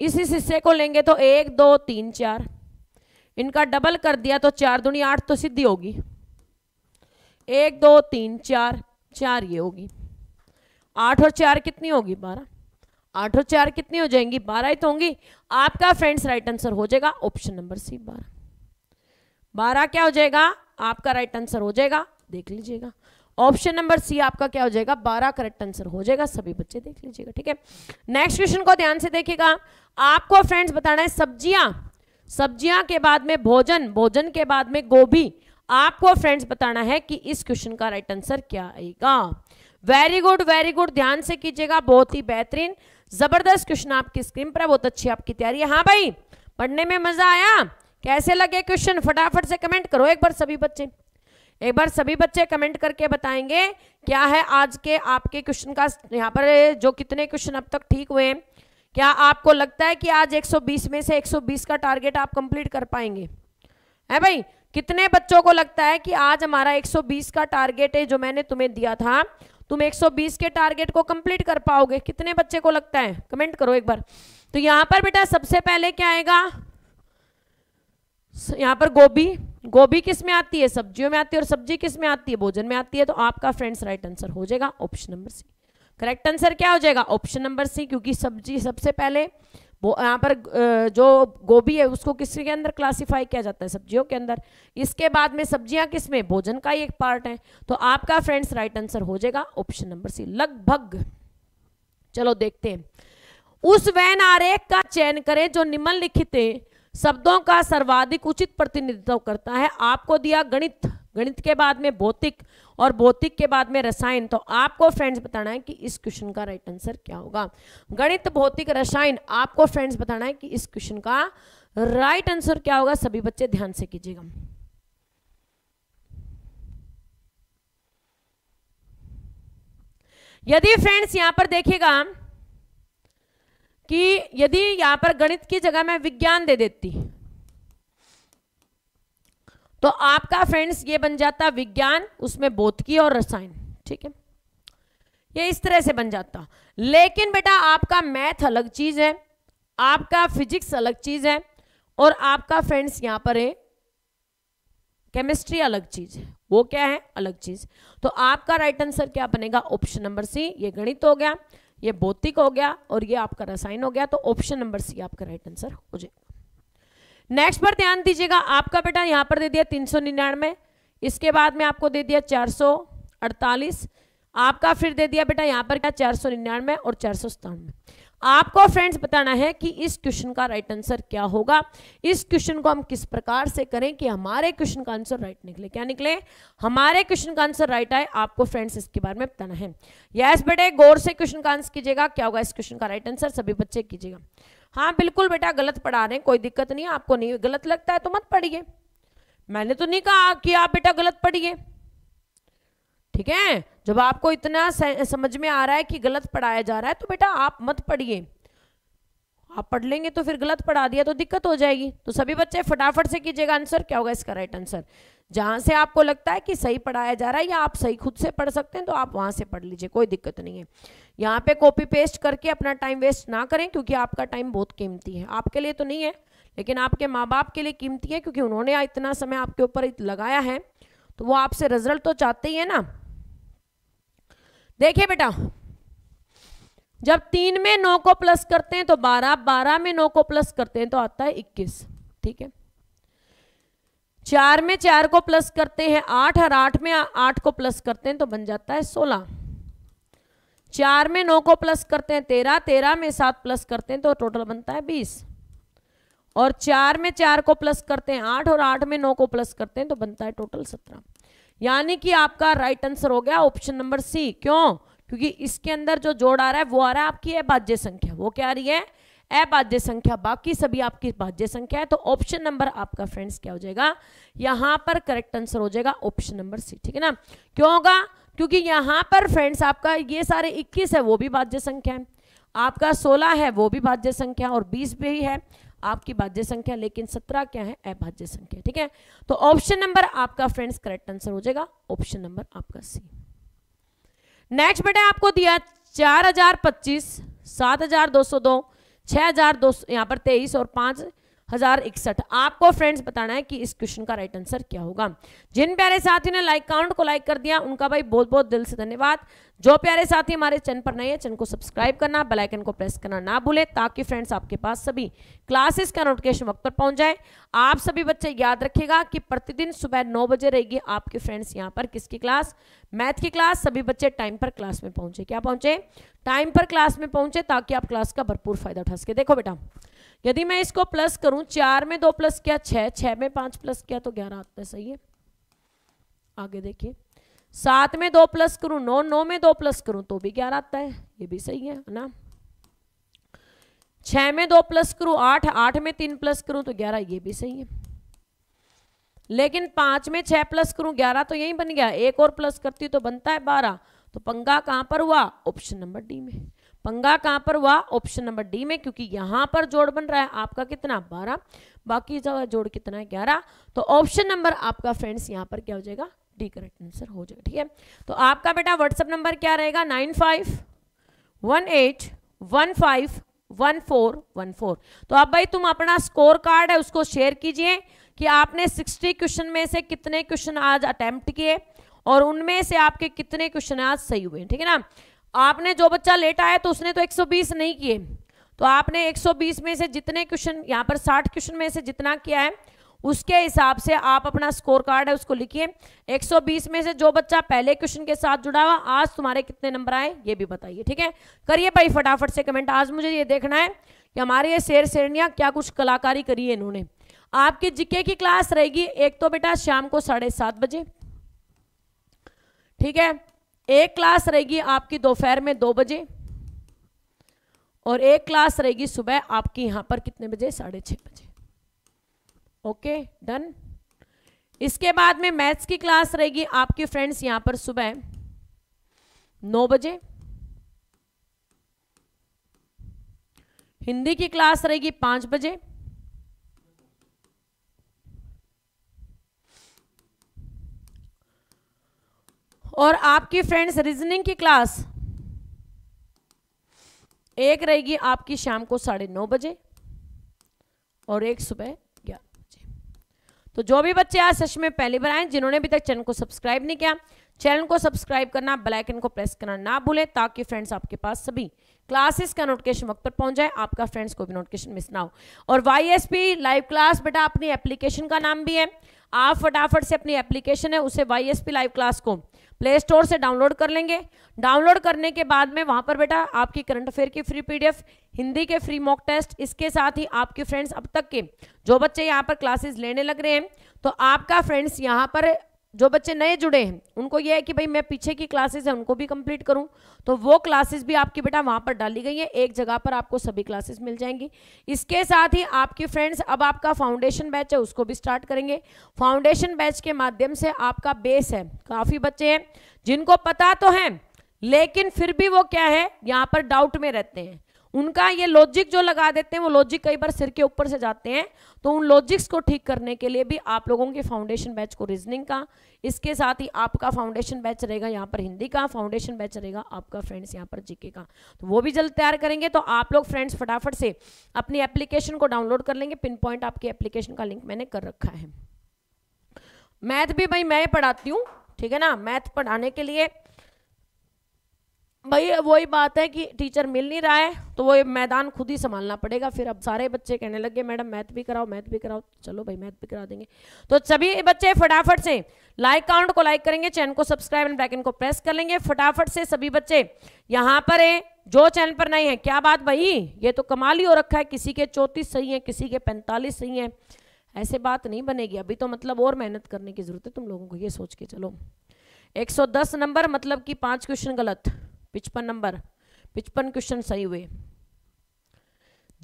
इस हिस्से को लेंगे तो एक दो तीन चार इनका डबल कर दिया तो चार दुनी आठ तो सिद्धि होगी एक दो तीन चार चार ये होगी आठ और चार कितनी होगी बारह आठ और चार कितनी हो जाएंगी बारह ही तो होंगी आपका फ्रेंड्स राइट आंसर हो जाएगा ऑप्शन नंबर सी बारह बारह क्या हो जाएगा आपका राइट आंसर हो जाएगा देख लीजिएगा ऑप्शन नंबर सी आपका क्या हो जाएगा बारह करेक्ट आंसर हो जाएगा सभी बच्चे देख लीजिएगा ठीक है नेक्स्ट क्वेश्चन को ध्यान से देखिएगा आपको फ्रेंड्स बताना है सब्जियां सब्जियां के बाद में भोजन भोजन के बाद में गोभी आपको फ्रेंड्स बताना है कि इस क्वेश्चन का राइट आंसर क्या आएगा वेरी गुड वेरी गुड ध्यान से कीजिएगा बहुत ही बेहतरीन जबरदस्त क्वेश्चन आपकी स्क्रीन पर बहुत अच्छी आपकी तैयारी है हाँ भाई पढ़ने में मजा आया कैसे लगे क्वेश्चन फटाफट से कमेंट करो एक बार सभी बच्चे एक बार सभी बच्चे कमेंट करके बताएंगे क्या है आज के आपके क्वेश्चन का यहाँ पर जो कितने क्वेश्चन अब तक ठीक हुए क्या आपको लगता है कि आज 120 में से 120 का टारगेट आप कंप्लीट कर पाएंगे है भाई कितने बच्चों को लगता है कि आज हमारा 120 का टारगेट है जो मैंने तुम्हें दिया था तुम 120 के टारगेट को कंप्लीट कर पाओगे कितने बच्चे को लगता है कमेंट करो एक बार तो यहां पर बेटा सबसे पहले क्या आएगा यहां पर गोभी गोभी किस में आती है सब्जियों में आती है और सब्जी किस में आती है भोजन में आती है तो आपका फ्रेंड्स राइट आंसर हो जाएगा option number C correct answer क्या हो जाएगा ऑप्शन नंबर सी क्योंकि सब्जी सबसे पहले यहाँ पर जो गोभी है उसको किसके अंदर क्लासिफाई किया जाता है सब्जियों के अंदर इसके बाद में सब्जियां किस में भोजन का ही एक पार्ट है तो आपका फ्रेंड्स राइट आंसर हो जाएगा ऑप्शन नंबर सी लगभग चलो देखते हैं उस वैन आरेख का चयन करें जो निम्नलिखित शब्दों का सर्वाधिक उचित प्रतिनिधित्व करता है आपको दिया गणित गणित के बाद में भौतिक और भौतिक के बाद में रसायन तो आपको फ्रेंड्स बताना है कि इस क्वेश्चन का राइट आंसर क्या होगा गणित भौतिक रसायन आपको फ्रेंड्स बताना है कि इस क्वेश्चन का राइट आंसर क्या होगा सभी बच्चे ध्यान से कीजिएगा यदि फ्रेंड्स यहां पर देखेगा कि यदि यहां पर गणित की जगह मैं विज्ञान दे देती तो आपका फ्रेंड्स ये बन जाता विज्ञान उसमें भौतिकी और रसायन ठीक है ये इस तरह से बन जाता लेकिन बेटा आपका मैथ अलग चीज है आपका फिजिक्स अलग चीज है और आपका फ्रेंड्स यहां पर है केमिस्ट्री अलग चीज है वो क्या है अलग चीज तो आपका राइट आंसर क्या बनेगा ऑप्शन नंबर सी ये गणित हो गया ये भौतिक हो गया और ये आपका रसायन हो गया तो ऑप्शन नंबर सी आपका राइट आंसर हो जाएगा नेक्स्ट पर ध्यान दीजिएगा आपका बेटा यहाँ पर दे दिया तीन सौ निन्यानवे इसके बाद में आपको दे दिया चार सौ अड़तालीस आपका फिर दे दिया बेटा यहाँ पर क्या चार सौ निन्यानवे और चार सौ सतानवे आपको फ्रेंड्स बताना है कि इस क्वेश्चन का राइट आंसर क्या होगा इस क्वेश्चन को हम किस प्रकार से करें कि हमारे क्वेश्चन का आंसर राइट निकले क्या निकले हमारे क्वेश्चन का आंसर राइट आए आपको फ्रेंड्स इसके बारे में बताना है यस बेटे गौर से क्वेश्चन का आंसर कीजिएगा क्या होगा इस क्वेश्चन का राइट आंसर सभी बच्चे कीजिएगा हाँ बिल्कुल बेटा गलत पढ़ा रहे हैं कोई दिक्कत नहीं आपको नहीं गलत लगता है तो मत पढ़िए मैंने तो नहीं कहा कि आप बेटा गलत पढ़िए ठीक है जब आपको इतना समझ में आ रहा है कि गलत पढ़ाया जा रहा है तो बेटा आप मत पढ़िए आप पढ़ लेंगे तो फिर गलत पढ़ा दिया तो दिक्कत हो जाएगी तो सभी बच्चे फटाफट से कीजिएगा आंसर क्या होगा इसका राइट आंसर जहाँ से आपको लगता है कि सही पढ़ाया जा रहा है या आप सही खुद से पढ़ सकते हैं तो आप वहाँ से पढ़ लीजिए कोई दिक्कत नहीं है यहाँ पे कॉपी पेस्ट करके अपना टाइम वेस्ट ना करें क्योंकि आपका टाइम बहुत कीमती है आपके लिए तो नहीं है लेकिन आपके माँ बाप के लिए कीमती है क्योंकि उन्होंने इतना समय आपके ऊपर लगाया है तो वो आपसे रिजल्ट तो चाहते ही है ना देखिए बेटा जब तीन में नौ को प्लस करते हैं तो बारह बारह में नौ को प्लस करते हैं तो आता है इक्कीस ठीक है चार में चार को प्लस करते हैं आठ और आठ में आठ को प्लस करते हैं तो बन जाता है सोलह चार में नौ को प्लस करते हैं तेरह तेरह में सात प्लस करते हैं तो टोटल बनता है बीस और चार में चार को प्लस करते हैं आठ और आठ में नौ को प्लस करते हैं तो बनता है टोटल सत्रह यानी कि आपका राइट आंसर हो गया ऑप्शन नंबर सी क्यों क्योंकि इसके अंदर जो जोड़ आ रहा है वो आ रहा है आपकी अभाज्य संख्या वो क्या आ रही है अबाध्य संख्या बाकी सभी आपकी बाध्य संख्या है तो ऑप्शन नंबर आपका फ्रेंड्स क्या हो जाएगा यहां पर करेक्ट आंसर हो जाएगा ऑप्शन नंबर सी ठीक है ना क्यों होगा क्योंकि यहां पर फ्रेंड्स आपका ये सारे 21 है वो भी बाध्य संख्या है आपका 16 है वो भी भाज्य संख्या और 20 भी है आपकी बाध्य संख्या लेकिन 17 क्या है अभाज्य संख्या ठीक है तो ऑप्शन नंबर आपका फ्रेंड्स करेक्ट आंसर हो जाएगा ऑप्शन नंबर आपका सी नेक्स्ट बेटा आपको दिया चार हजार पच्चीस सात हजार दो सौ दो छः हज़ार दो यहाँ पर तेईस और पाँच हजार इकसठ आपको फ्रेंड्स बताना है कि इस क्वेश्चन का राइट आंसर क्या होगा जिन प्यारे साथी ने लाइक काउंट को लाइक कर दिया उनका भाई बहुत बहुत दिल से धन्यवाद जो प्यारे साथी हमारे चैनल पर नए हैं चैनल को सब्सक्राइब करना बेलाइकन को प्रेस करना ना भूले ताकि फ्रेंड्स आपके पास सभी क्लासेस का नोटिफिकेशन वक्त पर पहुंच जाए आप सभी बच्चे याद रखेगा कि प्रतिदिन सुबह नौ बजे रहेगी आपके फ्रेंड्स यहाँ पर किसकी क्लास मैथ की क्लास सभी बच्चे टाइम पर क्लास में पहुंचे क्या पहुंचे टाइम पर क्लास में पहुंचे ताकि आप क्लास का भरपूर फायदा उठा सके देखो बेटा यदि मैं इसको प्लस करूं चार में दो प्लस किया छह छह में पांच प्लस किया तो ग्यारह आता है सही है आगे देखिए सात में दो प्लस करूं नौ नौ में दो प्लस करूं तो भी ग्यारह आता है ये भी सही है ना छः में दो प्लस करूं आठ आठ में तीन प्लस करूं तो ग्यारह ये भी सही है लेकिन पांच में छह प्लस करूं ग्यारह तो यही बन गया एक और प्लस करती तो बनता है बारह तो पंगा कहां पर हुआ ऑप्शन नंबर डी में पंगा कहाँ पर हुआ ऑप्शन नंबर डी में क्योंकि यहाँ पर जोड़ बन रहा है आपका कितना बारह बाकी जो जोड़ कितना है ग्यारह तो ऑप्शन नंबर आपका फ्रेंड्स यहाँ पर क्या हो जाएगा डी करेक्ट आंसर हो जाएगा ठीक है तो आपका बेटा व्हाट्सअप नंबर क्या रहेगा nine five one eight one five one four one four तो आप भाई तुम अपना स्कोर कार्ड है उसको शेयर कीजिए कि आपने सिक्सटी क्वेश्चन में से कितने क्वेश्चन आज अटैम्प्ट किए और उनमें से आपके कितने क्वेश्चन आज सही हुए ठीक है ना आपने जो बच्चा लेट आया तो उसने तो 120 नहीं किए तो आपने 120 में से जितने क्वेश्चन यहाँ पर 60 क्वेश्चन में से जितना किया है उसके हिसाब से आप अपना स्कोर कार्ड है उसको लिखिए 120 में से जो बच्चा पहले क्वेश्चन के साथ जुड़ा हुआ आज तुम्हारे कितने नंबर आए ये भी बताइए ठीक है करिए भाई फटाफट से कमेंट आज मुझे ये देखना है कि हमारे ये शेर शेरनिया क्या कुछ कलाकारी करी है इन्होंने आपकी जिके की क्लास रहेगी एक तो बेटा शाम को साढ़े सात बजे ठीक है एक क्लास रहेगी आपकी दोपहर में दो बजे और एक क्लास रहेगी सुबह आपकी यहां पर कितने बजे साढ़े छह बजे ओके डन इसके बाद में मैथ्स की क्लास रहेगी आपकी फ्रेंड्स यहां पर सुबह नौ बजे हिंदी की क्लास रहेगी पांच बजे और आपकी फ्रेंड्स रीजनिंग की क्लास एक रहेगी आपकी शाम को साढ़े नौ बजे और एक सुबह ग्यारह बजे तो जो भी बच्चे आज सच में पहली बार आए जिन्होंने अभी तक चैनल को सब्सक्राइब नहीं किया चैनल को सब्सक्राइब करना बेल आइकन को प्रेस करना ना भूलें ताकि फ्रेंड्स आपके पास सभी क्लासेस का नोटिफिकेशन वक्त पर पहुंच जाए आपका फ्रेंड्स को भी नोटिफिकेशन मिस ना हो और वाईएसपी लाइव क्लास बेटा अपनी एप्लीकेशन का नाम भी है आप फटाफट से अपनी एप्लीकेशन है उसे वाईएसपी लाइव क्लास को प्ले स्टोर से डाउनलोड कर लेंगे डाउनलोड करने के बाद में वहां पर बेटा आपकी करंट अफेयर की फ्री पीडीएफ हिंदी के फ्री मॉक टेस्ट इसके साथ ही आपके फ्रेंड्स अब तक के जो बच्चे यहाँ पर क्लासेस लेने लग रहे हैं तो आपका फ्रेंड्स यहाँ पर जो बच्चे नए जुड़े हैं उनको ये है कि भाई मैं पीछे की क्लासेस है उनको भी कंप्लीट करूं तो वो क्लासेस भी आपकी बेटा वहां पर डाली गई है एक जगह पर आपको सभी क्लासेस मिल जाएंगी इसके साथ ही आपकी फ्रेंड्स अब आपका फाउंडेशन बैच है उसको भी स्टार्ट करेंगे फाउंडेशन बैच के माध्यम से आपका बेस है काफ़ी बच्चे हैं जिनको पता तो है लेकिन फिर भी वो क्या है यहाँ पर डाउट में रहते हैं उनका ये लॉजिक जो लगा देते हैं वो लॉजिक कई बार सिर के ऊपर से जाते हैं तो उन लॉजिक्स को ठीक करने के लिए भी आप लोगों के फाउंडेशन बैच को रीजनिंग का इसके साथ ही आपका फाउंडेशन बैच रहेगा यहाँ पर हिंदी का फाउंडेशन बैच रहेगा आपका फ्रेंड्स यहाँ पर जीके का तो वो भी जल्द तैयार करेंगे तो आप लोग फ्रेंड्स फटाफट से अपनी एप्लीकेशन को डाउनलोड कर लेंगे पिन पॉइंट आपकी एप्लीकेशन का लिंक मैंने कर रखा है मैथ भी भाई मैं पढ़ाती हूँ ठीक है ना मैथ पढ़ाने के लिए भाई वही बात है कि टीचर मिल नहीं रहा है तो वो मैदान खुद ही संभालना पड़ेगा फिर अब सारे बच्चे कहने लगे मैडम मैथ भी कराओ मैथ भी कराओ चलो भाई मैथ भी करा देंगे तो सभी बच्चे फटाफट से लाइक काउंट को लाइक करेंगे चैनल को सब्सक्राइब एंड बैकन को प्रेस कर लेंगे फटाफट से सभी बच्चे यहाँ पर है जो चैनल पर नहीं है क्या बात भाई ये तो कमाल ही हो रखा है किसी के चौंतीस सही है किसी के पैंतालीस सही है ऐसे बात नहीं बनेगी अभी तो मतलब और मेहनत करने की जरूरत है तुम लोगों को ये सोच के चलो 110 नंबर मतलब कि पांच क्वेश्चन गलत पिचपन नंबर पिचपन क्वेश्चन सही हुए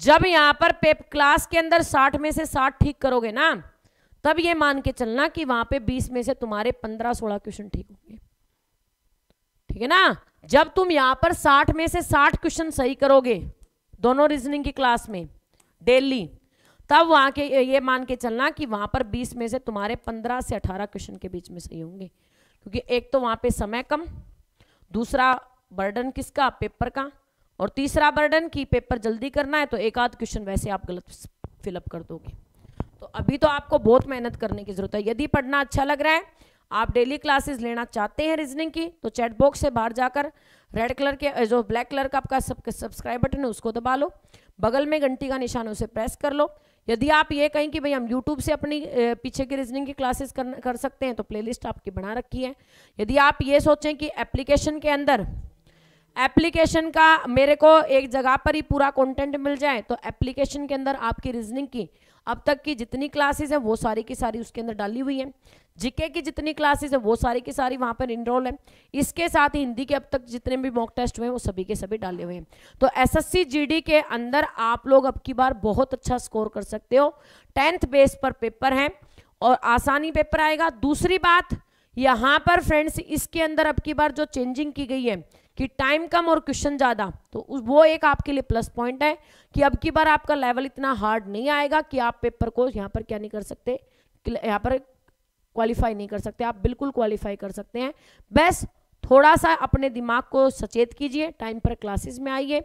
जब यहां पर पेप क्लास के अंदर साठ में से साठ ठीक करोगे ना तब ये मान के चलना कि वहां पे बीस में से तुम्हारे पंद्रह सोलह क्वेश्चन ठीक होंगे ठीक है ना जब तुम यहां पर साठ में से साठ क्वेश्चन सही करोगे दोनों रीजनिंग की क्लास में डेली तब वहां के ये मान के चलना कि वहां पर 20 में से तुम्हारे 15 से 18 क्वेश्चन के बीच में सही होंगे क्योंकि एक तो वहां पे समय कम दूसरा बर्डन किसका पेपर का और तीसरा बर्डन कि पेपर जल्दी करना है तो एक आध क्वेश्चन वैसे आप गलत फिलअप कर दोगे तो अभी तो आपको बहुत मेहनत करने की ज़रूरत है यदि पढ़ना अच्छा लग रहा है आप डेली क्लासेस लेना चाहते हैं रीजनिंग की तो चैट बॉक्स से बाहर जाकर रेड कलर के जो ब्लैक कलर का आपका सब सब्सक्राइब बटन है उसको दबा लो बगल में घंटी का निशान उसे प्रेस कर लो यदि आप ये कहें कि भाई हम यूट्यूब से अपनी पीछे की रीजनिंग की क्लासेस कर, कर सकते हैं तो प्लेलिस्ट आपकी बना रखी है यदि आप ये सोचें कि एप्लीकेशन के अंदर एप्लीकेशन का मेरे को एक जगह पर ही पूरा कंटेंट मिल जाए तो एप्लीकेशन के अंदर आपकी रीजनिंग की अब तक की जितनी क्लासेस हैं वो सारी की सारी उसके अंदर डाली हुई हैं जीके की जितनी क्लासेस है वो सारी की सारी वहाँ पर इनरोल है इसके साथ ही हिंदी के अब तक जितने भी मॉक टेस्ट हुए हैं वो सभी के सभी डाले हुए हैं तो एसएससी जीडी के अंदर आप लोग अब की बार बहुत अच्छा स्कोर कर सकते हो टेंथ बेस पर पेपर है और आसानी पेपर आएगा दूसरी बात यहाँ पर फ्रेंड्स इसके अंदर अब की बार जो चेंजिंग की गई है कि टाइम कम और क्वेश्चन ज़्यादा तो वो एक आपके लिए प्लस पॉइंट है कि अब की बार आपका लेवल इतना हार्ड नहीं आएगा कि आप पेपर को यहाँ पर क्या नहीं कर सकते यहाँ पर क्वालिफाई नहीं कर सकते आप बिल्कुल क्वालिफाई कर सकते हैं बस थोड़ा सा अपने दिमाग को सचेत कीजिए टाइम पर क्लासेस में आइए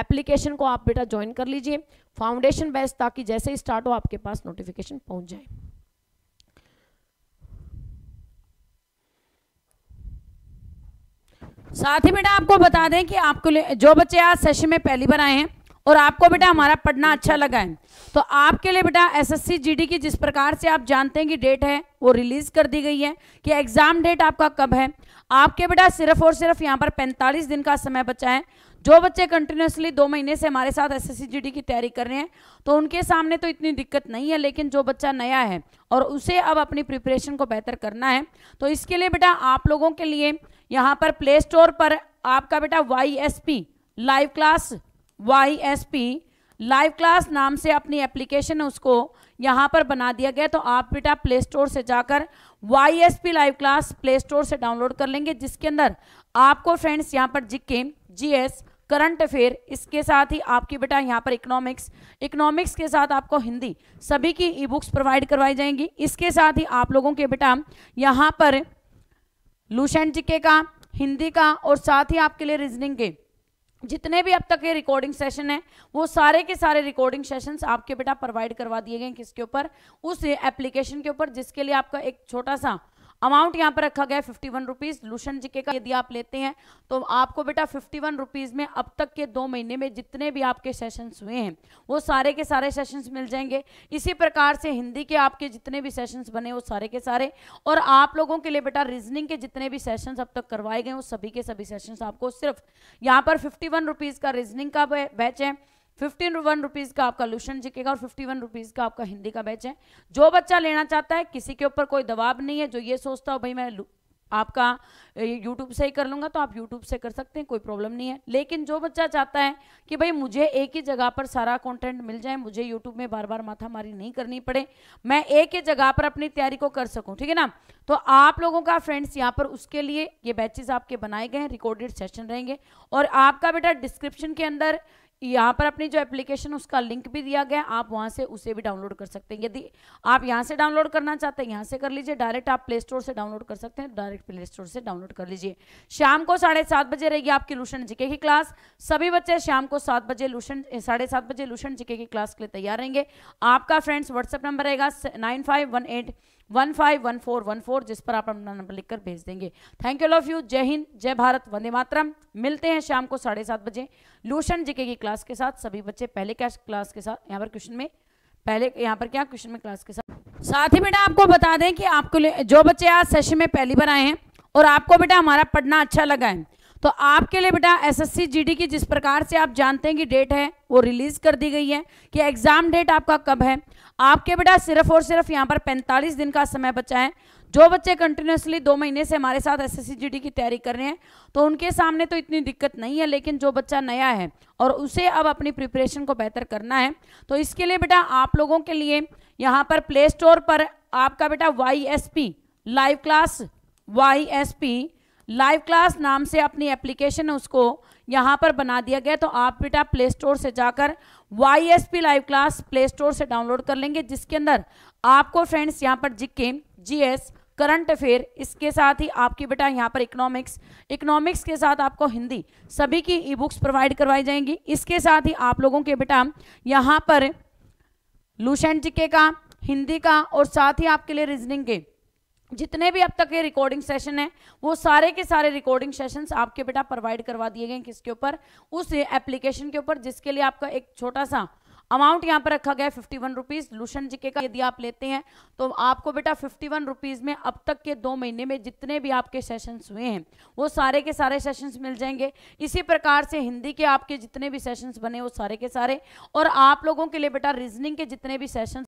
एप्लीकेशन को आप बेटा ज्वाइन कर लीजिए फाउंडेशन बेस्ट ताकि जैसे ही स्टार्ट हो आपके पास नोटिफिकेशन पहुंच जाए साथ ही बेटा आपको बता दें कि आपको जो बच्चे आज सेशन में पहली बार आए हैं और आपको बेटा हमारा पढ़ना अच्छा लगा है तो आपके लिए बेटा एसएससी जीडी की जिस प्रकार से आप जानते हैं कि डेट है वो रिलीज कर दी गई है कि एग्जाम डेट आपका कब है आपके बेटा सिर्फ और सिर्फ यहाँ पर 45 दिन का समय बचा है जो बच्चे कंटिन्यूसली दो महीने से हमारे साथ एस एस की तैयारी कर रहे हैं तो उनके सामने तो इतनी दिक्कत नहीं है लेकिन जो बच्चा नया है और उसे अब अपनी प्रिपरेशन को बेहतर करना है तो इसके लिए बेटा आप लोगों के लिए यहाँ पर प्ले स्टोर पर आपका बेटा Y S P live class Y S P live class नाम से अपनी एप्लीकेशन है उसको यहाँ पर बना दिया गया तो आप बेटा प्ले स्टोर से जाकर Y S P live class play store से डाउनलोड कर लेंगे जिसके अंदर आपको फ्रेंड्स यहाँ पर जी एस करंट अफेयर इसके साथ ही आपकी बेटा यहाँ पर इकोनॉमिक्स इकोनॉमिक्स के साथ आपको हिंदी सभी की ई बुक्स प्रोवाइड करवाई जाएंगी इसके साथ ही आप लोगों के बेटा यहाँ पर लूसेंट जीके का हिंदी का और साथ ही आपके लिए रीजनिंग के जितने भी अब तक ये रिकॉर्डिंग सेशन है वो सारे के सारे रिकॉर्डिंग सेशंस आपके बेटा प्रोवाइड करवा दिए गए किसके ऊपर उस एप्लीकेशन के ऊपर जिसके लिए आपका एक छोटा सा अमाउंट यहाँ पर रखा गया है fifty one rupees solution GK का यदि आप लेते हैं तो आपको बेटा फिफ्टी वन रुपीज में अब तक के दो महीने में जितने भी आपके सेशंस हुए हैं वो सारे के सारे सेशंस मिल जाएंगे इसी प्रकार से हिंदी के आपके जितने भी सेशंस बने वो सारे के सारे और आप लोगों के लिए बेटा रीजनिंग के जितने भी सेशंस अब तक करवाए गए वो सभी के सभी सेशंस आपको सिर्फ यहाँ पर फिफ्टी वन रुपीज का रीजनिंग का बैच है फिफ्टी वन रुपीज़ का आपका लूशन जिकेगा और फिफ्टी वन रुपीज़ का आपका हिंदी का बैच है जो बच्चा लेना चाहता है किसी के ऊपर कोई दबाव नहीं है जो ये सोचता हो भाई मैं आपका यूट्यूब से ही कर लूंगा तो आप यूट्यूब से कर सकते हैं कोई प्रॉब्लम नहीं है लेकिन जो बच्चा चाहता है कि भाई मुझे एक ही जगह पर सारा कंटेंट मिल जाए मुझे यूट्यूब में बार बार माथा मारी नहीं करनी पड़े मैं एक ही जगह पर अपनी तैयारी को कर सकूं ठीक है ना तो आप लोगों का फ्रेंड्स यहाँ पर उसके लिए ये बैचेज आपके बनाए गए हैं रिकॉर्डेड सेशन रहेंगे और आपका बेटा डिस्क्रिप्शन के अंदर यहाँ पर अपनी जो एप्लीकेशन उसका लिंक भी दिया गया आप वहाँ से उसे भी डाउनलोड कर सकते हैं यदि आप यहाँ से डाउनलोड करना चाहते हैं यहाँ से कर लीजिए डायरेक्ट आप प्ले स्टोर से डाउनलोड कर सकते हैं डायरेक्ट प्ले स्टोर से डाउनलोड कर लीजिए शाम को साढ़े सात बजे रहेगी आपकी लूशन जीके की क्लास सभी बच्चे शाम को सात बजे लूशन साढ़े सात बजे लूशन जीके की क्लास के लिए तैयार रहेंगे आपका फ्रेंड्स व्हाट्सअप नंबर रहेगा nine five one eight one five one four one four जिस पर आप अपना नंबर लिखकर भेज देंगे थैंक यू लव यू जय हिंद जय भारत वंदे मातरम मिलते हैं शाम को साढ़े सात बजे लूशन जीके की क्लास के साथ सभी बच्चे पहले क्या क्लास के साथ यहाँ पर क्वेश्चन में पहले यहाँ पर क्या क्वेश्चन में क्लास के साथ साथ ही बेटा आपको बता दें कि आपको जो बच्चे आज सेशन में पहली बार आए हैं और आपको बेटा हमारा पढ़ना अच्छा लगा है तो आपके लिए बेटा एसएससी जीडी की जिस प्रकार से आप जानते हैं कि डेट है वो रिलीज कर दी गई है कि एग्जाम डेट आपका कब है आपके बेटा सिर्फ और सिर्फ यहाँ पर 45 दिन का समय बचा है जो बच्चे कंटिन्यूसली दो महीने से हमारे साथ एस एस की तैयारी कर रहे हैं तो उनके सामने तो इतनी दिक्कत नहीं है लेकिन जो बच्चा नया है और उसे अब अपनी प्रिपरेशन को बेहतर करना है तो इसके लिए बेटा आप लोगों के लिए यहाँ पर प्ले स्टोर पर आपका बेटा Y live class Y live class नाम से अपनी एप्लीकेशन है उसको यहाँ पर बना दिया गया तो आप बेटा प्ले स्टोर से जाकर Y S P live class play store से डाउनलोड कर लेंगे जिसके अंदर आपको फ्रेंड्स यहाँ पर जी जीएस करंट अफेयर इसके साथ ही आपकी बेटा यहाँ पर इकोनॉमिक्स इकोनॉमिक्स के साथ आपको हिंदी सभी की ई बुक्स प्रोवाइड करवाई जाएंगी इसके साथ ही आप लोगों के बेटा यहाँ पर लूशन जिके का हिंदी का और साथ ही आपके लिए रीजनिंग के जितने भी अब तक के रिकॉर्डिंग सेशन है वो सारे के सारे रिकॉर्डिंग सेशंस आपके बेटा प्रोवाइड करवा दिए गए किसके ऊपर उस एप्लीकेशन के ऊपर जिसके लिए आपका एक छोटा सा अमाउंट यहाँ पर रखा गया है fifty one rupees solution GK का यदि आप लेते हैं तो आपको बेटा फिफ्टी वन रुपीज़ में अब तक के दो महीने में जितने भी आपके सेशंस हुए हैं वो सारे के सारे सेशंस मिल जाएंगे इसी प्रकार से हिंदी के आपके जितने भी सेशंस बने वो सारे के सारे और आप लोगों के लिए बेटा रीजनिंग के जितने भी सेशन